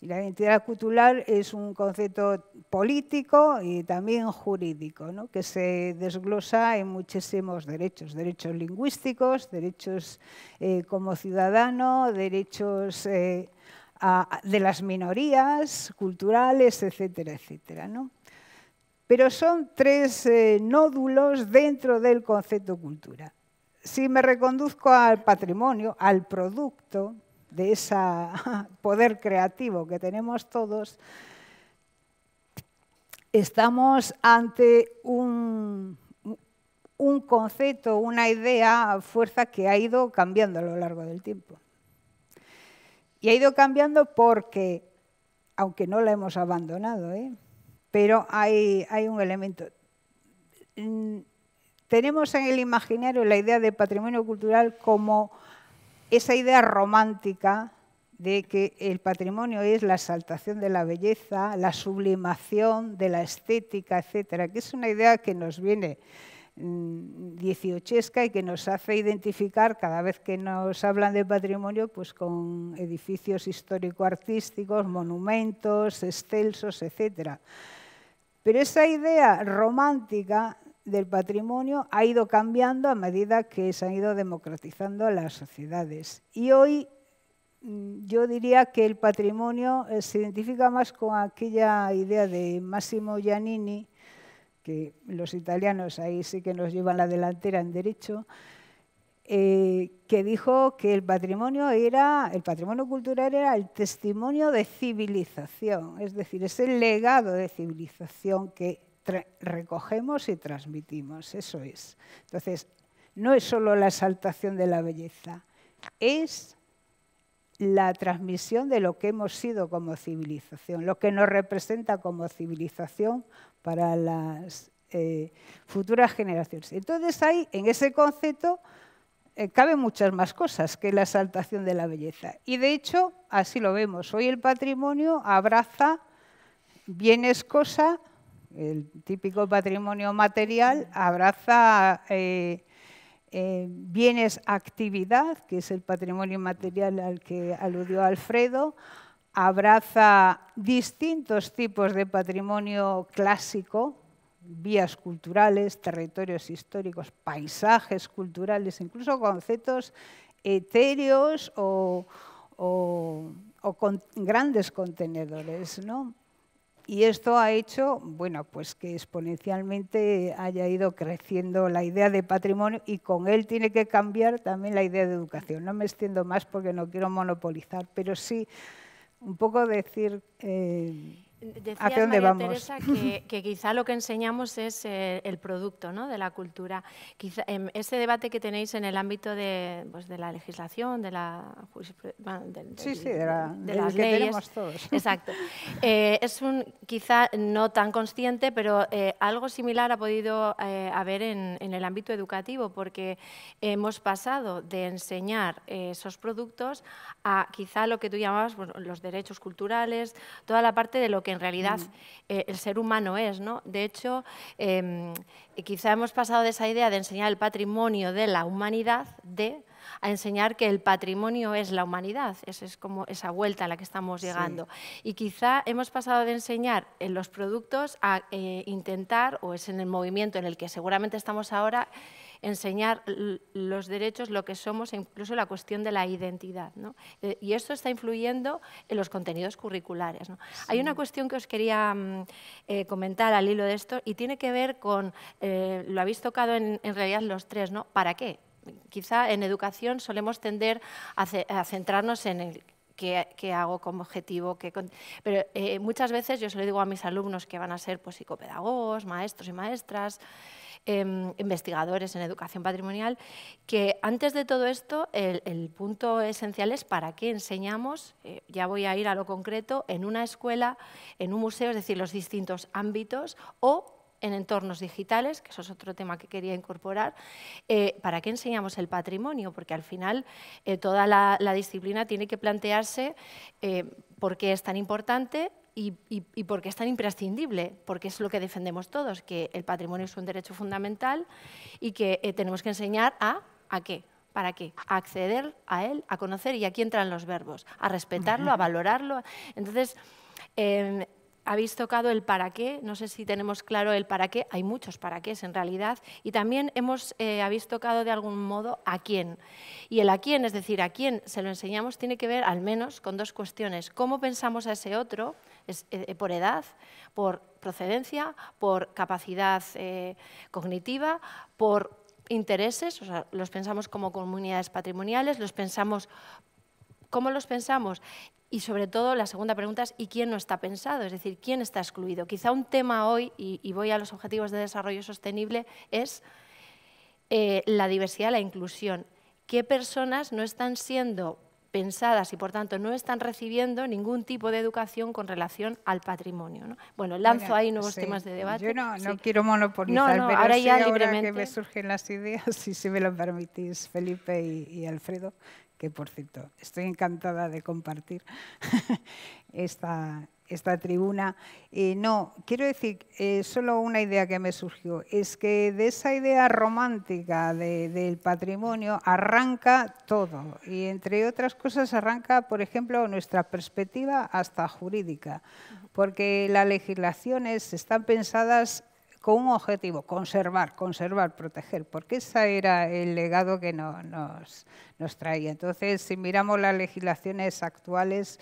Y la identidad cultural es un concepto político y también jurídico, ¿no? que se desglosa en muchísimos derechos, derechos lingüísticos, derechos eh, como ciudadano, derechos eh, de las minorías culturales, etcétera, etcétera. Pero son tres eh, nódulos dentro del concepto cultura. Si me reconduzco al patrimonio, al producto, de ese poder creativo que tenemos todos, estamos ante un, un concepto, una idea, fuerza que ha ido cambiando a lo largo del tiempo. Y ha ido cambiando porque, aunque no la hemos abandonado, ¿eh? pero hay, hay un elemento. Mm, tenemos en el imaginario la idea de patrimonio cultural como esa idea romántica de que el patrimonio es la exaltación de la belleza, la sublimación de la estética, etcétera, que es una idea que nos viene mm, dieciochesca y que nos hace identificar cada vez que nos hablan de patrimonio pues con edificios histórico-artísticos, monumentos, excelsos, etcétera. Pero esa idea romántica del patrimonio ha ido cambiando a medida que se han ido democratizando las sociedades. Y hoy mm, yo diría que el patrimonio eh, se identifica más con aquella idea de Massimo Giannini, que los italianos ahí sí que nos llevan la delantera en derecho, eh, que dijo que el patrimonio era el patrimonio cultural era el testimonio de civilización, es decir, es el legado de civilización que recogemos y transmitimos, eso es. Entonces, no es solo la exaltación de la belleza, es la transmisión de lo que hemos sido como civilización, lo que nos representa como civilización para las eh, futuras generaciones. Entonces ahí, en ese concepto, cabe eh, caben muchas más cosas que la exaltación de la belleza. Y de hecho, así lo vemos. Hoy el patrimonio abraza bienes cosa, el típico patrimonio material abraza eh, eh, bienes actividad, que es el patrimonio material al que aludió Alfredo, abraza distintos tipos de patrimonio clásico, vías culturales, territorios históricos, paisajes culturales, incluso conceptos etéreos o, con grandes contenedores. ¿no? Y esto ha hecho bueno, pues que exponencialmente haya ido creciendo la idea de patrimonio y con él tiene que cambiar también la idea de educación. No me extiendo más porque no quiero monopolizar, pero sí un poco decir eh, Decía dónde María que, quizá lo que enseñamos es eh, el producto de la cultura. Quizá, em, ese debate que tenéis en el ámbito de, pues, de la legislación, de la las leyes. todos. Exacto. es un quizá no tan consciente, pero eh, algo similar ha podido eh, haber en, el ámbito educativo, porque hemos pasado de enseñar esos productos a quizá lo que tú llamabas los derechos culturales, toda la parte de lo que en realidad mm. eh, el ser humano es. ¿no? De hecho, em, quizá hemos pasado de esa idea de enseñar el patrimonio de la humanidad de a enseñar que el patrimonio es la humanidad. Esa es como esa vuelta a la que estamos llegando. Y quizá hemos pasado de enseñar en eh, los productos a eh, intentar, o es en el movimiento en el que seguramente estamos ahora, enseñar los derechos, lo que somos e incluso la cuestión de la identidad. Eh, y esto está influyendo en los contenidos curriculares. Hay una cuestión que os quería mm, eh, comentar al hilo de esto y tiene que ver con, eh, lo habéis tocado en, realidad los tres, ¿no? ¿Para qué? Quizá en educación solemos tender a, centrarnos en el Qué, hago como objetivo, pero muchas veces yo se lo digo a mis alumnos que van a ser pues, psicopedagogos, maestros y maestras, Em, investigadores en educación patrimonial, que antes de todo esto el, punto esencial es para qué enseñamos, eh, ya voy a ir a lo concreto, en una escuela, en un museo, es decir, los distintos ámbitos o en entornos digitales, que eso es otro tema que quería incorporar, eh, ¿para qué enseñamos el patrimonio? Porque al final eh, toda la, disciplina tiene que plantearse por qué es tan importante, ¿Y, y, por qué es tan imprescindible? Porque es lo que defendemos todos, que el patrimonio es un derecho fundamental y que eh, tenemos que enseñar a, ¿a qué? ¿Para qué? A acceder a él, a conocer, y aquí entran los verbos, a respetarlo, a valorarlo. Entonces, em, habéis tocado el para qué, no sé si tenemos claro el para qué, hay muchos para qué en realidad, y también hemos, eh, habéis tocado de algún modo a quién. Y el a quién, es decir, a quién se lo enseñamos, tiene que ver al menos con dos cuestiones, cómo pensamos a ese otro eh, eh, por edad, por procedencia, por capacidad eh, cognitiva, por intereses, los pensamos como comunidades patrimoniales, los pensamos, ¿cómo los pensamos? Y sobre todo, la segunda pregunta es, ¿y quién no está pensado? Es decir, ¿quién está excluido? Quizá un tema hoy, y, voy a los objetivos de desarrollo sostenible, es la diversidad, la inclusión. ¿Qué personas no están siendo pensadas y por tanto no están recibiendo ningún tipo de educación con relación al patrimonio. Bueno, lanzo ahí nuevos temas de debate. Yo no, quiero monopolizar, no, no, ahora, ya libremente. que me surgen las ideas, si, si me lo permitís, Felipe y, y, Alfredo, que por cierto, estoy encantada de compartir esta, esta tribuna. y eh, no, quiero decir, eh, solo una idea que me surgió, es que de esa idea romántica del patrimonio arranca todo, y entre otras cosas arranca, por ejemplo, nuestra perspectiva hasta jurídica, porque las legislaciones están pensadas con un objetivo, conservar, conservar, proteger, porque esa era el legado que nos, nos traía. Entonces, si miramos las legislaciones actuales,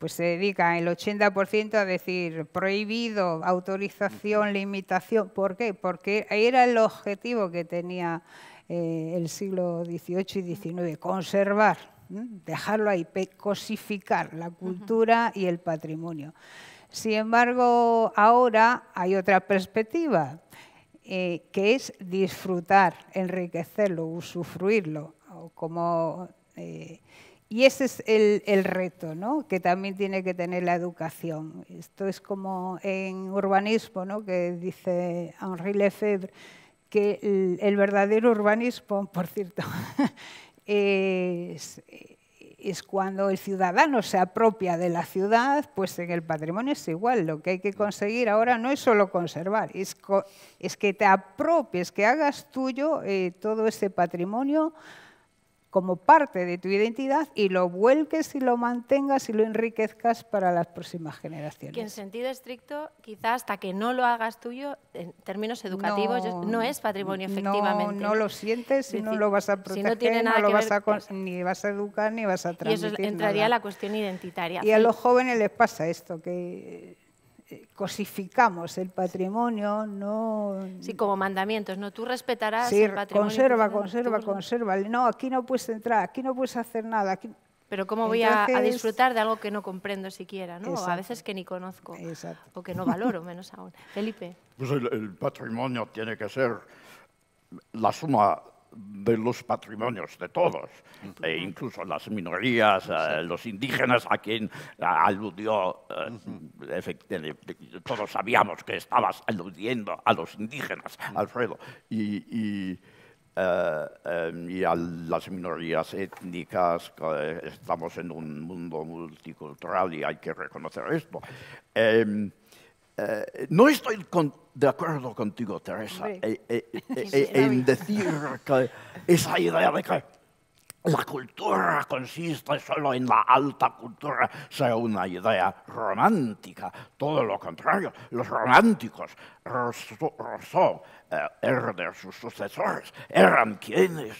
pues se dedica el 80% a decir prohibido, autorización, limitación. ¿Por qué? Porque era el objetivo que tenía eh, el siglo XVIII y XIX, conservar, dejarlo ahí, cosificar la cultura y el patrimonio. Sin embargo, ahora hay otra perspectiva, eh, que es disfrutar, enriquecerlo, usufruirlo, como... Eh, y ese es el, reto ¿no? que también tiene que tener la educación. Esto es como en urbanismo, ¿no? que dice Henri Lefebvre, que el, verdadero urbanismo, por cierto, es, cuando el ciudadano se apropia de la ciudad, pues en el patrimonio es igual. Lo que hay que conseguir ahora no es solo conservar, es, que te apropies, que hagas tuyo eh, todo ese patrimonio como parte de tu identidad y lo vuelques y lo mantengas y lo enriquezcas para las próximas generaciones. en sentido estricto, quizás hasta que no lo hagas tuyo, en términos educativos, no, es patrimonio efectivamente. No, lo sientes y no lo vas a proteger, no, lo vas ni vas a educar ni vas a transmitir. Y eso entraría la cuestión identitaria. Y a los jóvenes les pasa esto, que cosificamos el patrimonio, no... Sí, como mandamientos, ¿no? Tú respetarás el patrimonio. Conserva, conserva, conserva. No, aquí no puedes entrar, aquí no puedes hacer nada. Aquí... Pero ¿cómo voy a, disfrutar de algo que no comprendo siquiera, ¿no? a veces que ni conozco Exacto. o que no valoro, menos aún. Felipe. Pues el patrimonio tiene que ser la suma de los patrimonios de todos, e incluso las minorías, eh, los indígenas a quien aludió, eh, todos sabíamos que estabas aludiendo a los indígenas, Alfredo, y, eh, y a las minorías étnicas, estamos en un mundo multicultural y hay que reconocer esto. Em, eh, no estoy de acuerdo contigo, Teresa, eh, eh, en decir que esa idea de que la cultura consiste solo en la alta cultura, sea una idea romántica. Todo lo contrario, los románticos, Rousseau, sus sucesores, eran quienes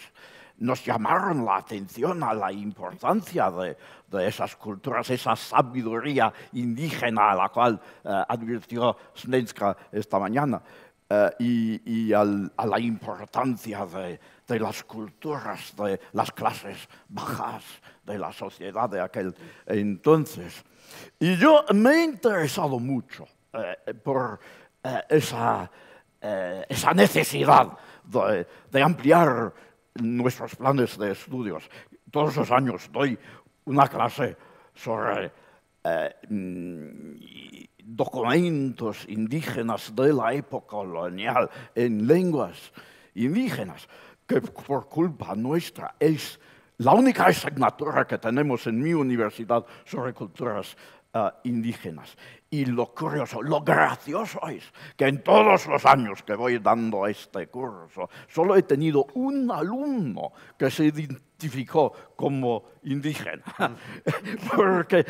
nos llamaron la atención a la importancia de, esas culturas, esa sabiduría indígena a la cual eh, advirtió Snenska esta mañana, eh, y, a la importancia de, las culturas, de las clases bajas de la sociedad de aquel entonces. Y yo me he interesado mucho eh, por esa, necesidad de ampliar nuestros planes de estudios. Todos los años doy una clase sobre eh, mm, documentos indígenas de la época colonial en lenguas indígenas, que por culpa nuestra es la única asignatura que tenemos en mi universidad sobre culturas Ah, indígenas. Y lo curioso, lo gracioso es que en todos los años que voy dando este curso, solo he tenido un alumno que se identificó como indígena. Porque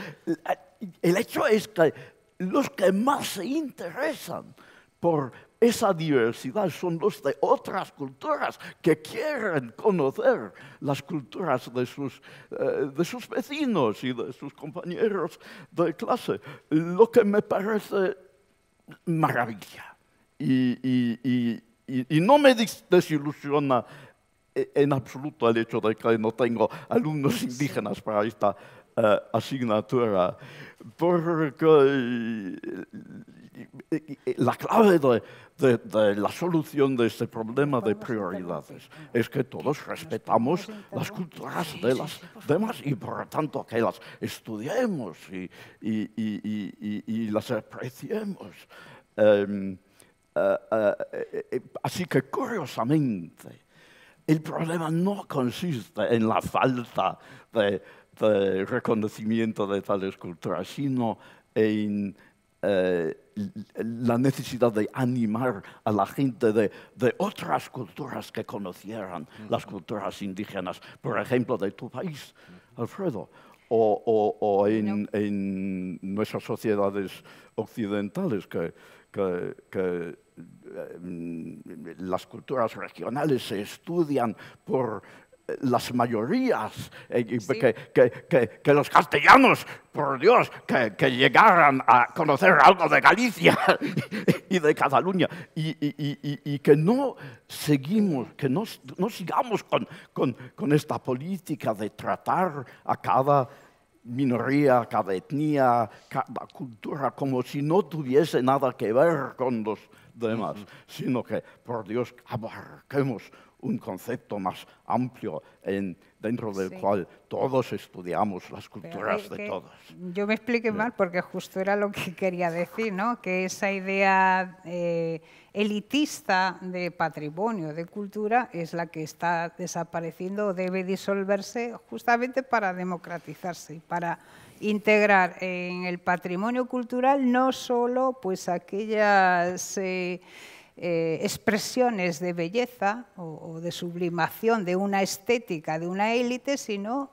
el hecho es que los que más se interesan por esa diversidad son los de otras culturas que quieren conocer las culturas de sus, eh, de sus vecinos y de sus compañeros de clase, lo que me parece maravilla. Y, no me desilusiona eh, en absoluto el hecho de que no tengo alumnos indígenas para esta eh, asignatura, porque la clave de, la solución de este problema de prioridades es que todos respetamos las culturas de las demás y por lo tanto que las estudiemos y, las apreciemos. Em, eh, eh, eh, así que curiosamente, el problema no consiste en la falta de, reconocimiento de tales culturas, sino en la necesidad de animar a la gente de, otras culturas que conocieran las culturas indígenas, por ejemplo, de tu país, Alfredo, o, en, nuestras sociedades occidentales, que, eh, las culturas regionales se estudian por las mayorías, eh, que, que, los castellanos, por Dios, que, llegaran a conocer algo de Galicia y de Cataluña, y, y, y, que no seguimos, que no, no sigamos con, con, con, esta política de tratar a cada minoría, cada etnia, cada cultura, como si no tuviese nada que ver con los demás, sino que, por Dios, abarquemos un concepto más amplio dentro del cual todos estudiamos las culturas de todos. Yo me expliqué mal porque justo era lo que quería decir, ¿no? que esa idea eh, elitista de patrimonio, de cultura, es la que está desapareciendo o debe disolverse justamente para democratizarse y para integrar en el patrimonio cultural no solo pues aquellas... Eh, eh, expresiones de belleza o, de sublimación de una estética, de una élite, sino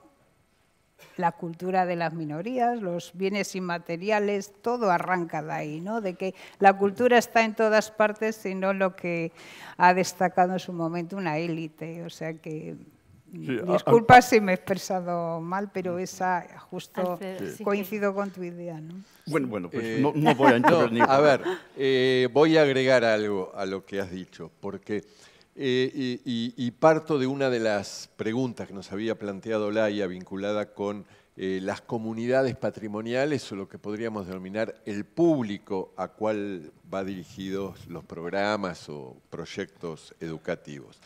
la cultura de las minorías, los bienes inmateriales, todo arranca de ahí, ¿no? De que la cultura está en todas partes, sino lo que ha destacado en su momento una élite. O sea que Disculpa si me he expresado mal, pero esa justo coincido con tu idea. ¿no? Bueno, bueno, pues eh, no, voy a intervenir. a ver, eh, voy a agregar algo a lo que has dicho, porque eh, y, parto de una de las preguntas que nos había planteado Laia vinculada con las comunidades patrimoniales o lo que podríamos denominar el público a cual va dirigidos los programas o proyectos educativos.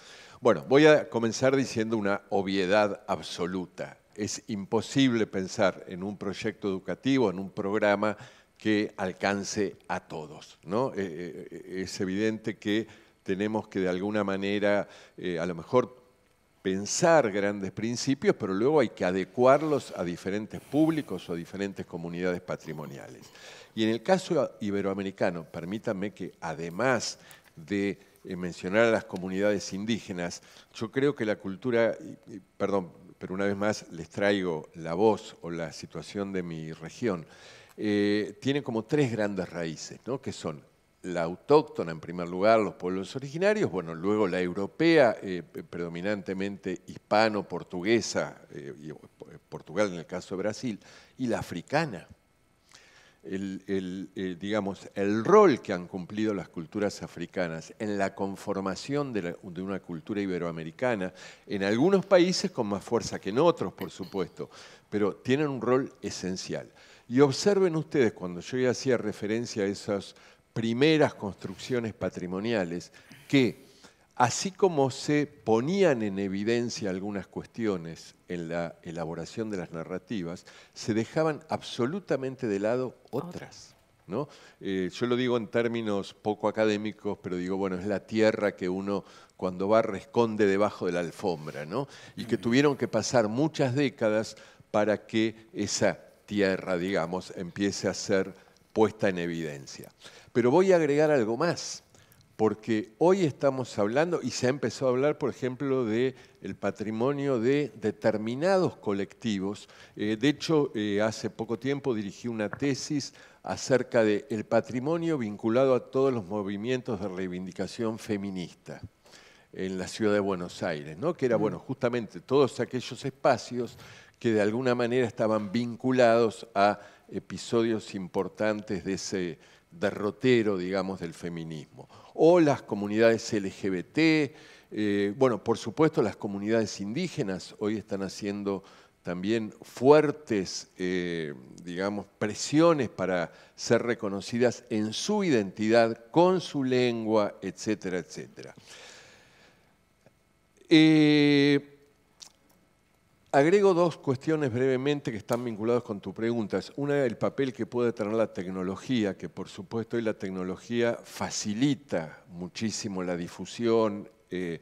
Bueno, voy a comenzar diciendo una obviedad absoluta. Es imposible pensar en un proyecto educativo, en un programa que alcance a todos. ¿no? Eh, eh, eh, es evidente que tenemos que de alguna manera, a lo mejor pensar grandes principios, pero luego hay que adecuarlos a diferentes públicos o a diferentes comunidades patrimoniales. Y en el caso iberoamericano, permítanme que además de mencionar a las comunidades indígenas, yo creo que la cultura, perdón, pero una vez más les traigo la voz o la situación de mi región, eh, tiene como tres grandes raíces, que son la autóctona en primer lugar, los pueblos originarios, bueno, luego la europea, eh, predominantemente hispano-portuguesa, eh, Portugal en el caso de Brasil, y la africana, el, eh, digamos, el rol que han cumplido las culturas africanas en la conformación de, de, una cultura iberoamericana, en algunos países con más fuerza que en otros, por supuesto, pero tienen un rol esencial. Y observen ustedes, cuando yo ya hacía referencia a esas primeras construcciones patrimoniales, que Así como se ponían en evidencia algunas cuestiones en la elaboración de las narrativas, se dejaban absolutamente de lado otras. ¿no? Eh, yo lo digo en términos poco académicos, pero digo, bueno, es la tierra que uno cuando va esconde debajo de la alfombra, ¿no? y que tuvieron que pasar muchas décadas para que esa tierra, digamos, empiece a ser puesta en evidencia. Pero voy a agregar algo más porque hoy estamos hablando, y se ha empezado a hablar, por ejemplo, del patrimonio de determinados colectivos. Eh, de hecho, eh, hace poco tiempo dirigí una tesis acerca del patrimonio vinculado a todos los movimientos de reivindicación feminista en la ciudad de Buenos Aires, que era bueno, justamente todos aquellos espacios que de alguna manera estaban vinculados a episodios importantes de ese derrotero, digamos, del feminismo o las comunidades LGBT, eh, bueno, por supuesto las comunidades indígenas hoy están haciendo también fuertes, eh, digamos, presiones para ser reconocidas en su identidad, con su lengua, etcétera, etcétera. Eh, Agrego dos cuestiones brevemente que están vinculadas con tu pregunta. Una, el papel que puede tener la tecnología, que por supuesto hoy la tecnología facilita muchísimo la difusión. Eh,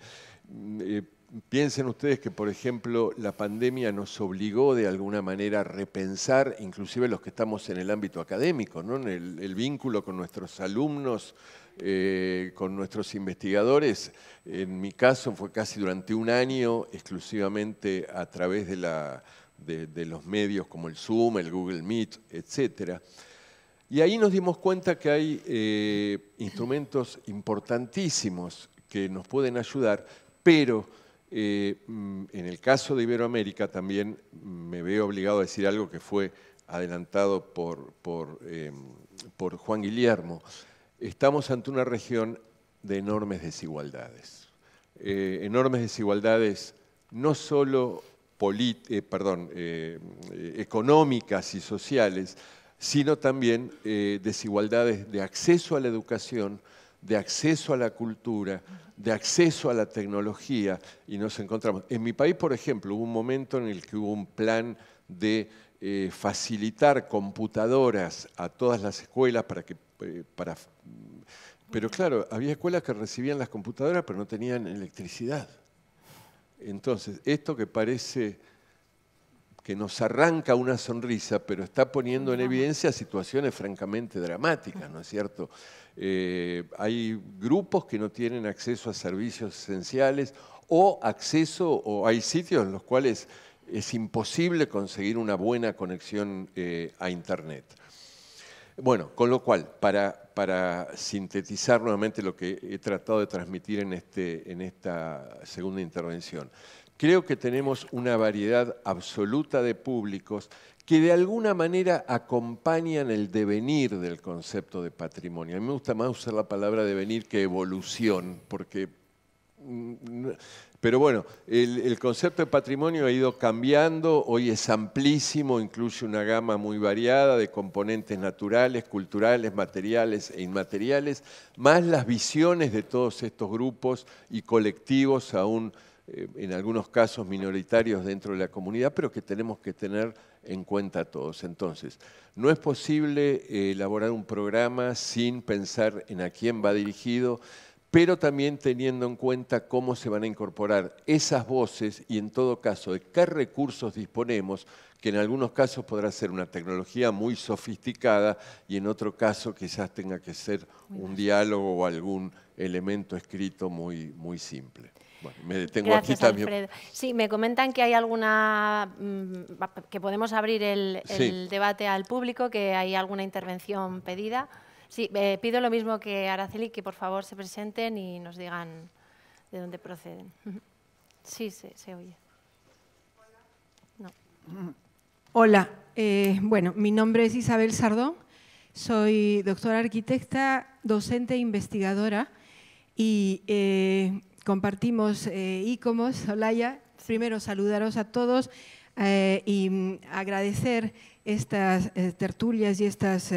eh, piensen ustedes que, por ejemplo, la pandemia nos obligó de alguna manera a repensar, inclusive los que estamos en el ámbito académico, ¿no? el vínculo con nuestros alumnos eh, con nuestros investigadores. En mi caso fue casi durante un año exclusivamente a través de, los medios como el Zoom, el Google Meet, etc. Y ahí nos dimos cuenta que hay eh, instrumentos importantísimos que nos pueden ayudar, pero eh, mm, en el caso de Iberoamérica también me veo obligado a decir algo que fue adelantado por Juan Guillermo. Estamos ante una región de enormes desigualdades. Eh, enormes desigualdades no solo eh, eh, económicas y sociales, sino también desigualdades de acceso a la educación, de acceso a la cultura, de acceso a la tecnología, y nos encontramos. En mi país, por ejemplo, hubo un momento en el que hubo un plan de facilitar computadoras a todas las escuelas para que eh, para... Pero claro, había escuelas que recibían las computadoras pero no tenían electricidad. Entonces, esto que parece que nos arranca una sonrisa, pero está poniendo en evidencia situaciones francamente dramáticas, ¿no es cierto? Eh, hay grupos que no tienen acceso a servicios esenciales o acceso, o hay sitios en los cuales es imposible conseguir una buena conexión eh, a Internet. Bueno, con lo cual, para, sintetizar nuevamente lo que he tratado de transmitir en, este, en esta segunda intervención, creo que tenemos una variedad absoluta de públicos que de alguna manera acompañan el devenir del concepto de patrimonio. A mí me gusta más usar la palabra devenir que evolución, porque pero bueno, el, concepto de patrimonio ha ido cambiando, hoy es amplísimo, incluye una gama muy variada de componentes naturales, culturales, materiales e inmateriales, más las visiones de todos estos grupos y colectivos, aún eh, en algunos casos minoritarios dentro de la comunidad, pero que tenemos que tener en cuenta todos. Entonces, no es posible eh, elaborar un programa sin pensar en a quién va dirigido, pero también teniendo en cuenta cómo se van a incorporar esas voces y en todo caso de qué recursos disponemos, que en algunos casos podrá ser una tecnología muy sofisticada y en otro caso quizás tenga que ser un diálogo o algún elemento escrito muy, muy simple. me detengo aquí también. Sí, me comentan que hay alguna mm, que podemos abrir el, debate al público, que hay alguna intervención pedida. Sí, eh, pido lo mismo que Araceli, que por favor se presenten y nos digan de dónde proceden. Sí, se, oye. Hola, eh, bueno, mi nombre es Isabel Sardón, soy doctora arquitecta, docente e investigadora y eh, compartimos ICOMOS, Olaya, Primero, saludaros a todos y mm, agradecer estas tertulias y estas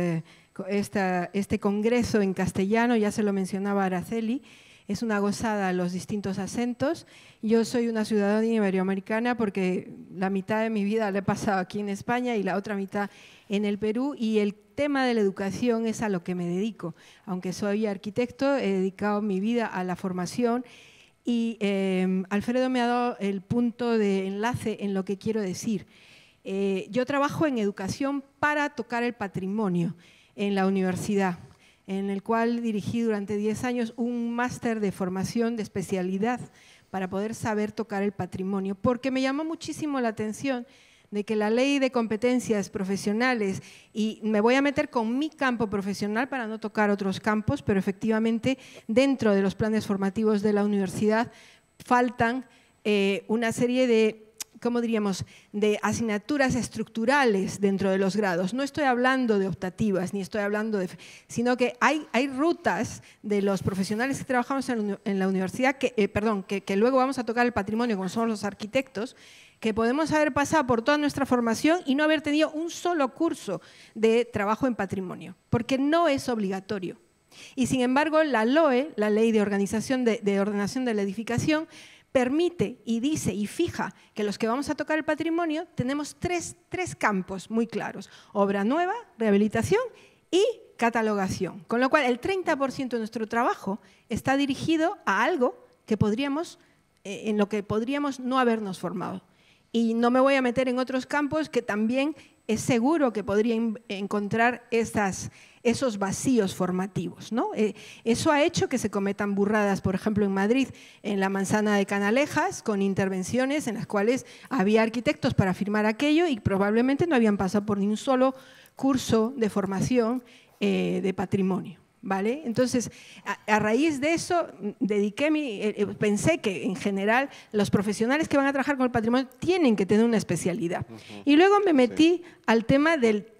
este congreso en castellano, ya se lo mencionaba Araceli, es una gozada los distintos acentos. Yo soy una ciudadana iberoamericana porque la mitad de mi vida la he pasado aquí en España y la otra mitad en el Perú y el tema de la educación es a lo que me dedico. Aunque soy arquitecto, he dedicado mi vida a la formación y em, Alfredo me ha dado el punto de enlace en lo que quiero decir. Eh, yo trabajo en educación para tocar el patrimonio en la universidad, en el cual dirigí durante 10 años un máster de formación de especialidad para poder saber tocar el patrimonio, porque me llamó muchísimo la atención de que la ley de competencias profesionales, y me voy a meter con mi campo profesional para no tocar otros campos, pero efectivamente dentro de los planes formativos de la universidad faltan eh, una serie de ¿cómo diríamos?, de asignaturas estructurales dentro de los grados. No estoy hablando de optativas, ni estoy hablando de... sino que hay, hay rutas de los profesionales que trabajamos en, la universidad, que, eh, perdón, que, luego vamos a tocar el patrimonio, como somos los arquitectos, que podemos haber pasado por toda nuestra formación y no haber tenido un solo curso de trabajo en patrimonio, porque no es obligatorio. Y sin embargo, la LOE, la Ley de, Organización de, de Ordenación de la Edificación, permite y dice y fija que los que vamos a tocar el patrimonio tenemos tres, campos muy claros. Obra nueva, rehabilitación y catalogación. Con lo cual, el 30% de nuestro trabajo está dirigido a algo que podríamos, eh, en lo que podríamos no habernos formado. Y no me voy a meter en otros campos que también es seguro que podría encontrar estas esos vacíos formativos. ¿no? Eh, eso ha hecho que se cometan burradas, por ejemplo, en Madrid, en la manzana de Canalejas, con intervenciones en las cuales había arquitectos para firmar aquello y probablemente no habían pasado por ni un solo curso de formación eh, de patrimonio. ¿Vale? Entonces, a, raíz de eso, dediqué eh, pensé que en general los profesionales que van a trabajar con el patrimonio tienen que tener una especialidad. Y luego me metí al tema del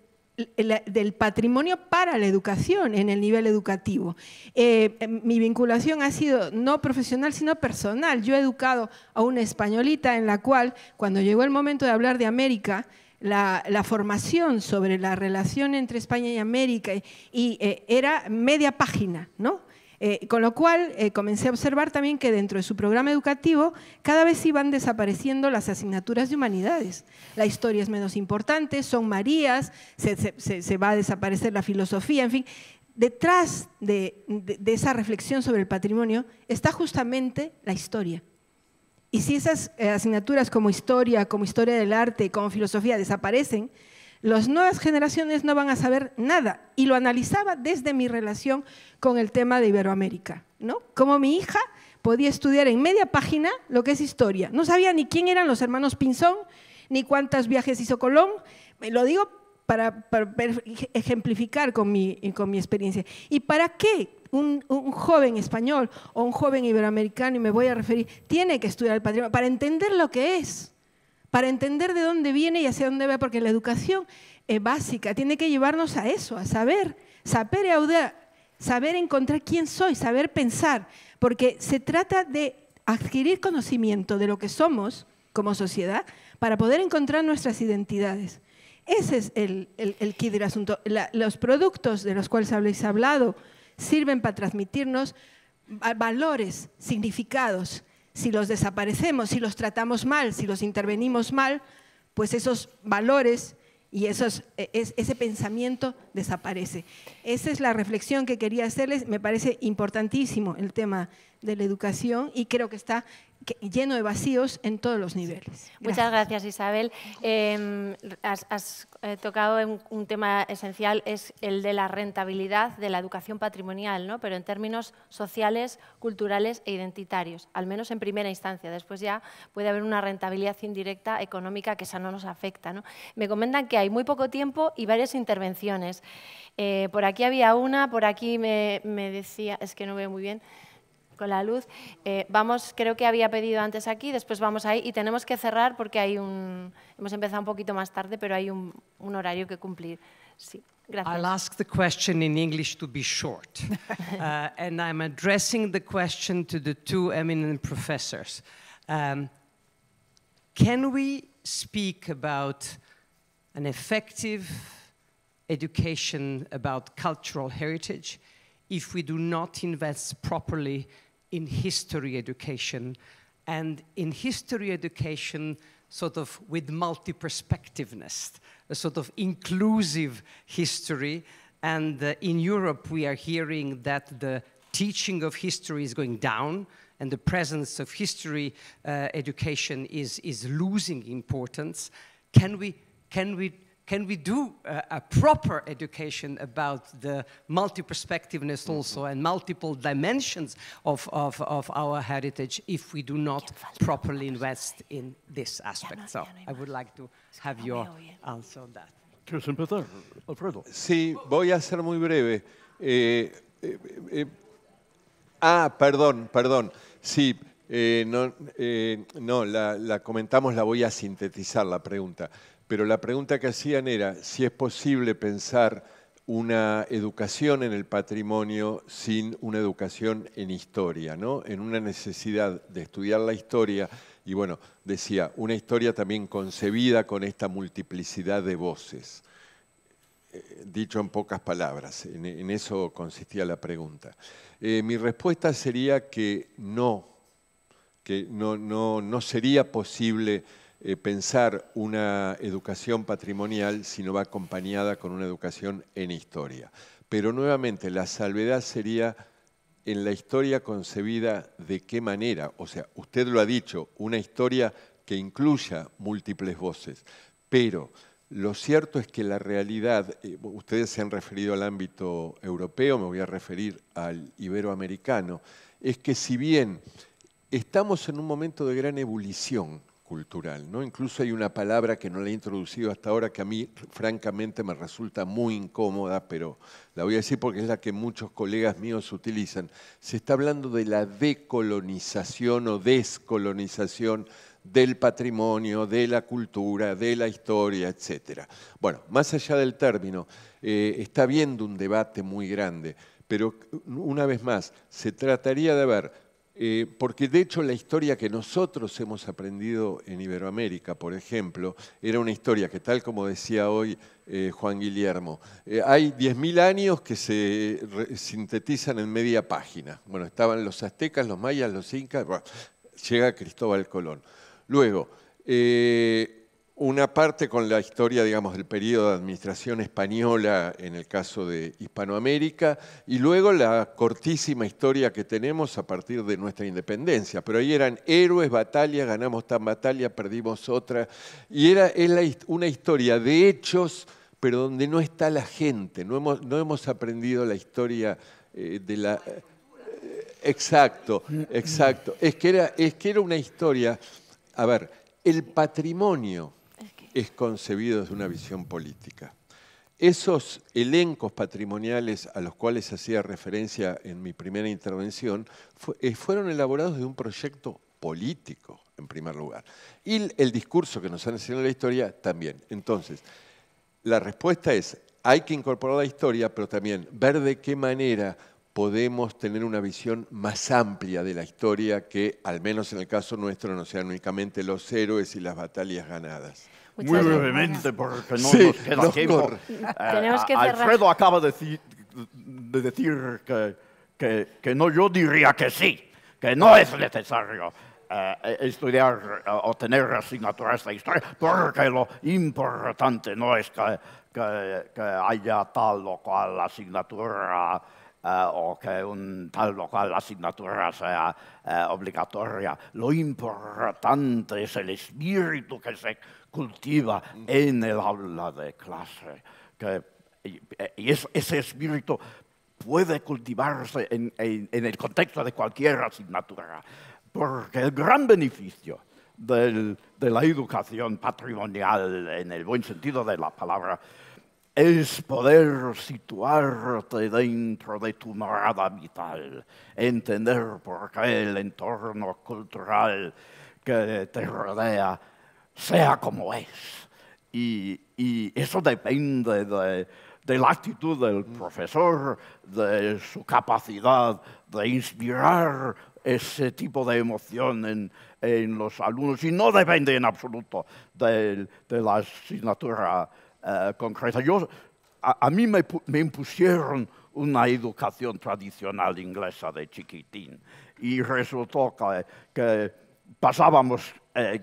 del patrimonio para la educación en el nivel educativo. Eh, em, mi vinculación ha sido no profesional, sino personal. Yo he educado a una españolita en la cual, cuando llegó el momento de hablar de América, la, formación sobre la relación entre España y América eh, era media página, ¿no? Eh, con lo cual eh, comencé a observar también que dentro de su programa educativo cada vez iban desapareciendo las asignaturas de humanidades. La historia es menos importante, son Marías, se, va a desaparecer la filosofía, en fin. Detrás de esa reflexión sobre el patrimonio está justamente la historia. Y si esas eh, asignaturas como historia, como historia del arte, como filosofía desaparecen, las nuevas generaciones no van a saber nada. Y lo analizaba desde mi relación con el tema de Iberoamérica, ¿no? Como mi hija podía estudiar en media página lo que es historia. No sabía ni quién eran los hermanos Pinzón, ni cuántos viajes hizo Colón. Lo digo para, ejemplificar con mi, experiencia. ¿Y para qué un, un, joven español o un joven iberoamericano, y me voy a referir, tiene que estudiar el patrimonio para entender lo que es para entender de dónde viene y hacia dónde va, porque la educación es básica tiene que llevarnos a eso, a saber, saber audar, saber encontrar quién soy, saber pensar, porque se trata de adquirir conocimiento de lo que somos como sociedad para poder encontrar nuestras identidades. Ese es el, el, del asunto. los productos de los cuales habéis hablado sirven para transmitirnos valores, significados, si los desaparecemos, si los tratamos mal, si los intervenimos mal, pues esos valores y e, ese pensamiento desaparece. Esa es la reflexión que quería hacerles. Me parece importantísimo el tema de la educación y creo que está lleno de vacíos en todos los niveles. Muchas gracias, Isabel. Em, has, eh, tocado un, un, tema esencial, es el de la rentabilidad de la educación patrimonial, ¿no? pero en términos sociales, culturales e identitarios, al menos en primera instancia. Después ya puede haber una rentabilidad indirecta económica que esa no nos afecta. ¿no? Me comentan que hay muy poco tiempo y varias intervenciones. Eh, por aquí había una, por aquí me, me decía, es que no veo muy bien con la luz. Eh, vamos, creo que había pedido antes aquí, después vamos ahí y tenemos que cerrar porque hay un, hemos empezado un poquito más tarde, pero hay un, un horario que cumplir. Sí. Gracias. I'll ask the question in English to be short. Uh, and I'm addressing the question to the two eminent professors. Um, can we speak about an effective education about cultural heritage if we do not invest properly in history education and in history education sort of with multi-perspectiveness, a sort of inclusive history. And uh, in Europe, we are hearing that the teaching of history is going down and the presence of history uh, education is, is losing importance. Can we, can we can we do a, a, proper education about the multi-perspectiveness also and multiple dimensions of, of, of, our heritage if we do not properly invest in this aspect? So I would like to have your answer on that. ¿Quieres empezar, Alfredo? Sí, voy a ser muy breve. Eh, eh, eh, ah, perdón, perdón. Sí, eh, no, eh, no la, la comentamos, la voy a sintetizar la pregunta. pero la pregunta que hacían era si es posible pensar una educación en el patrimonio sin una educación en historia, ¿no? En una necesidad de estudiar la historia y bueno, decía, una historia también concebida con esta multiplicidad de voces. Eh, dicho en pocas palabras, en, eso consistía la pregunta. Eh, mi respuesta sería que no, que no, no, no sería posible eh, pensar una educación patrimonial si no va acompañada con una educación en historia. Pero nuevamente, la salvedad sería en la historia concebida de qué manera. O sea, usted lo ha dicho, una historia que incluya múltiples voces. Pero lo cierto es que la realidad, eh, ustedes se han referido al ámbito europeo, me voy a referir al iberoamericano, es que si bien estamos en un momento de gran ebullición, Incluso hay una palabra que no la he introducido hasta ahora que a mí francamente me resulta muy incómoda, pero la voy a decir porque es la que muchos colegas míos utilizan. Se está hablando de la decolonización o descolonización del patrimonio, de la cultura, de la historia, etc. Bueno, más allá del término, eh, está habiendo un debate muy grande, pero una vez más, se trataría de ver eh, porque de hecho la historia que nosotros hemos aprendido en Iberoamérica, por ejemplo, era una historia que tal como decía hoy eh, Juan Guillermo, eh, hay 10.000 años que se sintetizan en media página. Bueno, estaban los aztecas, los mayas, los incas, llega Cristóbal Colón. Luego, una parte con la historia, digamos, del periodo de administración española en el caso de Hispanoamérica y luego la cortísima historia que tenemos a partir de nuestra independencia. Pero ahí eran héroes, batalla, ganamos tan batalla, perdimos otra. Y era, una historia de hechos, pero donde no está la gente. No hemos, no hemos aprendido la historia eh, de la... Eh, exacto, exacto. Es que, era, es que era una historia... A ver, el patrimonio es concebido desde una visión política. Esos elencos patrimoniales a los cuales hacía referencia en mi primera intervención eh, fueron elaborados de un proyecto político, en primer lugar. Y el discurso que nos han enseñado la historia también. Entonces, la respuesta es, hay que incorporar la historia, pero también ver de qué manera podemos tener una visión más amplia de la historia que, al menos en el caso nuestro, no sean únicamente los héroes y las batallas ganadas. Muy brevemente, porque no nos queda tiempo. Eh, Alfredo acaba de, decir, de decir que, que, no, yo diría que sí, que no es necesario. Eh, estudiar eh, o tener asignaturas de historia, porque lo importante no es que, que, haya tal o cual asignatura o que un tal o cual asignatura sea obligatoria. Lo importante es el espíritu que se cultiva en el aula de clase. y ese espíritu puede cultivarse en, el contexto de cualquier asignatura, porque el gran beneficio de la educación patrimonial, en el buen sentido de la palabra, es poder situarte dentro de tu morada vital, entender por qué el entorno cultural que te rodea sea como es. Y, y eso depende de, de la actitud del profesor, de su capacidad de inspirar ese tipo de emoción en, en los alumnos y no depende en absoluto de, de la asignatura eh, concreta. Yo, a, a mí me, me, impusieron una educación tradicional inglesa de chiquitín y resultó que, que pasábamos Eh,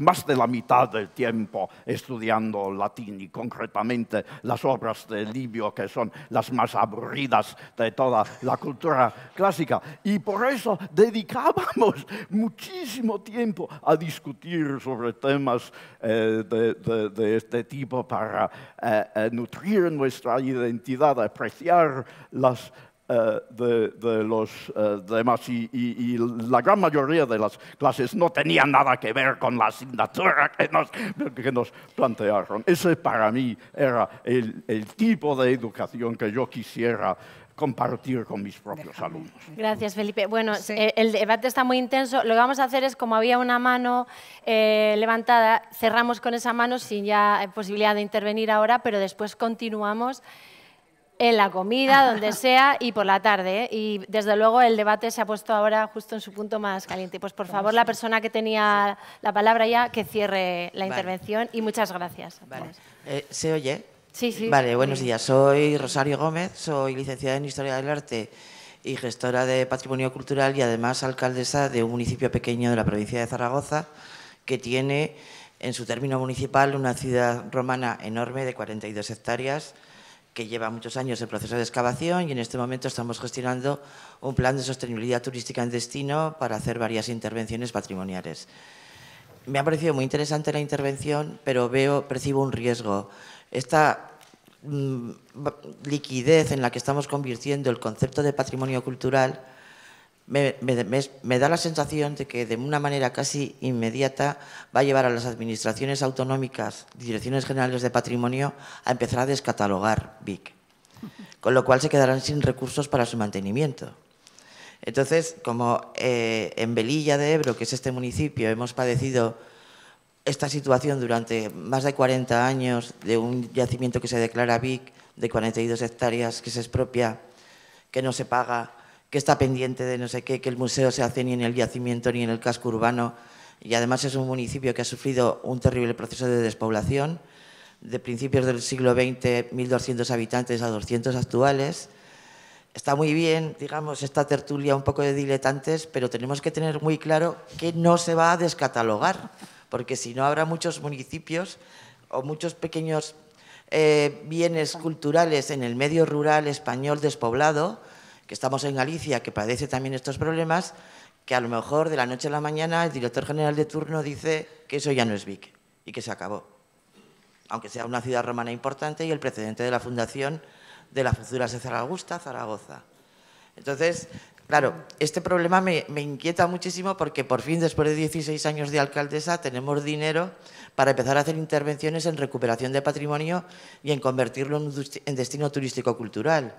más de la mitad del tiempo estudiando latín y concretamente las obras de Libio que son las más aburridas de toda la cultura clásica. Y por eso dedicábamos muchísimo tiempo a discutir sobre temas eh, de, este tipo para eh, nutrir nuestra identidad, apreciar las eh, de, los eh, demás y, la gran mayoría de las clases no tenían nada que ver con la asignatura que nos, que nos plantearon. Ese para mí era el, tipo de educación que yo quisiera compartir con mis propios alumnos. Gracias, Felipe. Bueno, eh, el debate está muy intenso. Lo que vamos a hacer es, como había una mano levantada, cerramos con esa mano sin ya posibilidad de intervenir ahora, pero después continuamos. En la comida, donde sea y por la tarde. ¿eh? Y desde luego el debate se ha puesto ahora justo en su punto más caliente. Pues por favor, la persona que tenía la palabra ya, que cierre la intervención y muchas gracias. Eh, ¿Se oye? Sí, sí. Vale, buenos días. Soy Rosario Gómez, soy licenciada en Historia del Arte y gestora de Patrimonio Cultural y además alcaldesa de un municipio pequeño de la provincia de Zaragoza que tiene en su término municipal una ciudad romana enorme de 42 hectáreas que lleva muchos años en proceso de excavación y en este momento estamos gestionando un plan de sostenibilidad turística en destino para hacer varias intervenciones patrimoniales. Me ha parecido muy interesante la intervención, pero veo, percibo un riesgo. Esta mm, liquidez en la que estamos convirtiendo el concepto de patrimonio cultural me, da la sensación de que de una manera casi inmediata va a llevar a las administraciones autonómicas, direcciones generales de patrimonio, a empezar a descatalogar BIC, con lo cual se quedarán sin recursos para su mantenimiento. Entonces, como eh, en Belilla de Ebro, que es este municipio, hemos padecido esta situación durante más de 40 años de un yacimiento que se declara BIC de 42 hectáreas que se expropia, que no se paga, que está pendiente de no sé qué, que el museo se hace ni en el yacimiento ni en el casco urbano. Y además es un municipio que ha sufrido un terrible proceso de despoblación, de principios del siglo XX, 1.200 habitantes a 200 actuales. Está muy bien, digamos, esta tertulia un poco de diletantes, pero tenemos que tener muy claro que no se va a descatalogar, porque si no habrá muchos municipios o muchos pequeños eh, bienes culturales en el medio rural español despoblado que estamos en Galicia, que padece también estos problemas, que a lo mejor de la noche a la mañana el director general de turno dice que eso ya no es Vic y que se acabó. Aunque sea una ciudad romana importante y el precedente de la fundación de la futura de Zaragoza, Zaragoza. Entonces, claro, este problema me, inquieta muchísimo porque por fin, después de 16 años de alcaldesa, tenemos dinero para empezar a hacer intervenciones en recuperación de patrimonio y en convertirlo en destino turístico-cultural.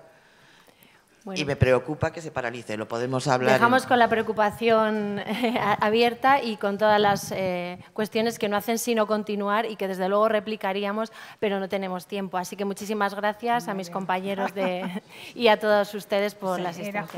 Y me preocupa que se paralice, lo podemos hablar. Dejamos con la preocupación eh, abierta y con todas las eh, cuestiones que no hacen sino continuar y que desde luego replicaríamos, pero no tenemos tiempo. Así que muchísimas gracias a mis compañeros de, y a todos ustedes por la asistencia.